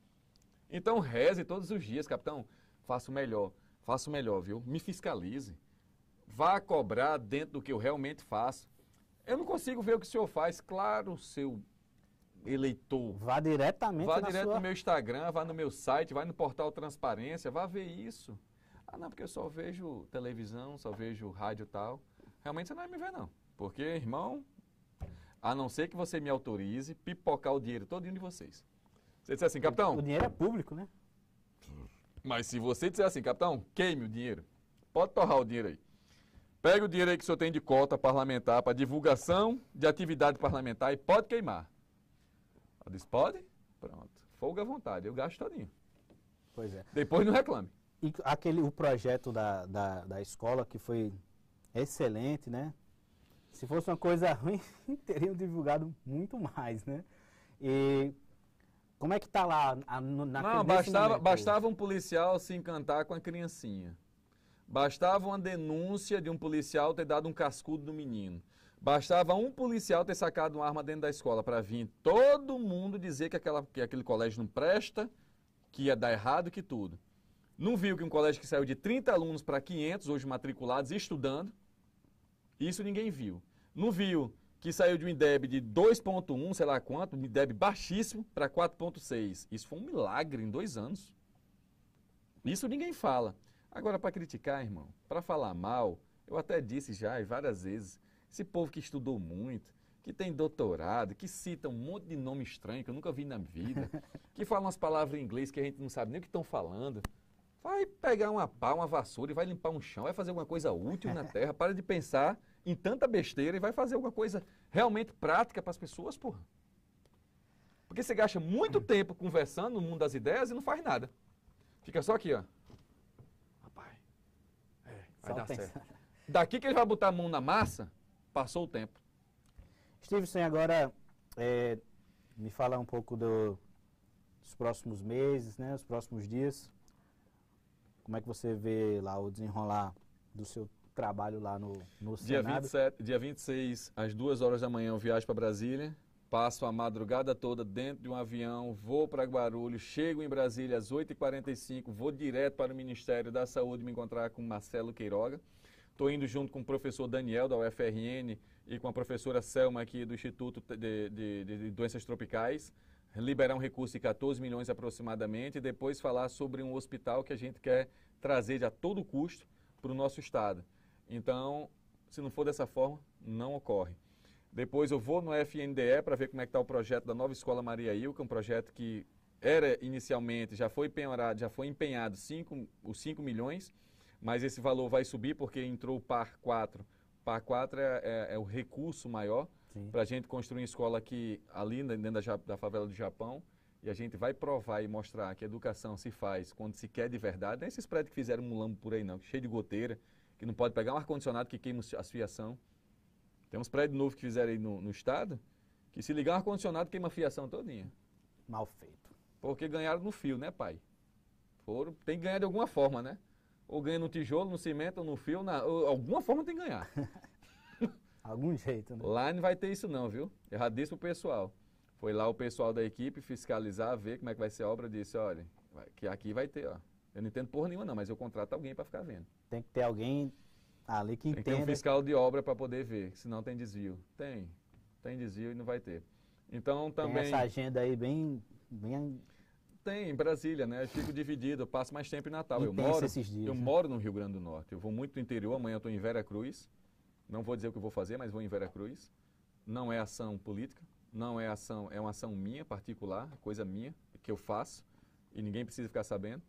Então reze todos os dias, capitão. Faça o melhor, faça o melhor, viu? Me fiscalize. Vá cobrar dentro do que eu realmente faço. Eu não consigo ver o que o senhor faz. Claro, seu eleitor. Vá diretamente Vá direto sua... no meu Instagram, vá no meu site, vá no portal Transparência, vá ver isso. Ah, não, porque eu só vejo televisão, só vejo rádio tal. Realmente você não vai me ver, não. Porque, irmão, a não ser que você me autorize pipocar o dinheiro todinho de vocês. Você disser assim, capitão. O dinheiro é público, né? Mas se você disser assim, capitão, queime o dinheiro. Pode torrar o dinheiro aí. Pega o dinheiro aí que o senhor tem de cota parlamentar para divulgação de atividade parlamentar e pode queimar. Ela disse, pode? Pronto. Folga à vontade, eu gasto todinho. Pois é. Depois não reclame. E aquele, o projeto da, da, da escola que foi excelente, né? Se fosse uma coisa ruim, teriam divulgado muito mais, né? E como é que tá lá a, na Não, bastava, momento? É bastava um policial se encantar com a criancinha. Bastava uma denúncia de um policial ter dado um cascudo no menino. Bastava um policial ter sacado uma arma dentro da escola para vir todo mundo dizer que, aquela, que aquele colégio não presta, que ia dar errado, que tudo. Não viu que um colégio que saiu de 30 alunos para 500, hoje matriculados, estudando. Isso ninguém viu. Não viu que saiu de um IDEB de 2.1, sei lá quanto, um IDEB baixíssimo, para 4.6. Isso foi um milagre em dois anos. Isso ninguém fala. Agora, para criticar, irmão, para falar mal, eu até disse já e várias vezes, esse povo que estudou muito, que tem doutorado, que cita um monte de nome estranho que eu nunca vi na vida, que fala umas palavras em inglês que a gente não sabe nem o que estão falando. Vai pegar uma pá, uma vassoura e vai limpar um chão, vai fazer alguma coisa útil na terra. Para de pensar em tanta besteira e vai fazer alguma coisa realmente prática para as pessoas, porra. Porque você gasta muito hum. tempo conversando no mundo das ideias e não faz nada. Fica só aqui, ó. Rapaz. É, vai só dar certo. Daqui que ele vai botar a mão na massa, passou o tempo. Stevenson, agora é, me falar um pouco do, dos próximos meses, né, os próximos dias. Como é que você vê lá o desenrolar do seu trabalho lá no, no dia Senado? 27, dia 26, às 2 horas da manhã, eu viajo para Brasília. Passo a madrugada toda dentro de um avião, vou para Guarulhos, chego em Brasília às 8h45, vou direto para o Ministério da Saúde me encontrar com Marcelo Queiroga. Estou indo junto com o professor Daniel, da UFRN, e com a professora Selma, aqui do Instituto de, de, de Doenças Tropicais, liberar um recurso de 14 milhões aproximadamente, e depois falar sobre um hospital que a gente quer trazer a todo custo para o nosso estado. Então, se não for dessa forma, não ocorre. Depois eu vou no FNDE para ver como é que está o projeto da nova escola Maria Ilka, um projeto que era inicialmente, já foi empenhado, já foi empenhado cinco, os 5 milhões mas esse valor vai subir porque entrou o par 4. Par 4 é, é, é o recurso maior para a gente construir uma escola aqui, ali né, dentro da, da favela do Japão, e a gente vai provar e mostrar que a educação se faz quando se quer de verdade. Não é esses prédios que fizeram mulambo por aí, não, cheio de goteira, que não pode pegar um ar-condicionado que queima a fiação. Tem uns prédios novos que fizeram aí no, no estado, que se ligar um ar-condicionado queima a fiação todinha. Mal feito. Porque ganharam no fio, né, pai? Foram, tem que ganhar de alguma forma, né? ou ganha no tijolo, no cimento, ou no fio, na, ou, alguma forma tem que ganhar. Algum jeito, né? Lá não vai ter isso não, viu? Eu já disse pro pessoal. Foi lá o pessoal da equipe fiscalizar, ver como é que vai ser a obra, disse, olha, que aqui vai ter, ó. Eu não entendo porra nenhuma não, mas eu contrato alguém para ficar vendo. Tem que ter alguém ali que tem entenda. Tem que ter um fiscal de obra para poder ver, senão tem desvio. Tem, tem desvio e não vai ter. Então também... Tem essa agenda aí bem, bem tem, em Brasília, né? Eu fico dividido, eu passo mais tempo em Natal. eu moro, esses dias, eu né? moro no Rio Grande do Norte. Eu vou muito no interior, amanhã eu estou em Vera Cruz. Não vou dizer o que eu vou fazer, mas vou em Vera Cruz. Não é ação política, não é ação, é uma ação minha, particular, coisa minha, que eu faço, e ninguém precisa ficar sabendo.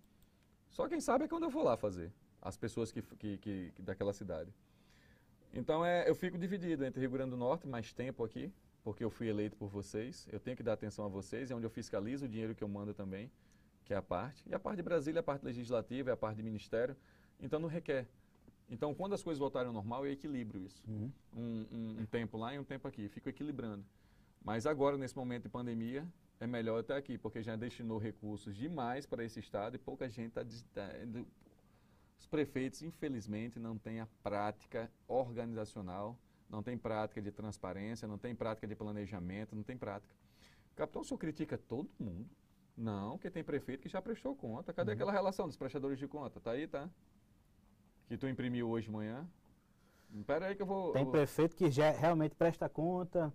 Só quem sabe é quando eu vou lá fazer, as pessoas que, que, que daquela cidade. Então é, eu fico dividido entre Rio Grande do Norte, mais tempo aqui, porque eu fui eleito por vocês, eu tenho que dar atenção a vocês, é onde eu fiscalizo o dinheiro que eu mando também, que é a parte. E a parte de Brasília a parte legislativa, é a parte de ministério, então não requer. Então, quando as coisas voltarem ao normal, eu é equilibro isso. Uhum. Um, um, um, tempo lá e um tempo aqui, fico equilibrando. Mas agora, nesse momento de pandemia, é melhor até aqui, porque já destinou recursos demais para esse estado e pouca gente está... Tá, os prefeitos, infelizmente, não têm a prática organizacional não tem prática de transparência, não tem prática de planejamento, não tem prática. Capitão, o senhor critica todo mundo? Não, porque tem prefeito que já prestou conta. Cadê uhum. aquela relação dos prestadores de conta? Tá aí, tá? Que tu imprimiu hoje de manhã. Espera aí que eu vou... Tem eu vou... prefeito que já realmente presta conta,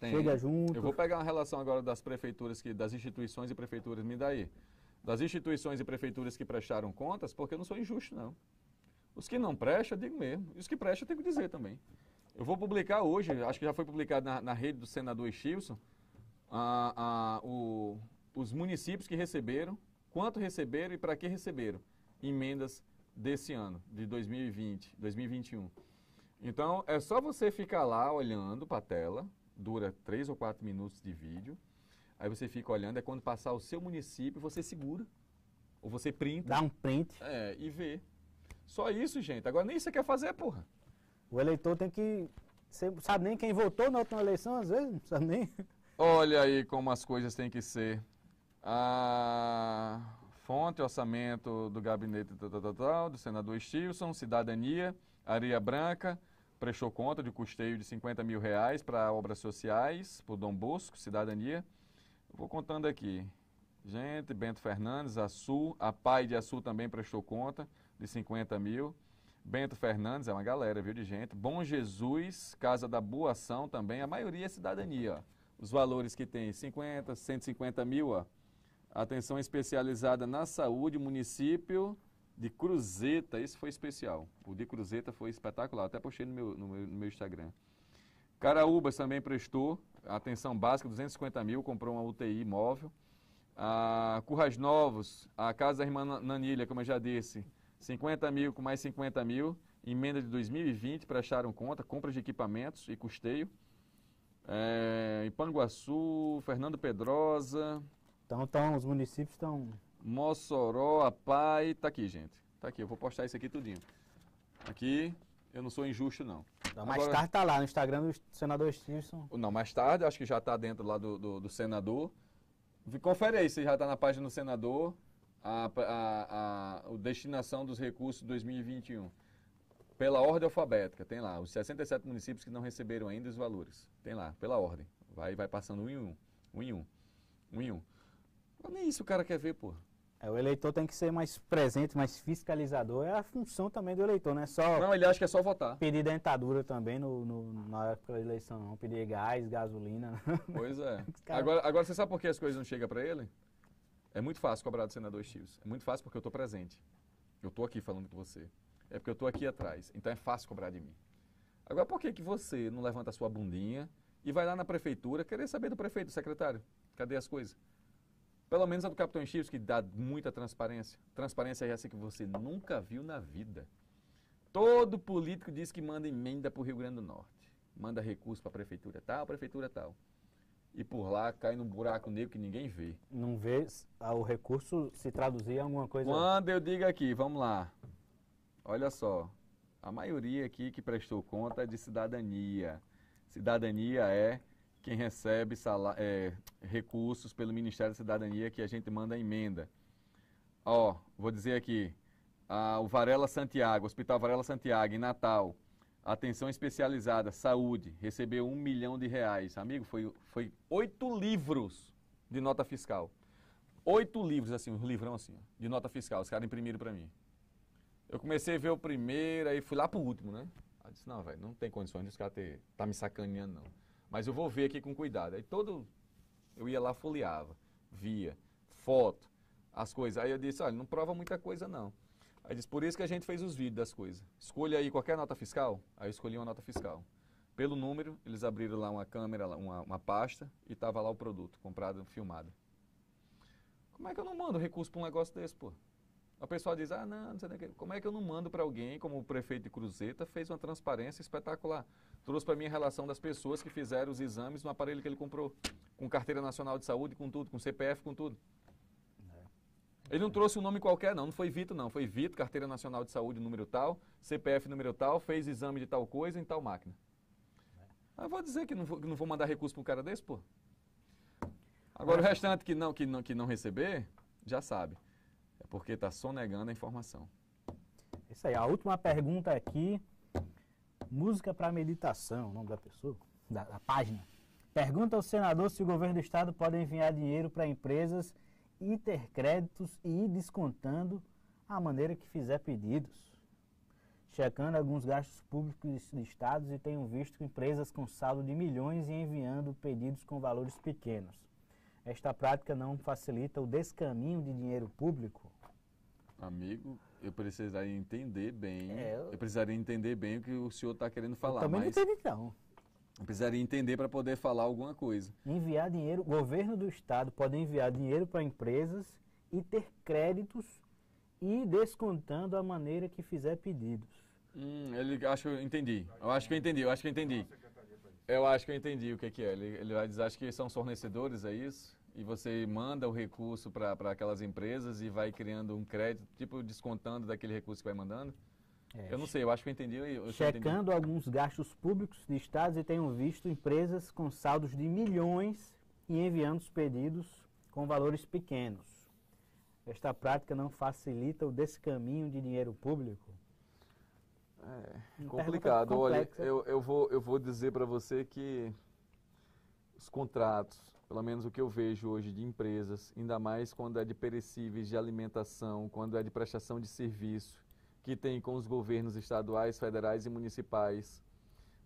tem. chega junto... Eu vou pegar uma relação agora das prefeituras, que, das instituições e prefeituras, me dá aí. Das instituições e prefeituras que prestaram contas, porque eu não sou injusto, não. Os que não prestam, eu digo mesmo. E os que prestam, eu tenho que dizer também. Eu vou publicar hoje, acho que já foi publicado na, na rede do senador Estilson, o, os municípios que receberam, quanto receberam e para que receberam emendas desse ano, de 2020, 2021. Então, é só você ficar lá olhando para a tela, dura 3 ou 4 minutos de vídeo, aí você fica olhando, é quando passar o seu município, você segura, ou você printa. Dá um print. É, e vê. Só isso, gente. Agora nem você quer fazer, porra. O eleitor tem que. Você sabe nem quem votou na última eleição, às vezes, não sabe nem. Olha aí como as coisas têm que ser. A fonte, orçamento do gabinete do senador Stilson, cidadania, areia branca, prestou conta de custeio de 50 mil reais para obras sociais, por Dom Bosco, cidadania. Vou contando aqui. Gente, Bento Fernandes, Sul, a PAI de Açu também prestou conta de 50 mil. Bento Fernandes, é uma galera, viu, de gente. Bom Jesus, Casa da Boa Ação também, a maioria é cidadania. Ó. Os valores que tem, 50, 150 mil, ó. Atenção especializada na saúde, município de Cruzeta, isso foi especial. O de Cruzeta foi espetacular, até postei no meu, no meu, no meu Instagram. Caraúbas também prestou atenção básica, 250 mil, comprou uma UTI móvel. Ah, Currais Novos, a Casa da Irmã Nanilha, como eu já disse, 50 mil com mais 50 mil, emenda de 2020 prestaram conta, compras de equipamentos e custeio. É, eh, em Panguaçu, Fernando Pedrosa. Então, então os municípios estão. Mossoró, Apai, tá aqui, gente. Tá aqui, eu vou postar isso aqui tudinho. Aqui, eu não sou injusto, não. não mais Agora, tarde tá lá no Instagram do senador Stinson. Não, mais tarde, acho que já tá dentro lá do, do, do senador. Confere aí se já tá na página do senador a, a, a, a destinação dos recursos 2021 pela ordem alfabética, tem lá, os 67 municípios que não receberam ainda os valores. Tem lá, pela ordem. Vai, vai passando um em um, um em um, um em um. Mas nem isso o cara quer ver, pô. É, o eleitor tem que ser mais presente, mais fiscalizador. É a função também do eleitor, não é só... Não, ele acha que é só votar. Pedir dentadura também no, no na época da eleição, não. Pedir gás, gasolina. Pois é. Cara... Agora, agora você sabe por que as coisas não chegam para ele? É muito fácil cobrar do senador Chives. É muito fácil porque eu estou presente. Eu estou aqui falando com você. É porque eu estou aqui atrás. Então é fácil cobrar de mim. Agora, por que, que você não levanta a sua bundinha e vai lá na prefeitura querer saber do prefeito, do secretário? Cadê as coisas? Pelo menos a do Capitão Chives, que dá muita transparência. Transparência é essa que você nunca viu na vida. Todo político diz que manda emenda para o Rio Grande do Norte. Manda recurso para a prefeitura tal, prefeitura tal e por lá cai num buraco negro que ninguém vê. Não vê ah, o recurso se traduzir em alguma coisa. Quando eu digo aqui, vamos lá. Olha só. A maioria aqui que prestou conta é de cidadania. Cidadania é quem recebe é, recursos pelo Ministério da Cidadania que a gente manda emenda. Ó, vou dizer aqui. Ah, o Varela Santiago, Hospital Varela Santiago, em Natal Atenção especializada, saúde, recebeu um milhão de reais. Amigo, foi, foi oito livros de nota fiscal. Oito livros, assim, um livrão assim, de nota fiscal. Os caras imprimiram para mim. Eu comecei a ver o primeiro, aí fui lá pro último, né? Aí disse, não, velho, não tem condições de os caras ter, tá me sacaneando, não. Mas eu vou ver aqui com cuidado. Aí todo, eu ia lá, folheava, via, foto, as coisas. Aí eu disse, olha, não prova muita coisa, não. Aí diz, por isso que a gente fez os vídeos das coisas. Escolha aí qualquer nota fiscal. Aí eu escolhi uma nota fiscal. Pelo número, eles abriram lá uma câmera, uma, uma pasta, e estava lá o produto, comprado, filmado. Como é que eu não mando recurso para um negócio desse, pô? A pessoa diz, ah, não, não sei nem que. como é que eu não mando para alguém, como o prefeito de Cruzeta fez uma transparência espetacular. Trouxe para mim a relação das pessoas que fizeram os exames no aparelho que ele comprou, com carteira nacional de saúde, com tudo, com CPF, com tudo. Ele não trouxe um nome qualquer, não. Não foi Vito, não. Foi Vito, Carteira Nacional de Saúde, número tal, CPF, número tal, fez exame de tal coisa em tal máquina. É. Ah, eu vou dizer que não vou, não vou mandar recurso para um cara desse, pô. Agora, o restante que não, que, não, que não receber, já sabe. É porque está sonegando a informação. Isso aí. A última pergunta aqui. Música para meditação, o nome da pessoa, da, da página. Pergunta ao senador se o governo do estado pode enviar dinheiro para empresas e ter créditos e ir descontando à maneira que fizer pedidos. Checando alguns gastos públicos listados e tenho visto empresas com saldo de milhões e enviando pedidos com valores pequenos. Esta prática não facilita o descaminho de dinheiro público? Amigo, eu precisaria entender bem. É, eu... eu... precisaria entender bem o que o senhor está querendo falar. Eu também mas... não entendi, não precisaria entender para poder falar alguma coisa. Enviar dinheiro, o governo do estado pode enviar dinheiro para empresas e ter créditos e descontando a maneira que fizer pedidos. Hum, ele acho que eu entendi. Eu acho que eu entendi, eu acho que eu entendi. Eu acho que eu entendi o que, que é. Ele, ele vai dizer, acho que são fornecedores, é isso? E você manda o recurso para aquelas empresas e vai criando um crédito, tipo descontando daquele recurso que vai mandando? É, eu não sei, eu acho que eu entendi. Eu checando entendi. alguns gastos públicos de estados e tenho visto empresas com saldos de milhões e enviando os pedidos com valores pequenos. Esta prática não facilita o descaminho de dinheiro público? É uma complicado. Olha, eu, eu, vou, eu vou dizer para você que os contratos, pelo menos o que eu vejo hoje de empresas, ainda mais quando é de perecíveis, de alimentação, quando é de prestação de serviço, que tem com os governos estaduais, federais e municipais.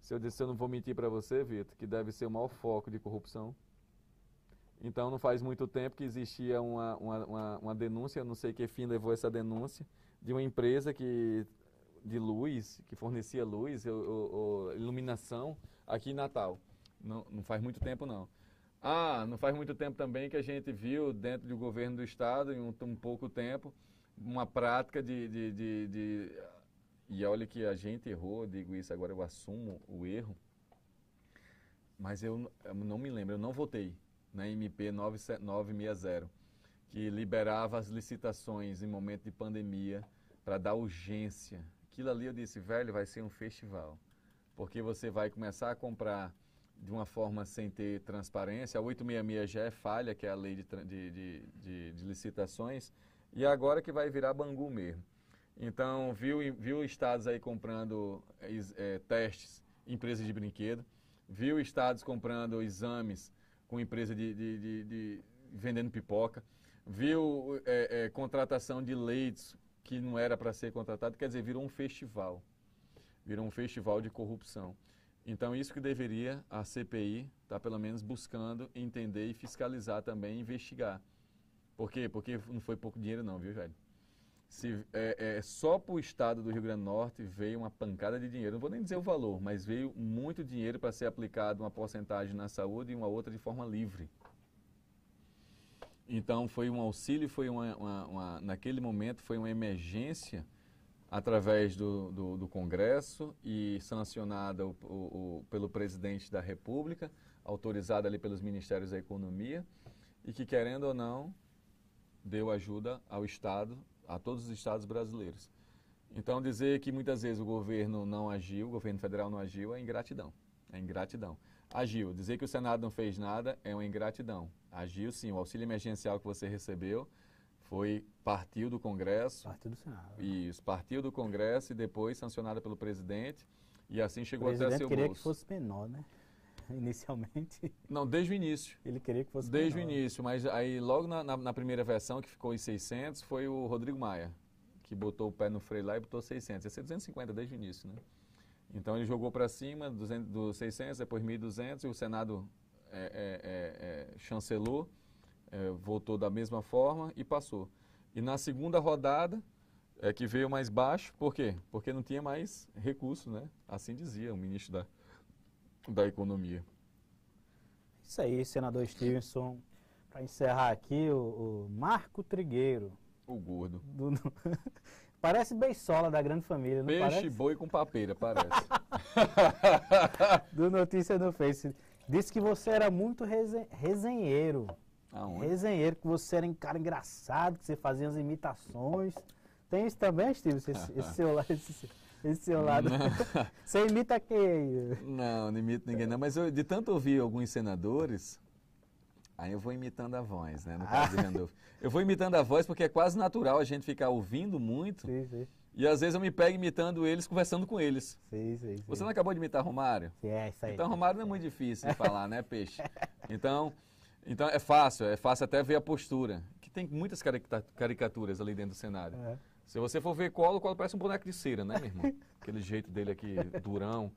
Se eu disser, eu não vou mentir para você, Vitor, que deve ser o maior foco de corrupção. Então, não faz muito tempo que existia uma, uma, uma, uma denúncia, eu não sei que fim levou essa denúncia, de uma empresa que de luz, que fornecia luz ou, ou iluminação aqui em Natal. Não, não faz muito tempo, não. Ah, não faz muito tempo também que a gente viu dentro do governo do estado, em um, um pouco tempo, uma prática de, de, de, de, E olha que a gente errou, digo isso agora, eu assumo o erro. Mas eu, eu não me lembro, eu não votei na MP 960, que liberava as licitações em momento de pandemia para dar urgência. Aquilo ali eu disse, velho, vai ser um festival. Porque você vai começar a comprar de uma forma sem ter transparência. A 866 já é falha, que é a lei de, de, de, de, de licitações e agora que vai virar Bangu mesmo. Então, viu, viu estados aí comprando é, testes, empresas de brinquedo, viu estados comprando exames com empresa de, de, de, de vendendo pipoca, viu é, é, contratação de leitos que não era para ser contratado, quer dizer, virou um festival, virou um festival de corrupção. Então, isso que deveria a CPI estar tá, pelo menos buscando entender e fiscalizar também, investigar. Por quê? Porque não foi pouco dinheiro não, viu, velho? Se, é, é, só para o estado do Rio Grande do Norte veio uma pancada de dinheiro. Não vou nem dizer o valor, mas veio muito dinheiro para ser aplicado uma porcentagem na saúde e uma outra de forma livre. Então foi um auxílio, foi uma, uma, uma naquele momento foi uma emergência através do, do, do Congresso e sancionada o, o, o, pelo presidente da República, autorizada ali pelos Ministérios da Economia e que querendo ou não deu ajuda ao Estado, a todos os estados brasileiros. Então, dizer que muitas vezes o governo não agiu, o governo federal não agiu, é ingratidão. É ingratidão. Agiu. Dizer que o Senado não fez nada é uma ingratidão. Agiu sim. O auxílio emergencial que você recebeu foi partiu do Congresso. Partiu do Senado. Isso, partiu do Congresso e depois sancionada pelo presidente. E assim chegou o presidente queria que fosse menor, né? inicialmente. Não, desde o início. Ele queria que fosse Desde menor. o início, mas aí logo na, na, na, primeira versão, que ficou em 600, foi o Rodrigo Maia, que botou o pé no freio lá e botou 600. Ia ser 250 desde o início, né? Então ele jogou para cima dos do 600, depois 1.200, e o Senado é, é, é, é chancelou, é, voltou da mesma forma e passou. E na segunda rodada, é que veio mais baixo, por quê? Porque não tinha mais recurso, né? Assim dizia o ministro da, da Economia. Isso aí, senador Stevenson. Para encerrar aqui, o, o, Marco Trigueiro. O gordo. Do, do, parece beisola da grande família, não Peixe, parece? Peixe boi com papeira, parece. do Notícia do Face. Disse que você era muito resen resenheiro. Aonde? Resenheiro, que você era um cara engraçado, que você fazia as imitações. Tem isso também, Stevenson, esse, esse seu... Esse, esse seu é lado. Né? Você imita quem? Não, não imito ninguém não, mas eu, de tanto ouvir alguns senadores, aí eu vou imitando a voz, né, no caso ah. de Eu vou imitando a voz porque é quase natural a gente ficar ouvindo muito. Sim, sim. E às vezes eu me pego imitando eles, conversando com eles. Sim, sim, sim. Você não acabou de imitar Romário? Sim, é, isso aí. Então Romário não é muito difícil de falar, né, peixe? Então, então é fácil, é fácil até ver a postura, que tem muitas caricaturas ali dentro do cenário. É. Se você for ver Colo, Colo parece um boneco de cera, né, meu irmão? Aquele jeito dele aqui, durão,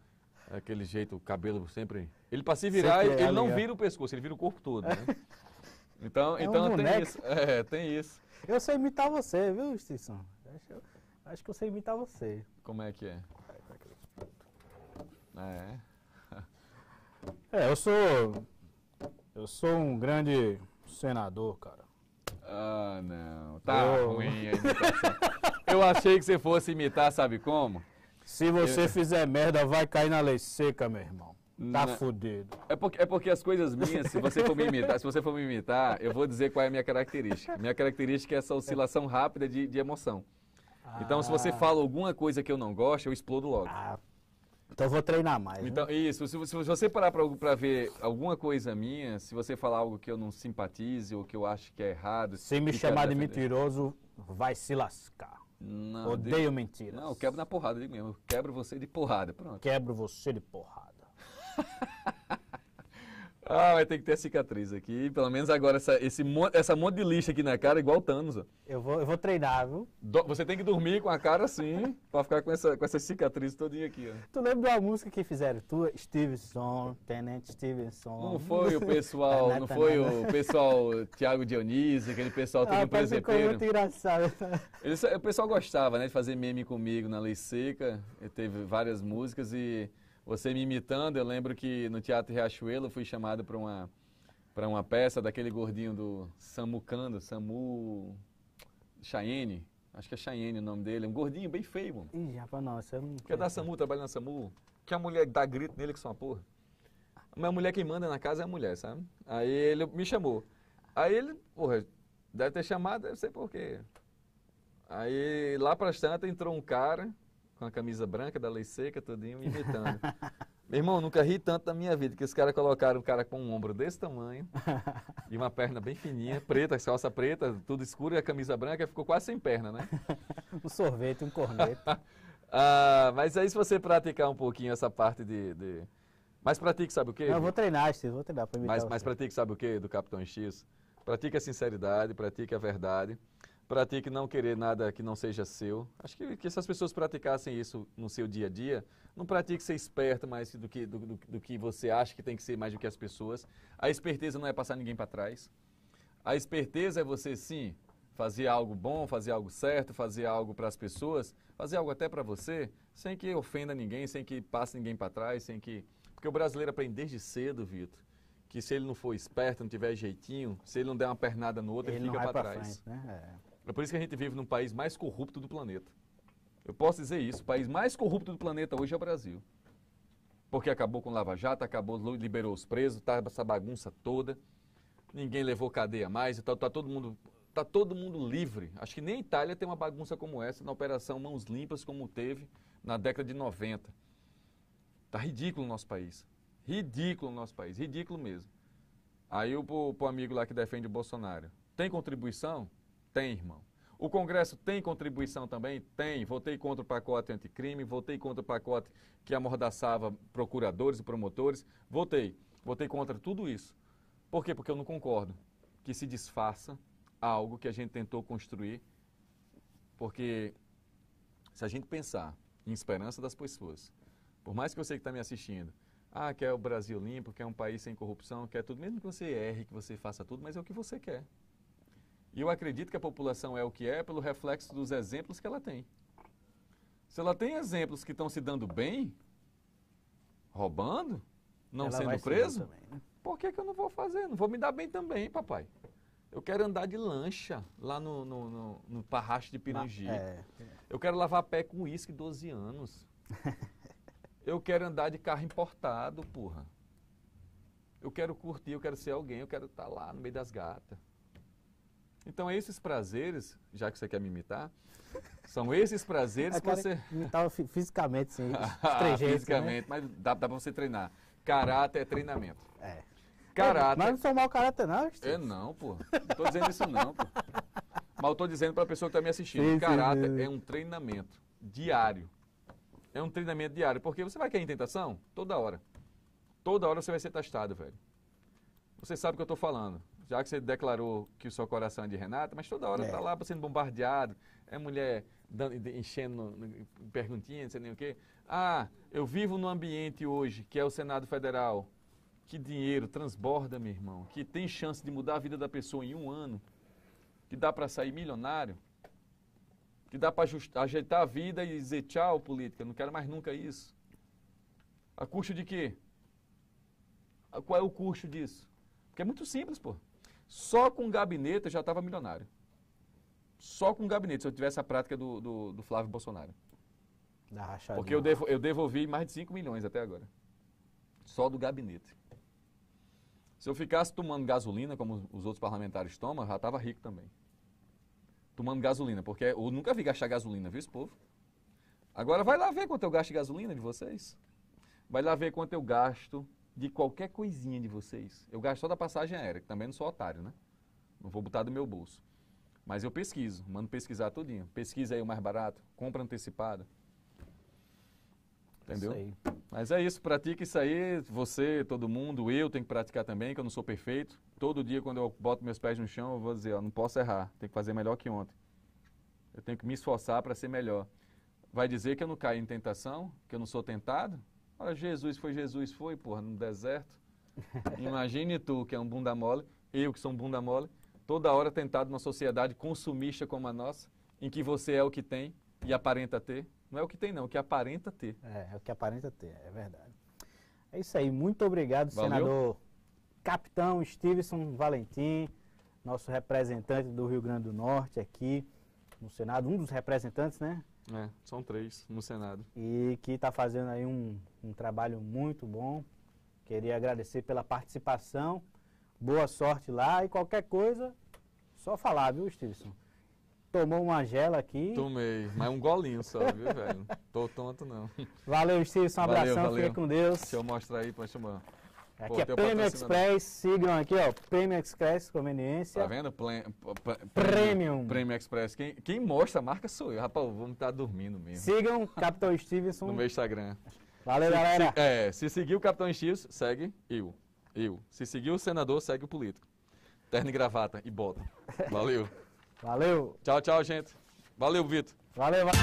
aquele jeito, o cabelo sempre. Ele para se virar, sempre ele, é não vira o pescoço, ele vira o corpo todo, né? Então, é então tem isso. É, tem isso. Eu sei imitar você, viu, Stinson? Acho, acho, que eu sei imitar você. Como é que é? É. É, eu sou. Eu sou um grande senador, cara. Ah, não. Tá oh. ruim a Eu achei que você fosse imitar, sabe como? Se você eu... fizer merda, vai cair na lei seca, meu irmão. Tá não. fudido. É porque, é porque as coisas minhas, se você for me imitar, se você for me imitar, eu vou dizer qual é a minha característica. Minha característica é essa oscilação rápida de, de emoção. Ah. Então, se você ah. fala alguma coisa que eu não gosto, eu explodo logo. Ah, então vou treinar mais. Né? Então, né? Isso, se, se, você parar para ver alguma coisa minha, se você falar algo que eu não simpatize ou que eu acho que é errado. Se me chamar de mentiroso, vai se lascar. Não, Odeio digo, mentiras. Não, eu quebro na porrada de mesmo. Eu quebro você de porrada. Pronto. Quebro você de porrada. Ah, vai ter que ter cicatriz aqui. Pelo menos agora essa, esse, essa monte de lixo aqui na cara, igual o Thanos. Eu vou, eu vou treinar, viu? Do, você tem que dormir com a cara assim, pra ficar com, essa, com essa cicatriz todinha aqui. Ó. Tu lembra da música que fizeram? Tu, Stevenson, Tenente Stevenson. Não foi o pessoal, tá, não tá, foi tá, o pessoal Tiago Dionísio, aquele pessoal ah, todo ficou muito engraçado. Eles, o pessoal gostava, né, de fazer meme comigo na Lei Seca. Eu teve várias músicas e você me imitando, eu lembro que no Teatro Riachuelo eu fui chamado para uma, para uma peça daquele gordinho do Samucando, Samu Chayenne. Acho que é Chayenne o nome dele. Um gordinho bem feio, mano. Ih, rapaz, nossa. Você que é da SAMU, trabalha na SAMU. Que a mulher dá grito nele que são uma porra. Mas a mulher que manda na casa é a mulher, sabe? Aí ele me chamou. Aí ele, porra, deve ter chamado, eu sei por quê. Aí lá para a tantas entrou um cara com a camisa branca da lei seca, tudinho, me imitando. Meu irmão, nunca ri tanto na minha vida, que os caras colocaram um cara com um ombro desse tamanho e uma perna bem fininha, preta, calça preta, tudo escuro e a camisa branca, ficou quase sem perna, né? um sorvete, um corneto. ah, mas aí se você praticar um pouquinho essa parte de... de... Mas pratique, sabe o quê? Não, eu vou treinar, Steve, vou treinar pra imitar Mas, mas pratique, sabe o quê, do Capitão X? Pratique a sinceridade, pratique a verdade pratique não querer nada que não seja seu. Acho que, que se as pessoas praticassem isso no seu dia a dia, não pratique ser esperto mais do que, do, do, do que você acha que tem que ser mais do que as pessoas. A esperteza não é passar ninguém para trás. A esperteza é você, sim, fazer algo bom, fazer algo certo, fazer algo para as pessoas, fazer algo até para você, sem que ofenda ninguém, sem que passe ninguém para trás, sem que. Porque o brasileiro aprende desde cedo, Vitor, que se ele não for esperto, não tiver jeitinho, se ele não der uma pernada no outro, ele, ele fica para trás. Frente, né? é. É por isso que a gente vive num país mais corrupto do planeta. Eu posso dizer isso, o país mais corrupto do planeta hoje é o Brasil. Porque acabou com Lava Jato, acabou, liberou os presos, tá essa bagunça toda. Ninguém levou cadeia mais, está tá todo mundo tá todo mundo livre. Acho que nem a Itália tem uma bagunça como essa na operação Mãos Limpas como teve na década de 90. Tá ridículo o nosso país. Ridículo o nosso país, ridículo mesmo. Aí o amigo lá que defende o Bolsonaro, tem contribuição? Tem, irmão. O Congresso tem contribuição também? Tem. Votei contra o pacote anticrime, votei contra o pacote que amordaçava procuradores e promotores. Votei. Votei contra tudo isso. Por quê? Porque eu não concordo que se desfaça algo que a gente tentou construir. Porque se a gente pensar em esperança das pessoas, por mais que você que está me assistindo, ah, quer o Brasil limpo, quer um país sem corrupção, quer tudo, mesmo que você erre, que você faça tudo, mas é o que você quer. E eu acredito que a população é o que é pelo reflexo dos exemplos que ela tem. Se ela tem exemplos que estão se dando bem, roubando, não ela sendo preso, se também, né? por que, que eu não vou fazer? Não vou me dar bem também, papai. Eu quero andar de lancha lá no, no, no, no Parracho de Pirangi. É. Eu quero lavar pé com uísque 12 anos. eu quero andar de carro importado, porra. Eu quero curtir, eu quero ser alguém, eu quero estar tá lá no meio das gatas. Então, esses prazeres, já que você quer me imitar, são esses prazeres que você. Imitar fisicamente, sim. Né? fisicamente, né? mas dá, dá pra você treinar. Caráter é treinamento. É. Caráter. Mas não sou mau caráter, não, É, não, pô. Não tô dizendo isso, não, pô. Mas eu tô dizendo pra pessoa que tá me assistindo: sim, caráter sim. é um treinamento diário. É um treinamento diário. Porque você vai cair em tentação toda hora. Toda hora você vai ser testado, velho. Você sabe o que eu tô falando já que você declarou que o seu coração é de Renata, mas toda hora está é. Tá lá sendo bombardeado, é mulher dando, enchendo perguntinha, não sei nem o quê. Ah, eu vivo num ambiente hoje que é o Senado Federal, que dinheiro transborda, meu irmão, que tem chance de mudar a vida da pessoa em um ano, que dá para sair milionário, que dá para ajeitar a vida e dizer tchau, política, não quero mais nunca isso. A custo de quê? Qual é o custo disso? Porque é muito simples, pô. Só com gabinete eu já estava milionário. Só com gabinete, se eu tivesse a prática do, do, do Flávio Bolsonaro. Da rachadinha. Porque eu, devo, eu devolvi mais de 5 milhões até agora. Só do gabinete. Se eu ficasse tomando gasolina, como os outros parlamentares tomam, já estava rico também. Tomando gasolina, porque eu nunca vi gastar gasolina, viu, esse povo? Agora vai lá ver quanto eu gasto de gasolina de vocês. Vai lá ver quanto eu gasto de qualquer coisinha de vocês. Eu gasto só da passagem aérea, que também não sou otário, né? Não vou botar do meu bolso. Mas eu pesquiso, mando pesquisar tudinho. Pesquisa aí o mais barato, compra antecipada. Entendeu? Isso aí. Mas é isso, pratica isso aí. Você, todo mundo, eu tenho que praticar também, que eu não sou perfeito. Todo dia, quando eu boto meus pés no chão, eu vou dizer, ó, não posso errar, Tenho que fazer melhor que ontem. Eu tenho que me esforçar para ser melhor. Vai dizer que eu não caio em tentação, que eu não sou tentado? Olha, Jesus foi, Jesus foi, porra, no deserto. Imagine tu, que é um bunda mole, eu que sou um bunda mole, toda hora tentado numa sociedade consumista como a nossa, em que você é o que tem e aparenta ter. Não é o que tem, não, é o que aparenta ter. É, é o que aparenta ter, é verdade. É isso aí, muito obrigado, Valeu. senador Capitão Stevenson Valentim, nosso representante do Rio Grande do Norte aqui no Senado, um dos representantes, né? É, são três no Senado. E que está fazendo aí um um trabalho muito bom. Queria agradecer pela participação. Boa sorte lá e qualquer coisa, só falar, viu, Stevenson? Tomou uma gela aqui. Tomei, mas um golinho só, viu, velho? Tô tonto, não. Valeu, Stevenson. Um abração, fique com Deus. Deixa eu mostrar aí pra chamar. Aqui Pô, é Premium Express, sigam aqui, ó, Premium Express Conveniência. Tá vendo? Plen, Premium. Premium Express. Quem, quem mostra a marca sou eu. Rapaz, vamos estar tá dormindo mesmo. Sigam Capitão Stevenson. No meu Instagram. Valeu, se, galera. Se, é, se seguir o Capitão X, segue eu. Eu. Se seguir o senador, segue o político. Terno e gravata e bota. Valeu. valeu. Tchau, tchau, gente. Valeu, Vitor. Valeu, valeu.